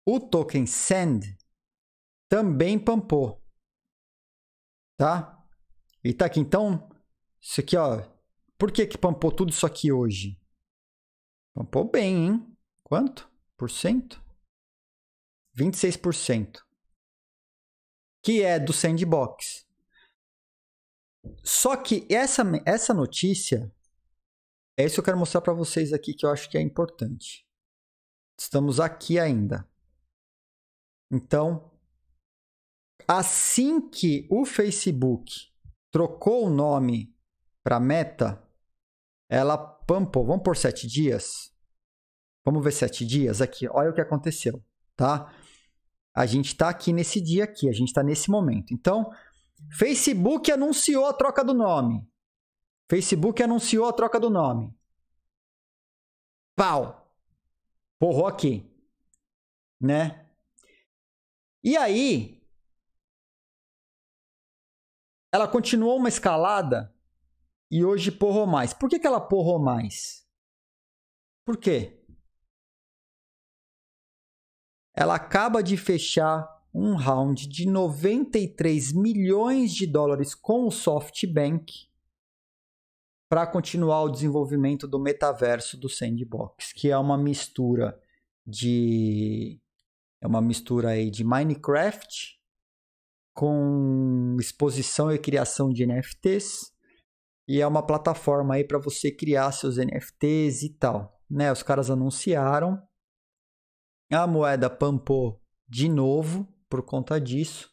Speaker 2: O
Speaker 1: token SAND também pampou, tá? E tá aqui, então, isso aqui, ó. Por que que pampou tudo isso aqui hoje? Pampou bem, hein? Quanto? Por cento? 26%. Que é do sandbox. Só que essa, essa notícia é isso que eu quero mostrar para vocês aqui que eu acho que é importante. Estamos aqui ainda. Então, assim que o Facebook trocou o nome para meta, ela pumpou, vamos por sete dias? Vamos ver sete dias aqui, olha o que aconteceu, tá? A gente está aqui nesse dia aqui, a gente está nesse momento. Então, Facebook anunciou a troca do nome. Facebook anunciou a troca do nome. Pau! Porrou aqui, né?
Speaker 2: E aí, ela continuou uma escalada e hoje porrou mais. Por que, que ela porrou mais? Por quê? Ela
Speaker 1: acaba de fechar um round de 93 milhões de dólares com o SoftBank para continuar o desenvolvimento do metaverso do Sandbox, que é uma mistura de é uma mistura aí de Minecraft com exposição e criação de NFTs e é uma plataforma aí para você criar seus NFTs e tal. Né? Os caras anunciaram, a moeda pampou de novo por conta disso,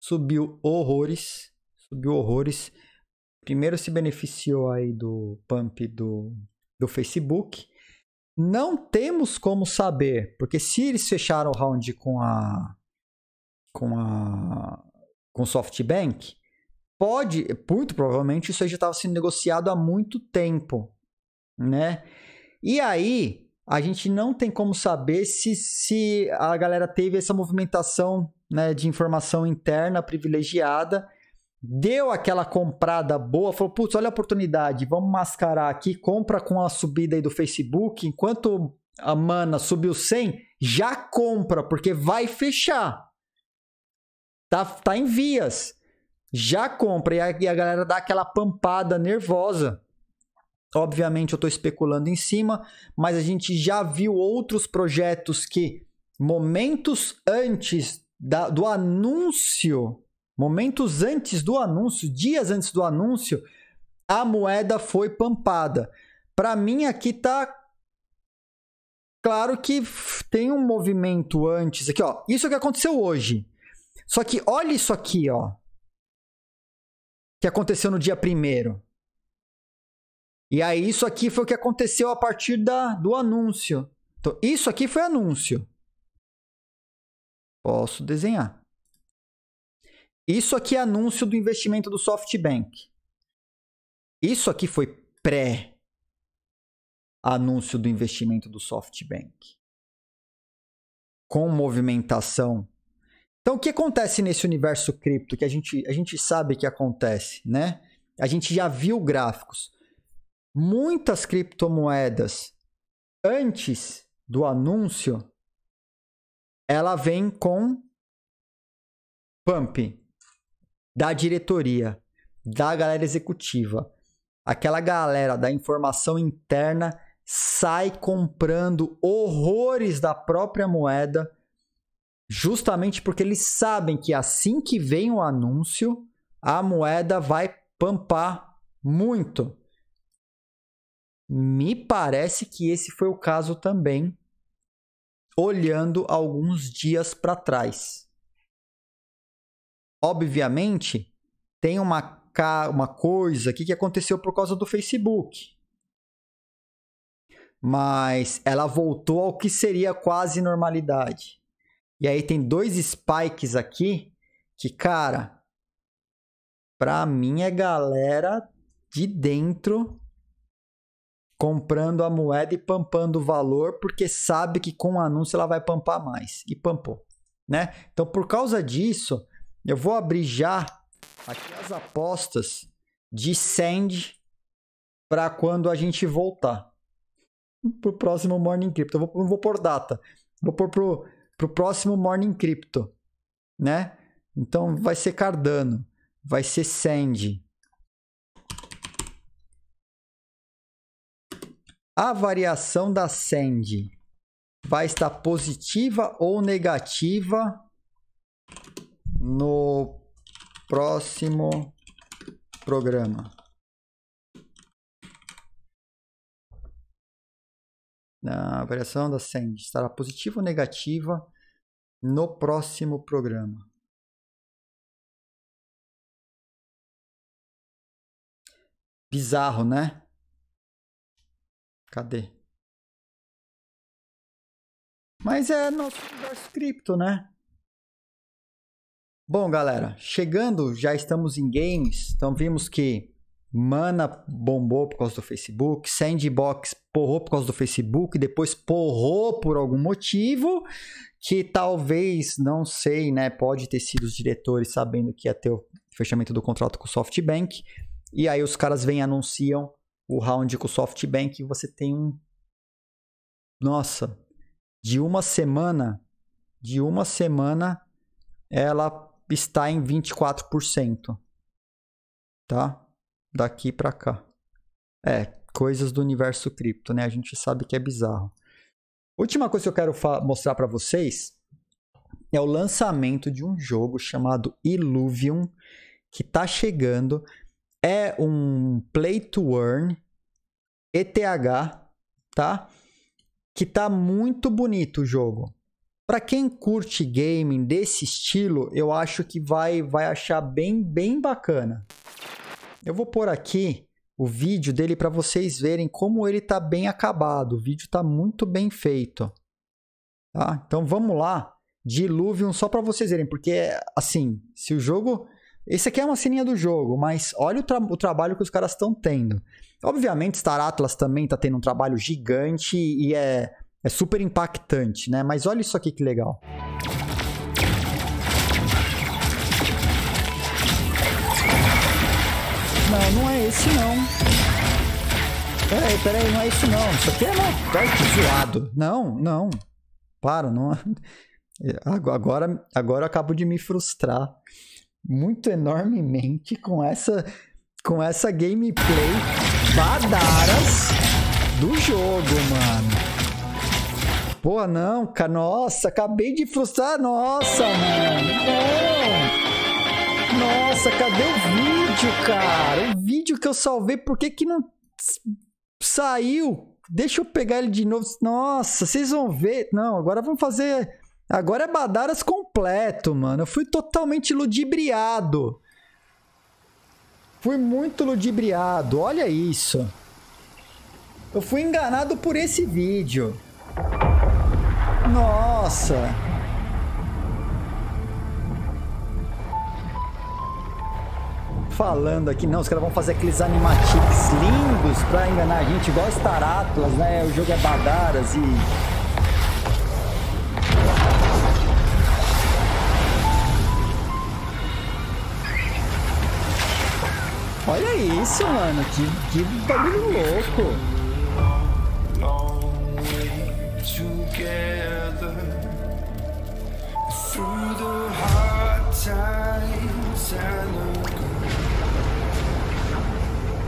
Speaker 1: subiu horrores, subiu horrores. Primeiro se beneficiou aí do pump do, do Facebook. Não temos como saber, porque se eles fecharam o round com a com a com o SoftBank, pode, muito provavelmente, isso aí já estava sendo negociado há muito tempo, né? E aí, a gente não tem como saber se, se a galera teve essa movimentação né, de informação interna privilegiada, deu aquela comprada boa, falou, putz, olha a oportunidade, vamos mascarar aqui, compra com a subida aí do Facebook, enquanto a mana subiu 100, já compra, porque vai fechar. Tá, tá em vias já compra e a, e a galera dá aquela pampada nervosa. Obviamente eu estou especulando em cima, mas a gente já viu outros projetos que momentos antes da, do anúncio, momentos antes do anúncio, dias antes do anúncio, a moeda foi pampada. Para mim aqui tá claro que tem um movimento antes aqui, ó. Isso é o que aconteceu hoje. Só que olha isso aqui, ó que aconteceu no dia primeiro. E aí, isso aqui foi o que aconteceu a partir da, do anúncio. Então, isso aqui foi anúncio. Posso desenhar. Isso aqui é anúncio do investimento do SoftBank. Isso aqui foi pré-anúncio do investimento do SoftBank. Com movimentação então, o que acontece nesse universo cripto que a gente, a gente sabe que acontece, né? A gente já viu gráficos. Muitas criptomoedas, antes do anúncio, ela vem com pump da diretoria, da galera executiva. Aquela galera da informação interna sai comprando horrores da própria moeda justamente porque eles sabem que assim que vem o anúncio, a moeda vai pampar muito. Me parece que esse foi o caso também, olhando alguns dias para trás. Obviamente, tem uma, uma coisa aqui que aconteceu por causa do Facebook mas ela voltou ao que seria quase normalidade. E aí tem dois spikes aqui que, cara, pra mim é galera de dentro comprando a moeda e pampando o valor porque sabe que com o anúncio ela vai pampar mais. E pampou, né? Então, por causa disso, eu vou abrir já aqui as apostas de send para quando a gente voltar pro próximo Morning Crypto. Eu vou, não vou por data. Vou por pro para o próximo Morning Crypto, né? Então vai ser Cardano, vai ser Sand. A variação da Sand vai estar positiva ou negativa no próximo programa.
Speaker 2: Na variação da Sand estará positiva ou negativa no próximo programa. Bizarro, né? Cadê? Mas é nosso universo cripto,
Speaker 1: né? Bom, galera, chegando, já estamos em games, então vimos que Mana bombou por causa do Facebook, Sandbox porrou por causa do Facebook, depois porrou por algum motivo que talvez, não sei, né, pode ter sido os diretores sabendo que ia ter o fechamento do contrato com o SoftBank. E aí os caras vêm anunciam o round com o SoftBank e você tem um Nossa, de uma semana, de uma semana ela está em 24%, tá? daqui para cá. É, coisas do universo cripto, né? A gente sabe que é bizarro. Última coisa que eu quero mostrar para vocês é o lançamento de um jogo chamado Illuvium, que tá chegando. É um play to earn ETH, tá? Que tá muito bonito o jogo. Para quem curte gaming desse estilo, eu acho que vai vai achar bem bem bacana. Eu vou pôr aqui o vídeo dele para vocês verem como ele está bem acabado. O vídeo está muito bem feito. Tá? Então vamos lá, Diluvium, só para vocês verem, porque assim, se o jogo... Esse aqui é uma ceninha do jogo, mas olha o, tra o trabalho que os caras estão tendo. Obviamente, Star Atlas também está tendo um trabalho gigante e é, é super impactante, né? Mas olha isso aqui que legal. Música Não, não é esse não. Peraí, peraí, não é isso não. Isso aqui é uma... torta tá zoado. Não, não. Para, não. É. É, agora, agora eu acabo de me frustrar muito enormemente com essa com essa gameplay badaras do jogo, mano. Pô, não, cara, nossa, acabei de frustrar, nossa, mano. Não. É. Nossa, cadê o vídeo, cara? O vídeo que eu salvei, por que que não saiu? Deixa eu pegar ele de novo. Nossa, vocês vão ver. Não, agora vamos fazer... Agora é Badaras completo, mano. Eu fui totalmente ludibriado. Fui muito ludibriado. Olha isso. Eu fui enganado por esse vídeo. Nossa. falando aqui, não, os caras vão fazer aqueles animatics lindos pra enganar a gente, igual as né? O jogo é badaras e... Olha isso, mano, que, que bagulho louco. Through the hard times and the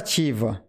Speaker 1: expectativa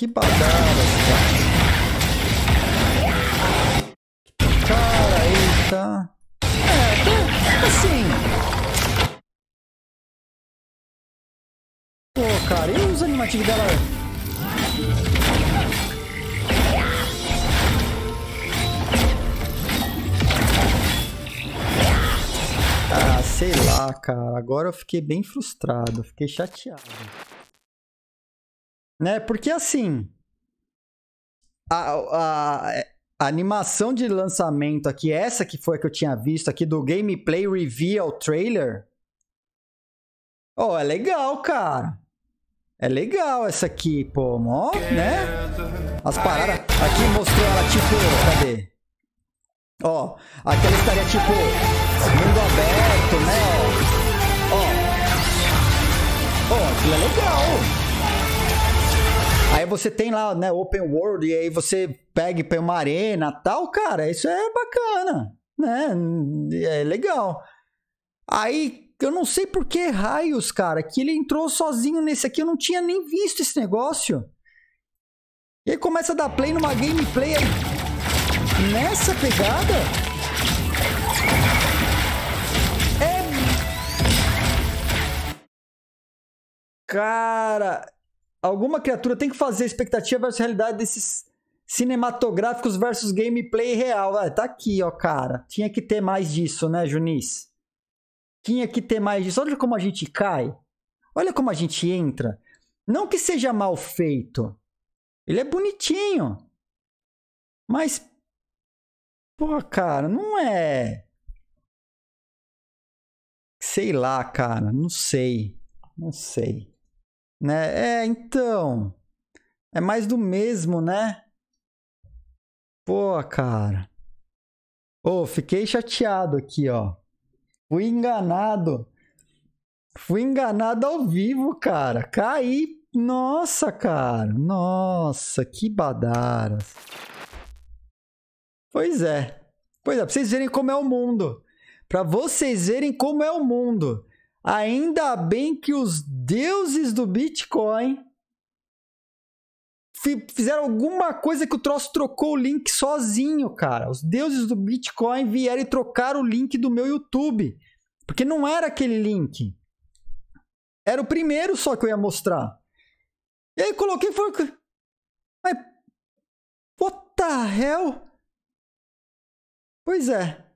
Speaker 1: que badala, cara. Cara, tá... É, tá
Speaker 2: assim... Pô, cara, e os
Speaker 1: animativos dela... Ah, sei lá, cara. Agora eu fiquei bem frustrado, fiquei chateado. Né? Porque assim. A, a, a animação de lançamento aqui, essa que foi a que eu tinha visto aqui, do gameplay reveal trailer. Oh, é legal, cara. É legal essa aqui, pô, mó, né? As paradas. Aqui mostrou ela, tipo, cadê? Ó, aqui ela estaria, tipo, mundo aberto, né? Ó, ó, aquilo é legal. Aí você tem lá, né, open world, e aí você pega para uma arena tal, cara, isso é bacana, né? É legal. Aí eu não sei por que raios, cara, que ele entrou sozinho nesse aqui, eu não tinha nem visto esse negócio. E aí começa a dar play numa gameplay aí, nessa pegada. É. Cara, alguma criatura tem que fazer expectativa versus realidade desses cinematográficos versus gameplay real. Ah, tá aqui, ó, cara. Tinha que ter mais disso, né, Junis? Tinha que ter mais disso. Olha como a gente cai. Olha como a gente entra. Não que seja mal feito. Ele é bonitinho. Mas.
Speaker 2: Pô, cara, não é.
Speaker 1: Sei lá, cara. Não sei. Não sei. Né? É, então. É mais do mesmo, né? Pô, cara. Ô, oh, fiquei chateado aqui, ó. Fui enganado. Fui enganado ao vivo, cara. Caí. Nossa, cara. Nossa, que badara Pois é. Pois é, pra vocês verem como é o mundo. Pra vocês verem como é o mundo. Ainda bem que os deuses do Bitcoin fizeram alguma coisa que o troço trocou o link sozinho, cara. Os deuses do Bitcoin vieram e trocaram o link do meu YouTube. Porque não era aquele link. Era o primeiro só que eu ia mostrar. E aí coloquei e foi. Mas. What the hell? Pois é.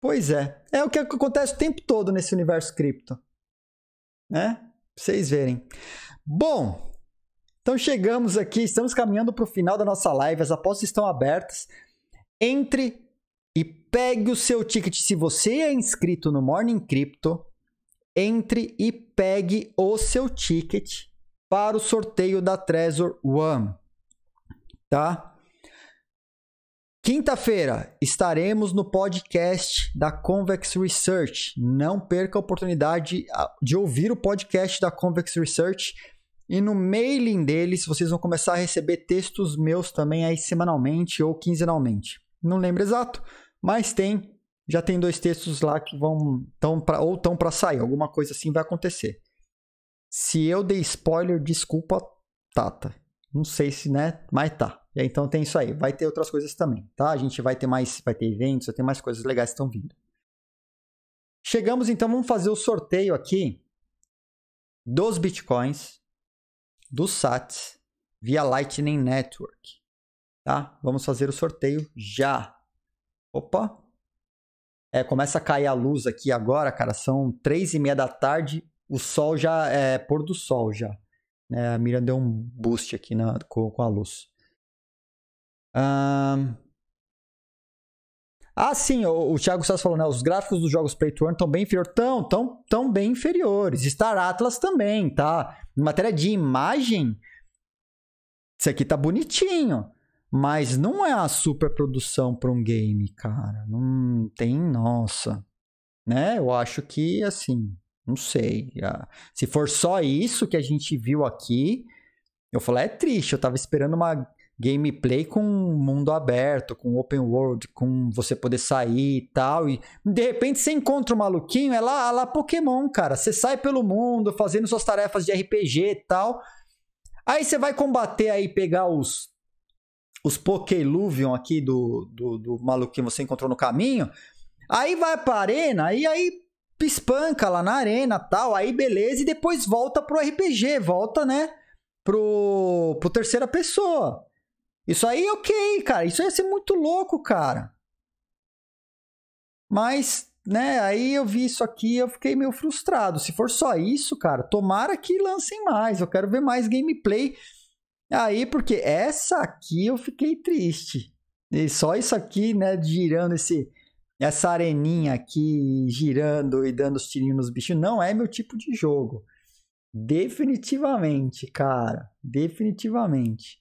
Speaker 1: Pois é. É o que acontece o tempo todo nesse universo cripto. Né? Pra vocês verem. Bom, então chegamos aqui, estamos caminhando para o final da nossa live. As apostas estão abertas. Entre e pegue o seu ticket. Se você é inscrito no Morning Crypto, entre e pegue o seu ticket para o sorteio da Trezor One. Tá? Quinta-feira estaremos no podcast da Convex Research. Não perca a oportunidade ah, de ouvir o podcast da Convex Research. E no mailing deles vocês vão começar a receber textos meus também aí semanalmente ou quinzenalmente. Não lembro exato, mas tem. Já tem dois textos lá que vão tão pra, ou estão para sair. Alguma coisa assim vai acontecer. Se eu dei spoiler, desculpa, Tata. Não sei se, né? Mas tá. Então tem isso aí. Vai ter outras coisas também, tá? A gente vai ter mais, vai ter eventos, vai ter mais coisas legais que estão vindo. Chegamos então, vamos fazer o sorteio aqui dos bitcoins, dos sats via Lightning Network, tá? Vamos fazer o sorteio já. Opa. É, começa a cair a luz aqui agora, cara. São três e meia da tarde. O sol já é pôr do sol já. É, a Miriam deu um boost aqui na, com, com a luz. Ah, sim, o, o Thiago Sass falou, né? Os gráficos dos jogos Play to Earn estão bem inferiores. Estão tão, tão bem inferiores. Star Atlas também, tá? Em matéria de imagem, isso aqui tá bonitinho. Mas não é a super produção para um game, cara. Não tem, nossa. Né? Eu acho que, assim, não sei. Ah, se for só isso que a gente viu aqui, eu falei, é triste. Eu tava esperando uma gameplay com mundo aberto, com open world, com você poder sair e tal. E de repente você encontra um maluquinho, é lá, lá Pokémon, cara. Você sai pelo mundo fazendo suas tarefas de RPG e tal. Aí você vai combater aí, pegar os os Pokéluvion aqui do, do, do maluquinho que você encontrou no caminho. Aí vai pra arena e aí espanca lá na arena tal. Aí beleza, e depois volta pro RPG, volta, né? Pro, pro terceira pessoa. Isso aí, ok, cara. Isso ia ser muito louco, cara. Mas, né, aí eu vi isso aqui eu fiquei meio frustrado. Se for só isso, cara, tomara que lancem mais. Eu quero ver mais gameplay aí, porque essa aqui eu fiquei triste. E só isso aqui, né, girando esse essa areninha aqui girando e dando os tirinhos nos bichos não é meu tipo de jogo. Definitivamente, cara, definitivamente,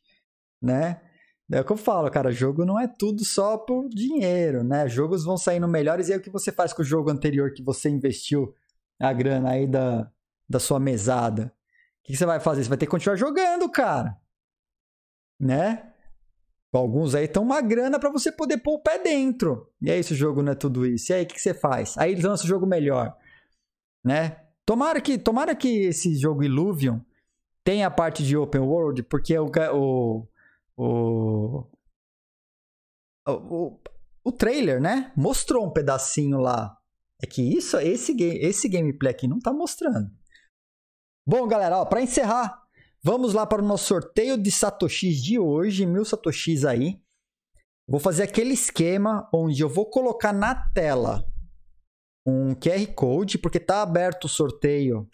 Speaker 1: né? É o que eu falo, cara. Jogo não é tudo só por dinheiro, né? Jogos vão saindo melhores e aí é o que você faz com o jogo anterior que você investiu a grana aí da, da sua mesada? O que você vai fazer? Você vai ter que continuar jogando, cara. Né? Alguns aí estão uma grana para você poder pôr o pé dentro. E aí, se o jogo não é tudo isso. E aí, o que você faz? Aí eles lançam o jogo melhor. Né? Tomara que, tomara que esse jogo Illuvion tenha a parte de open world, porque o, o o, o, o trailer, né? Mostrou um pedacinho lá. É que isso, esse, game, esse gameplay aqui não tá mostrando. Bom, galera, ó, pra encerrar, vamos lá para o nosso sorteio de satoshis de hoje, mil satoshis aí. Vou fazer aquele esquema onde eu vou colocar na tela um QR Code, porque tá aberto o sorteio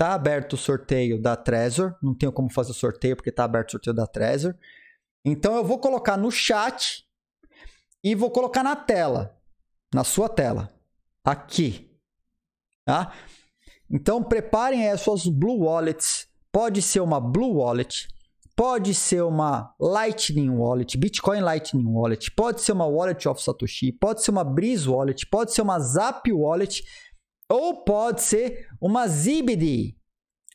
Speaker 1: Tá aberto o sorteio da Trezor. Não tenho como fazer o sorteio porque tá aberto o sorteio da Trezor. Então eu vou colocar no chat e vou colocar na tela, na sua tela, aqui, tá? Então preparem as suas Blue Wallets. Pode ser uma Blue Wallet, pode ser uma Lightning Wallet, Bitcoin Lightning Wallet, pode ser uma Wallet of Satoshi, pode ser uma Breeze Wallet, pode ser uma Zap Wallet ou pode ser uma ZBD.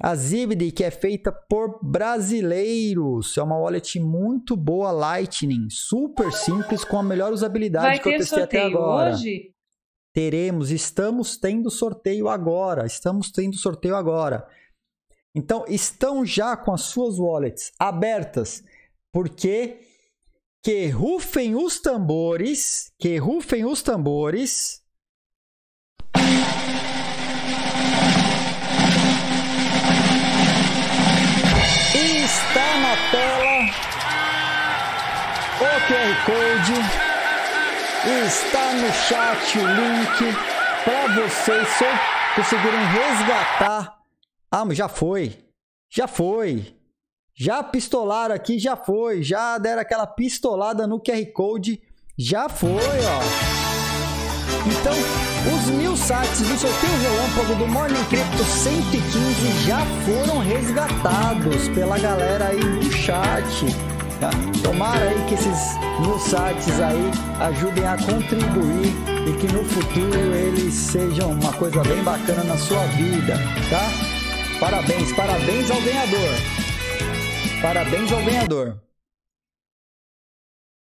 Speaker 1: A ZBD que é feita por brasileiros. É uma wallet muito boa, Lightning. Super simples, com a melhor usabilidade Vai que eu testei até agora. Hoje? Teremos, estamos tendo sorteio agora. Estamos tendo sorteio agora. Então, estão já com as suas wallets abertas, porque que rufem os tambores, que rufem os tambores, tela o QR Code, está no chat o link para vocês só conseguirem resgatar. Ah, mas já foi, já foi. Já pistolaram aqui, já foi. Já deram aquela pistolada no QR Code, já foi, ó. Então, os mil sites do sorteio relâmpago do Morning Crypto 115 já foram resgatados pela galera aí no chat. Tá? Tomara aí que esses mil sites aí ajudem a contribuir e que no futuro eles sejam uma coisa bem bacana na sua vida, tá? Parabéns, parabéns ao ganhador. Parabéns ao ganhador.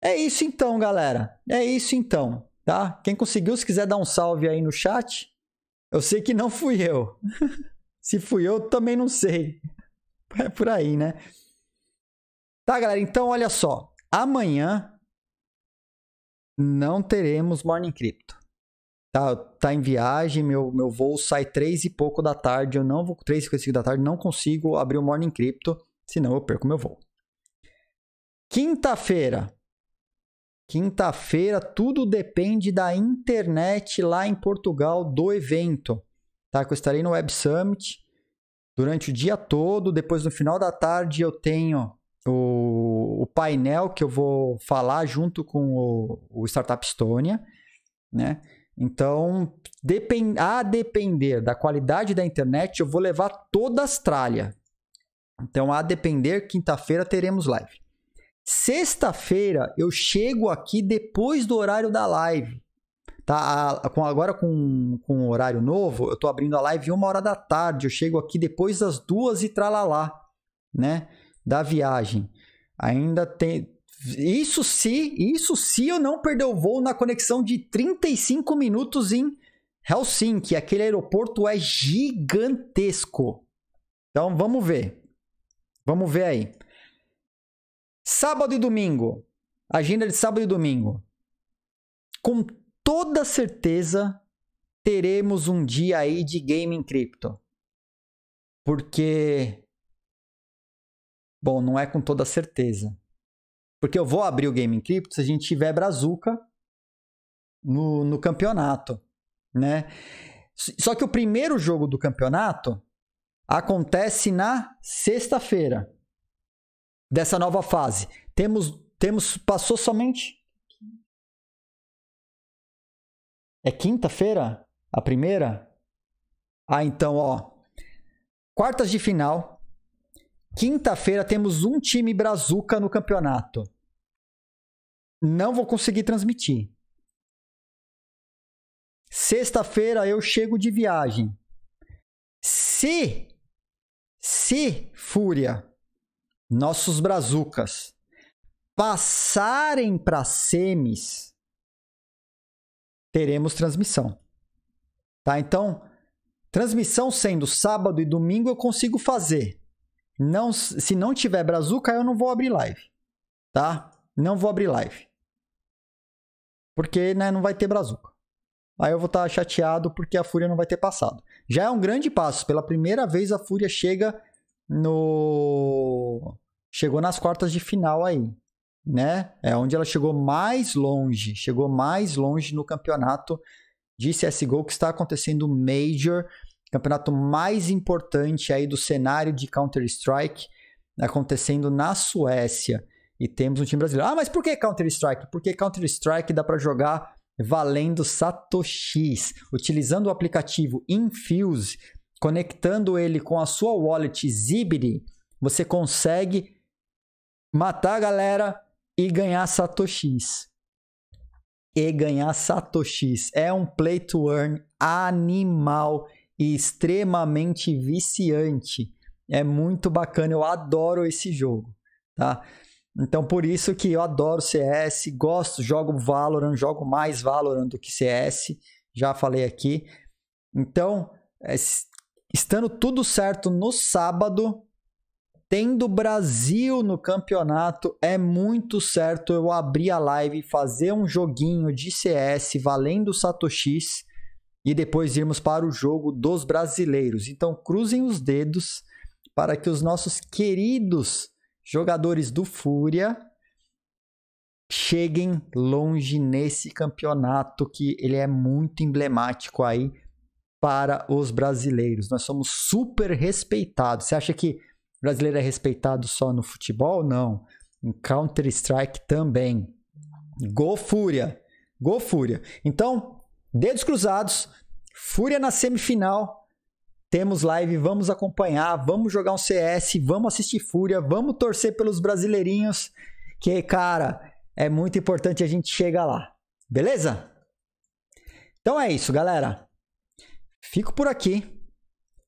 Speaker 1: É isso então, galera. É isso então tá? Quem conseguiu, se quiser dar um salve aí no chat, eu sei que não fui eu. se fui eu, também não sei. É por aí, né? Tá, galera, então olha só. Amanhã não teremos Morning Crypto. Tá, tá em viagem, meu, meu voo sai três e pouco da tarde, eu não vou, três e cinco da tarde, não consigo abrir o Morning Crypto, senão eu perco meu voo. Quinta-feira, Quinta-feira, tudo depende da internet lá em Portugal do evento. Tá? eu estarei no Web Summit durante o dia todo. Depois, no final da tarde, eu tenho o, o painel que eu vou falar junto com o, o Startup Estônia. Né? Então, depend, a depender da qualidade da internet, eu vou levar toda a Austrália. Então, a depender, quinta-feira teremos live. Sexta-feira eu chego aqui depois do horário da live. Tá, agora com, com o horário novo, eu tô abrindo a live uma hora da tarde. Eu chego aqui depois das duas e tralalá, né? Da viagem. Ainda tem. Isso se, isso se eu não perder o voo na conexão de 35 minutos em Helsinki. Aquele aeroporto é gigantesco. Então vamos ver. Vamos ver aí. Sábado e domingo. Agenda de sábado e domingo. Com toda certeza teremos um dia aí de gaming cripto. Porque Bom, não é com toda certeza. Porque eu vou abrir o gaming cripto se a gente tiver Brazuca no, no campeonato, né? Só que o primeiro jogo do campeonato acontece na sexta-feira dessa nova fase. Temos, temos passou somente É quinta-feira a primeira? Ah, então, ó. Quartas de final. Quinta-feira temos um time brazuca no campeonato. Não vou conseguir transmitir. Sexta-feira eu chego de viagem. Se se Fúria nossos brazucas, passarem para semis, teremos transmissão. Tá? Então, transmissão sendo sábado e domingo eu consigo fazer. Não, se não tiver brazuca, eu não vou abrir live, tá? Não vou abrir live. Porque, né, não vai ter brazuca. Aí eu vou estar tá chateado porque a Fúria não vai ter passado. Já é um grande passo. Pela primeira vez a Fúria chega no chegou nas quartas de final aí, né? É onde ela chegou mais longe, chegou mais longe no campeonato de CS:GO que está acontecendo Major, campeonato mais importante aí do cenário de Counter-Strike acontecendo na Suécia. E temos um time brasileiro. Ah, mas por que Counter-Strike? Porque Counter-Strike dá para jogar valendo satoshis, utilizando o aplicativo Infuse conectando ele com a sua wallet Zibiri, você consegue matar a galera e ganhar satoshis. E ganhar satoshis é um play to earn animal e extremamente viciante. É muito bacana, eu adoro esse jogo, tá? Então por isso que eu adoro CS, gosto, jogo Valorant, jogo mais Valorant do que CS, já falei aqui. Então, Estando tudo certo no sábado, tendo Brasil no campeonato, é muito certo eu abrir a live, fazer um joguinho de CS valendo Satoshis e depois irmos para o jogo dos brasileiros. Então cruzem os dedos para que os nossos queridos jogadores do Fúria cheguem longe nesse campeonato que ele é muito emblemático aí para os brasileiros. Nós somos super respeitados. Você acha que brasileiro é respeitado só no futebol? Não. Em Counter-Strike também. Go Fúria. Go Fúria. Então, dedos cruzados. Fúria na semifinal. Temos live, vamos acompanhar, vamos jogar um CS, vamos assistir Fúria, vamos torcer pelos brasileirinhos, que cara, é muito importante a gente chegar lá. Beleza? Então é isso, galera. Fico por aqui.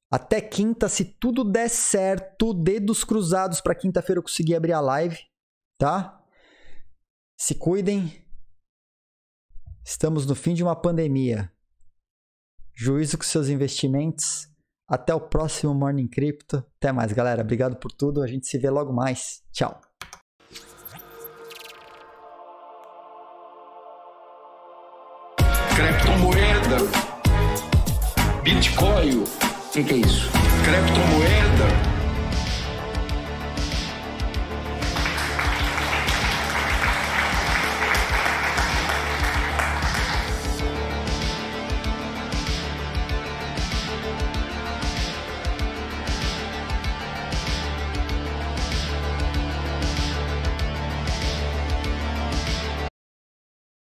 Speaker 1: Até quinta, se tudo der certo, dedos cruzados para quinta-feira eu conseguir abrir a live, tá? Se cuidem. Estamos no fim de uma pandemia. Juízo com seus investimentos. Até o próximo Morning Crypto. Até mais, galera. Obrigado por tudo. A gente se vê logo mais. Tchau.
Speaker 2: Criptomoeda
Speaker 3: Bitcoin. O que, que é isso? Criptomoeda.